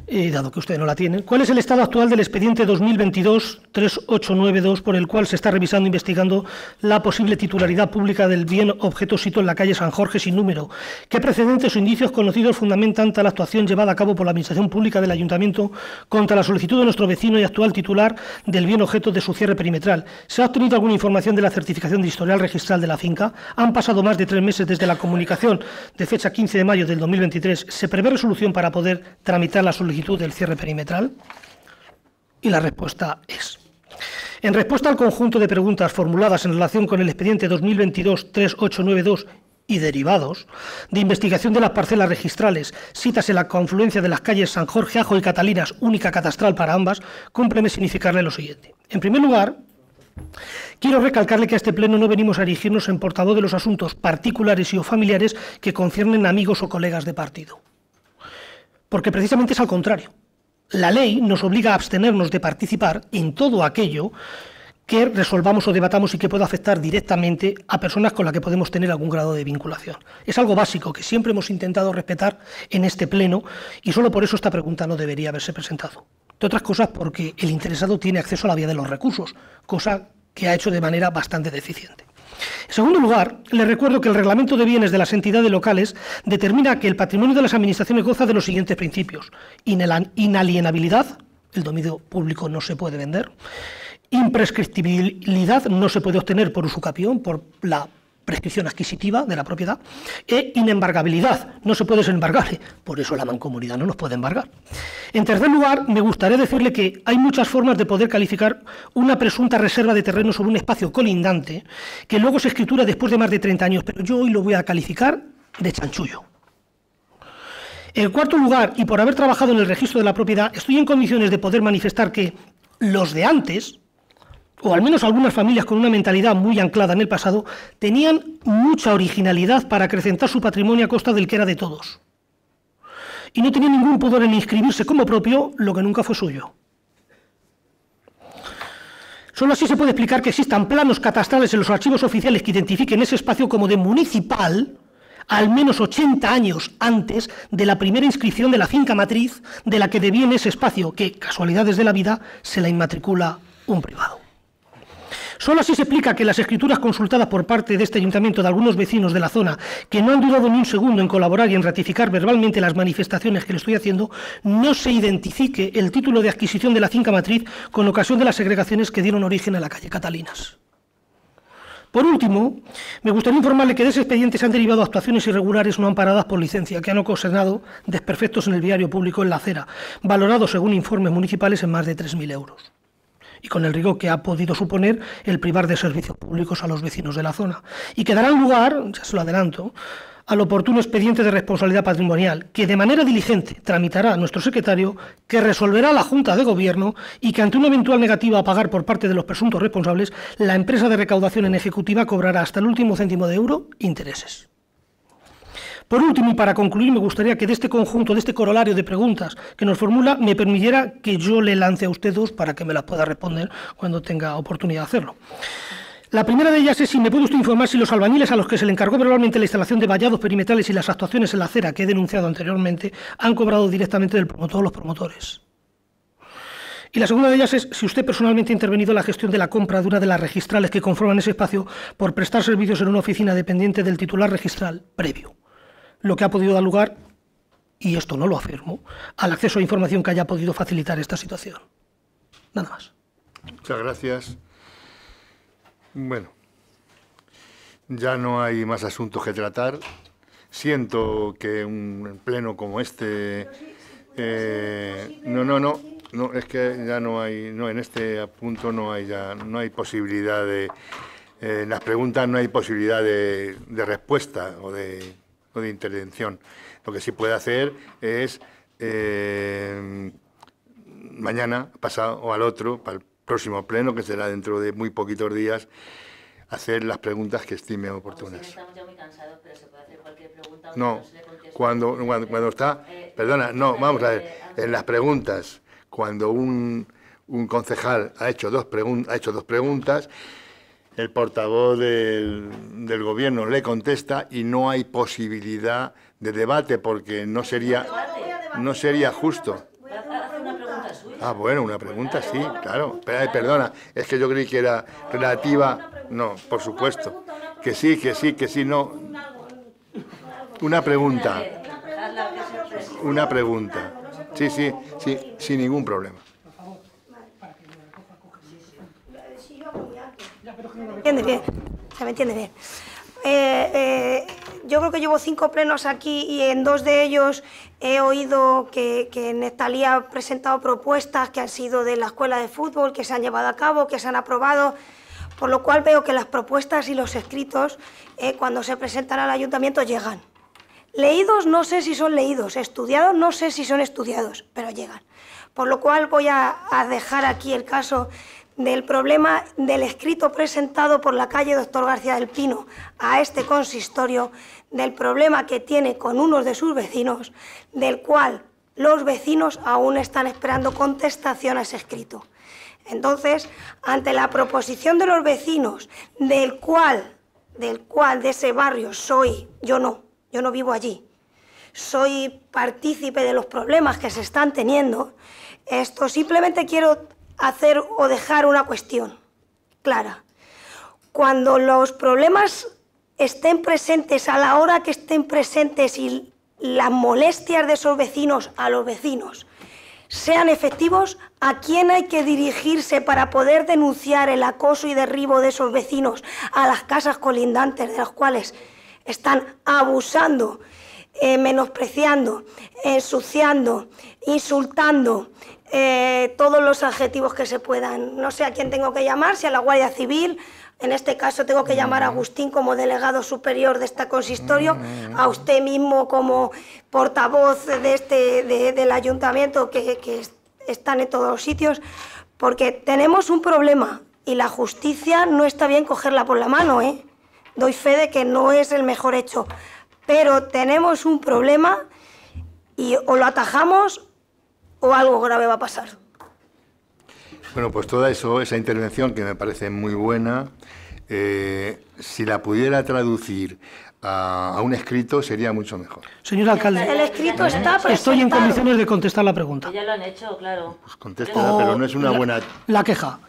Eh, dado que usted no la tiene, ¿cuál es el estado actual del expediente 2022-3892 por el cual se está revisando e investigando la posible titularidad pública del bien objeto sito en la calle San Jorge sin número? ¿Qué precedentes o indicios conocidos fundamentan tal actuación llevada a cabo por la Administración Pública del Ayuntamiento contra la solicitud de nuestro vecino y actual titular del bien objeto de su cierre perimetral? ¿Se ha obtenido alguna información de la certificación de historial registral de la finca? Han pasado más de tres meses desde la comunicación de fecha 15 de mayo del 2023. ¿Se prevé resolución para poder tramitar la solicitud? del cierre perimetral? Y la respuesta es... En respuesta al conjunto de preguntas formuladas en relación con el expediente 2022-3892 y derivados, de investigación de las parcelas registrales, citas en la confluencia de las calles San Jorge, Ajo y Catalinas, única catastral para ambas, cúmpleme significarle lo siguiente. En primer lugar, Quiero recalcarle que a este pleno no venimos a erigirnos en portavoz de los asuntos particulares y o familiares que conciernen amigos o colegas de partido porque precisamente es al contrario. La ley nos obliga a abstenernos de participar en todo aquello que resolvamos o debatamos y que pueda afectar directamente a personas con las que podemos tener algún grado de vinculación. Es algo básico que siempre hemos intentado respetar en este pleno y solo por eso esta pregunta no debería haberse presentado. De otras cosas porque el interesado tiene acceso a la vía de los recursos, cosa que ha hecho de manera bastante deficiente. En segundo lugar, le recuerdo que el reglamento de bienes de las entidades locales determina que el patrimonio de las administraciones goza de los siguientes principios. Inalienabilidad, el dominio público no se puede vender. Imprescriptibilidad, no se puede obtener por usucapión, por la prescripción adquisitiva de la propiedad, e inembargabilidad, no se puede ser por eso la mancomunidad no nos puede embargar. En tercer lugar, me gustaría decirle que hay muchas formas de poder calificar una presunta reserva de terreno sobre un espacio colindante, que luego se escritura después de más de 30 años, pero yo hoy lo voy a calificar de chanchullo. En cuarto lugar, y por haber trabajado en el registro de la propiedad, estoy en condiciones de poder manifestar que los de antes, o al menos algunas familias con una mentalidad muy anclada en el pasado, tenían mucha originalidad para acrecentar su patrimonio a costa del que era de todos. Y no tenían ningún poder en inscribirse como propio lo que nunca fue suyo. Solo así se puede explicar que existan planos catastrales en los archivos oficiales que identifiquen ese espacio como de municipal al menos 80 años antes de la primera inscripción de la finca matriz de la que deviene ese espacio que, casualidades de la vida, se la inmatricula un privado. Solo así se explica que las escrituras consultadas por parte de este ayuntamiento de algunos vecinos de la zona, que no han dudado ni un segundo en colaborar y en ratificar verbalmente las manifestaciones que le estoy haciendo, no se identifique el título de adquisición de la finca matriz con ocasión de las segregaciones que dieron origen a la calle Catalinas. Por último, me gustaría informarle que de ese expediente se han derivado actuaciones irregulares no amparadas por licencia, que han ocasionado desperfectos en el viario público en la acera, valorados según informes municipales en más de 3.000 euros y con el rigor que ha podido suponer el privar de servicios públicos a los vecinos de la zona. Y que darán lugar, ya se lo adelanto, al oportuno expediente de responsabilidad patrimonial, que de manera diligente tramitará nuestro secretario, que resolverá la Junta de Gobierno y que ante una eventual negativa a pagar por parte de los presuntos responsables, la empresa de recaudación en ejecutiva cobrará hasta el último céntimo de euro intereses. Por último, para concluir, me gustaría que de este conjunto, de este corolario de preguntas que nos formula, me permitiera que yo le lance a usted dos para que me las pueda responder cuando tenga oportunidad de hacerlo. La primera de ellas es si me puede usted informar si los albañiles a los que se le encargó probablemente la instalación de vallados perimetrales y las actuaciones en la acera que he denunciado anteriormente han cobrado directamente del promotor los promotores. Y la segunda de ellas es si usted personalmente ha intervenido en la gestión de la compra de una de las registrales que conforman ese espacio por prestar servicios en una oficina dependiente del titular registral previo lo que ha podido dar lugar, y esto no lo afirmo, al acceso a información que haya podido facilitar esta situación. Nada más. Muchas gracias. Bueno, ya no hay más asuntos que tratar. Siento que un pleno como este... Eh, no, no, no. No, es que ya no hay, no, en este punto no hay ya, no hay posibilidad de, eh, en las preguntas no hay posibilidad de respuesta o de o de intervención. Lo que sí puede hacer es eh, mañana, pasado o al otro, para el próximo pleno, que será dentro de muy poquitos días, hacer las preguntas que estime oportunas. No, cuando, eh, cuando, cuando está, eh, perdona, no, vamos a ver, en las preguntas, cuando un, un concejal ha hecho dos, pregun ha hecho dos preguntas, el portavoz del, gobierno le contesta y no hay posibilidad de debate porque no sería, no sería justo. Ah, bueno, una pregunta sí, claro. Perdona, es que yo creí que era relativa. No, por supuesto. Que sí, que sí, que sí, no. Una pregunta. Una pregunta. Sí, sí, sí, sin ningún problema. bien, se me entiende bien. Eh, eh, yo creo que llevo cinco plenos aquí y en dos de ellos he oído que, que ha presentado propuestas que han sido de la escuela de fútbol, que se han llevado a cabo, que se han aprobado, por lo cual veo que las propuestas y los escritos, eh, cuando se presentan al ayuntamiento, llegan. Leídos no sé si son leídos, estudiados no sé si son estudiados, pero llegan. Por lo cual voy a dejar aquí el caso del problema del escrito presentado por la calle Doctor García del Pino a este consistorio, del problema que tiene con unos de sus vecinos, del cual los vecinos aún están esperando contestación a ese escrito. Entonces, ante la proposición de los vecinos, del cual, del cual de ese barrio soy, yo no, yo no vivo allí, soy partícipe de los problemas que se están teniendo, esto simplemente quiero hacer o dejar una cuestión clara. Cuando los problemas estén presentes a la hora que estén presentes y las molestias de esos vecinos a los vecinos sean efectivos, ¿a quién hay que dirigirse para poder denunciar el acoso y derribo de esos vecinos a las casas colindantes de las cuales están abusando, eh, menospreciando, ensuciando, insultando, eh, todos los adjetivos que se puedan. No sé a quién tengo que llamar, si a la Guardia Civil, en este caso tengo que llamar a mm. Agustín como delegado superior de este consistorio, mm. a usted mismo como portavoz de este, del ayuntamiento que, que están en todos los sitios, porque tenemos un problema y la justicia no está bien cogerla por la mano, ¿eh? Doy fe de que no es el mejor hecho, pero tenemos un problema y o lo atajamos o algo grave va a pasar. Bueno, pues toda eso, esa intervención que me parece muy buena, eh, si la pudiera traducir a, un escrito sería mucho mejor. Señor alcalde, el escrito está Estoy en condiciones de contestar la pregunta. Ya lo han hecho, claro. Pues contéstala, pero no es una buena... La queja.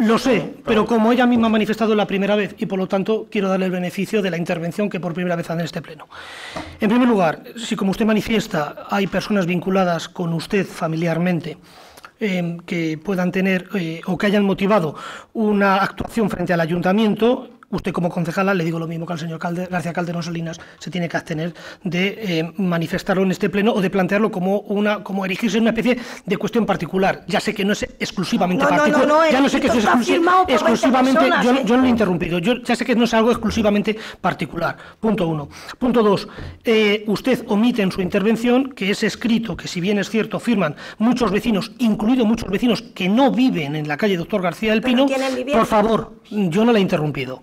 Lo sé, pero como ella misma ha manifestado la primera vez y por lo tanto quiero darle el beneficio de la intervención que por primera vez hace en este pleno. En primer lugar, si como usted manifiesta hay personas vinculadas con usted familiarmente, em, que puedan tener eh, o que hayan motivado una actuación frente al ayuntamiento, usted como concejala, le digo lo mismo que al señor García Calderón Salinas, se tiene que abstener de eh, manifestarlo en este pleno o de plantearlo como una como erigirse en una especie de cuestión particular. Ya sé que no es exclusivamente particular, no, no, ya no sé que eso es exclusivamente, yo, no ¿eh? lo he interrumpido, yo ya sé que no es algo exclusivamente particular. Punto uno. Punto dos, eh, usted omite en su intervención que es escrito, que si bien es cierto, firman muchos vecinos, incluidos muchos vecinos que no viven en la calle Doctor García del Pino, por favor, yo no la he interrumpido.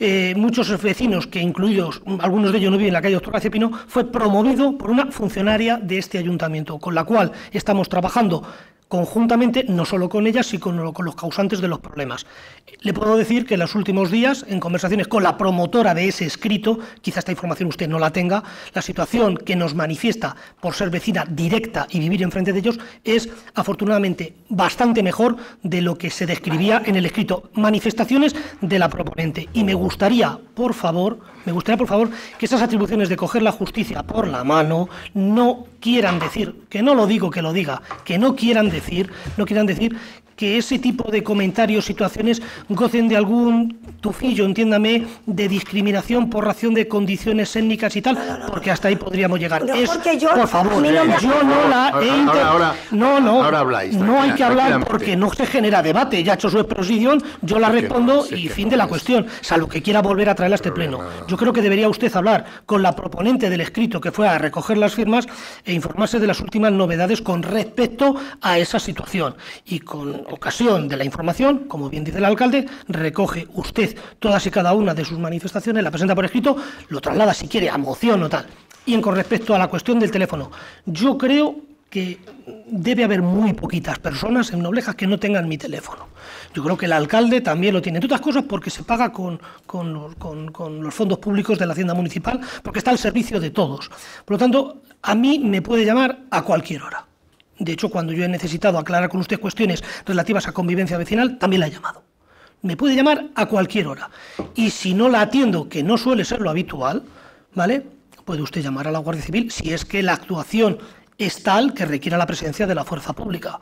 Eh, muchos vecinos, que incluidos algunos de ellos no viven en la calle Doctor Cepino, fue promovido por una funcionaria de este ayuntamiento, con la cual estamos trabajando conjuntamente, no solo con ellas, sino con, los causantes de los problemas. Le puedo decir que en los últimos días, en conversaciones con la promotora de ese escrito, quizá esta información usted no la tenga, la situación que nos manifiesta por ser vecina directa y vivir enfrente de ellos es afortunadamente bastante mejor de lo que se describía en el escrito. Manifestaciones de la proponente. Y me gustaría, por favor, me gustaría, por favor, que esas atribuciones de coger la justicia por la mano no quieran decir, que no lo digo que lo diga, que no quieran decir decir, no quieran decir que ese tipo de comentarios, situaciones, gocen de algún tufillo, entiéndame, de discriminación por ración de condiciones étnicas y tal, porque hasta ahí podríamos llegar. por favor, yo no la he no, no, no hay que hablar porque no se genera debate. Ya ha hecho su exposición, yo la respondo y fin de la cuestión, salvo que quiera volver a traer a este pleno. Yo creo que debería usted hablar con la proponente del escrito que fue a recoger las firmas e informarse de las últimas novedades con respecto a esa situación y con ocasión de la información, como bien dice el alcalde, recoge usted todas y cada una de sus manifestaciones, la presenta por escrito, lo traslada si quiere a moción o tal. Y en, con respecto a la cuestión del teléfono, yo creo que debe haber muy poquitas personas en Noblejas que no tengan mi teléfono. Yo creo que el alcalde también lo tiene, entre cosas porque se paga con, con, los fondos públicos de la Hacienda Municipal, porque está al servicio de todos. Por lo tanto, a mí me puede llamar a cualquier hora. De hecho, cuando yo he necesitado aclarar con usted cuestiones relativas a convivencia vecinal, también la he llamado. Me puede llamar a cualquier hora. Y si no la atiendo, que no suele ser lo habitual, ¿vale? Puede usted llamar a la Guardia Civil si es que la actuación es tal que requiera la presencia de la fuerza pública.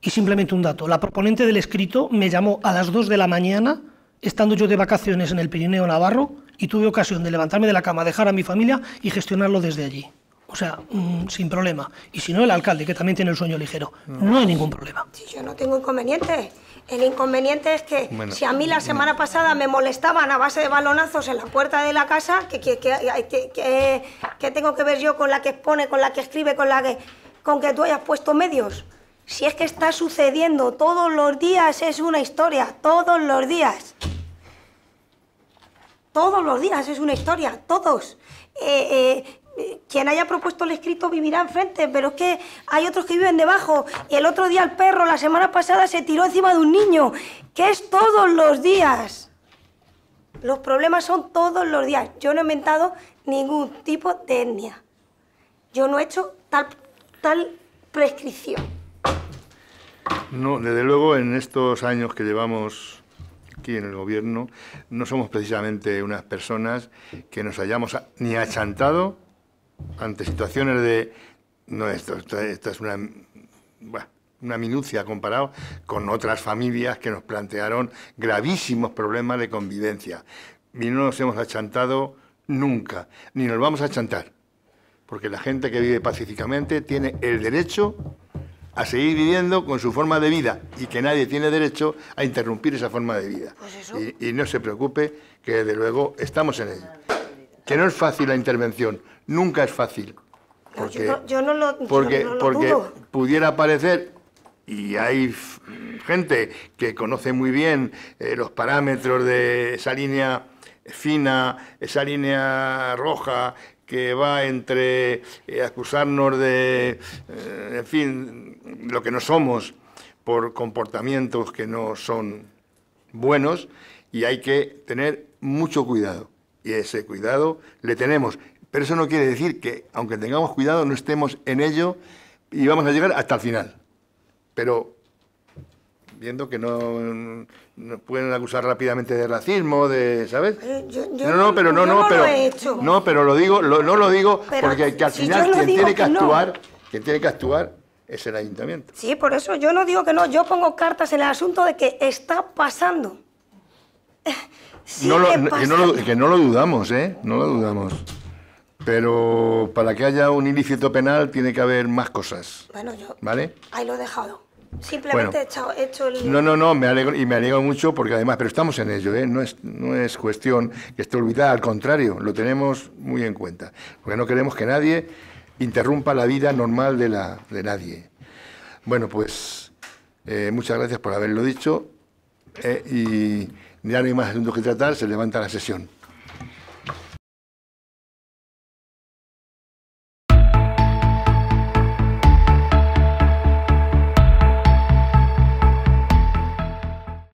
Y simplemente un dato, la proponente del escrito me llamó a las 2 de la mañana, estando yo de vacaciones en el Pirineo Navarro, y tuve ocasión de levantarme de la cama, dejar a mi familia y gestionarlo desde allí. O sea, mm, sin problema. Y si no, el alcalde, que también tiene el sueño ligero. No, hay ningún problema. yo no tengo inconveniente. El inconveniente es que si a mí la semana pasada me molestaban a base de balonazos en la puerta de la casa, que tengo que ver yo con la que expone, con la que escribe, con la que, con que tú hayas puesto medios? Si es que está sucediendo todos los días, es una historia, todos los días. Todos los días es una historia, todos. Eh, eh, quien haya propuesto el escrito vivirá enfrente, pero es que hay otros que viven debajo. El otro día el perro, la semana pasada, se tiró encima de un niño, que es todos los días. Los problemas son todos los días. Yo no he inventado ningún tipo de etnia. Yo no he hecho tal, tal prescripción. No, desde luego en estos años que llevamos aquí en el gobierno, no somos precisamente unas personas que nos hayamos ni achantado ante situaciones de... No, esto, es una... una minucia comparado con otras familias que nos plantearon gravísimos problemas de convivencia. Y no nos hemos achantado nunca, ni nos vamos a achantar, porque la gente que vive pacíficamente tiene el derecho a seguir viviendo con su forma de vida y que nadie tiene derecho a interrumpir esa forma de vida. Pues y, y no se preocupe, que desde luego estamos en ello. Que no es fácil la intervención, nunca es fácil. Porque, yo, no lo, porque, porque pudiera parecer, y hay gente que conoce muy bien eh, los parámetros de esa línea fina, esa línea roja que va entre eh, acusarnos de, eh, en fin, lo que no somos por comportamientos que no son buenos y hay que tener mucho cuidado. Y ese cuidado le tenemos. Pero eso no quiere decir que, aunque tengamos cuidado, no estemos en ello y vamos a llegar hasta el final. Pero viendo que no, no pueden acusar rápidamente de racismo, de, ¿sabes? Eh, no, no, pero no, no, pero lo he hecho. no, pero lo digo, no lo digo porque al final quien tiene que actuar, tiene que actuar es el ayuntamiento. Sí, por eso yo no digo que no, yo pongo cartas en el asunto de que está pasando. *laughs* que, no lo, que no lo dudamos, ¿eh? No lo dudamos. Pero para que haya un ilícito penal tiene que haber más cosas. Bueno, yo. Ahí lo he dejado. Simplemente he, hecho, el... No, no, no, me alegro, y me alegro mucho porque además, pero estamos en ello, ¿eh? no, es, no es cuestión que esté olvidada, al contrario, lo tenemos muy en cuenta, porque no queremos que nadie interrumpa la vida normal de, la, de nadie. Bueno, pues eh, muchas gracias por haberlo dicho eh, y ya no hay más asuntos que tratar, se levanta la sesión.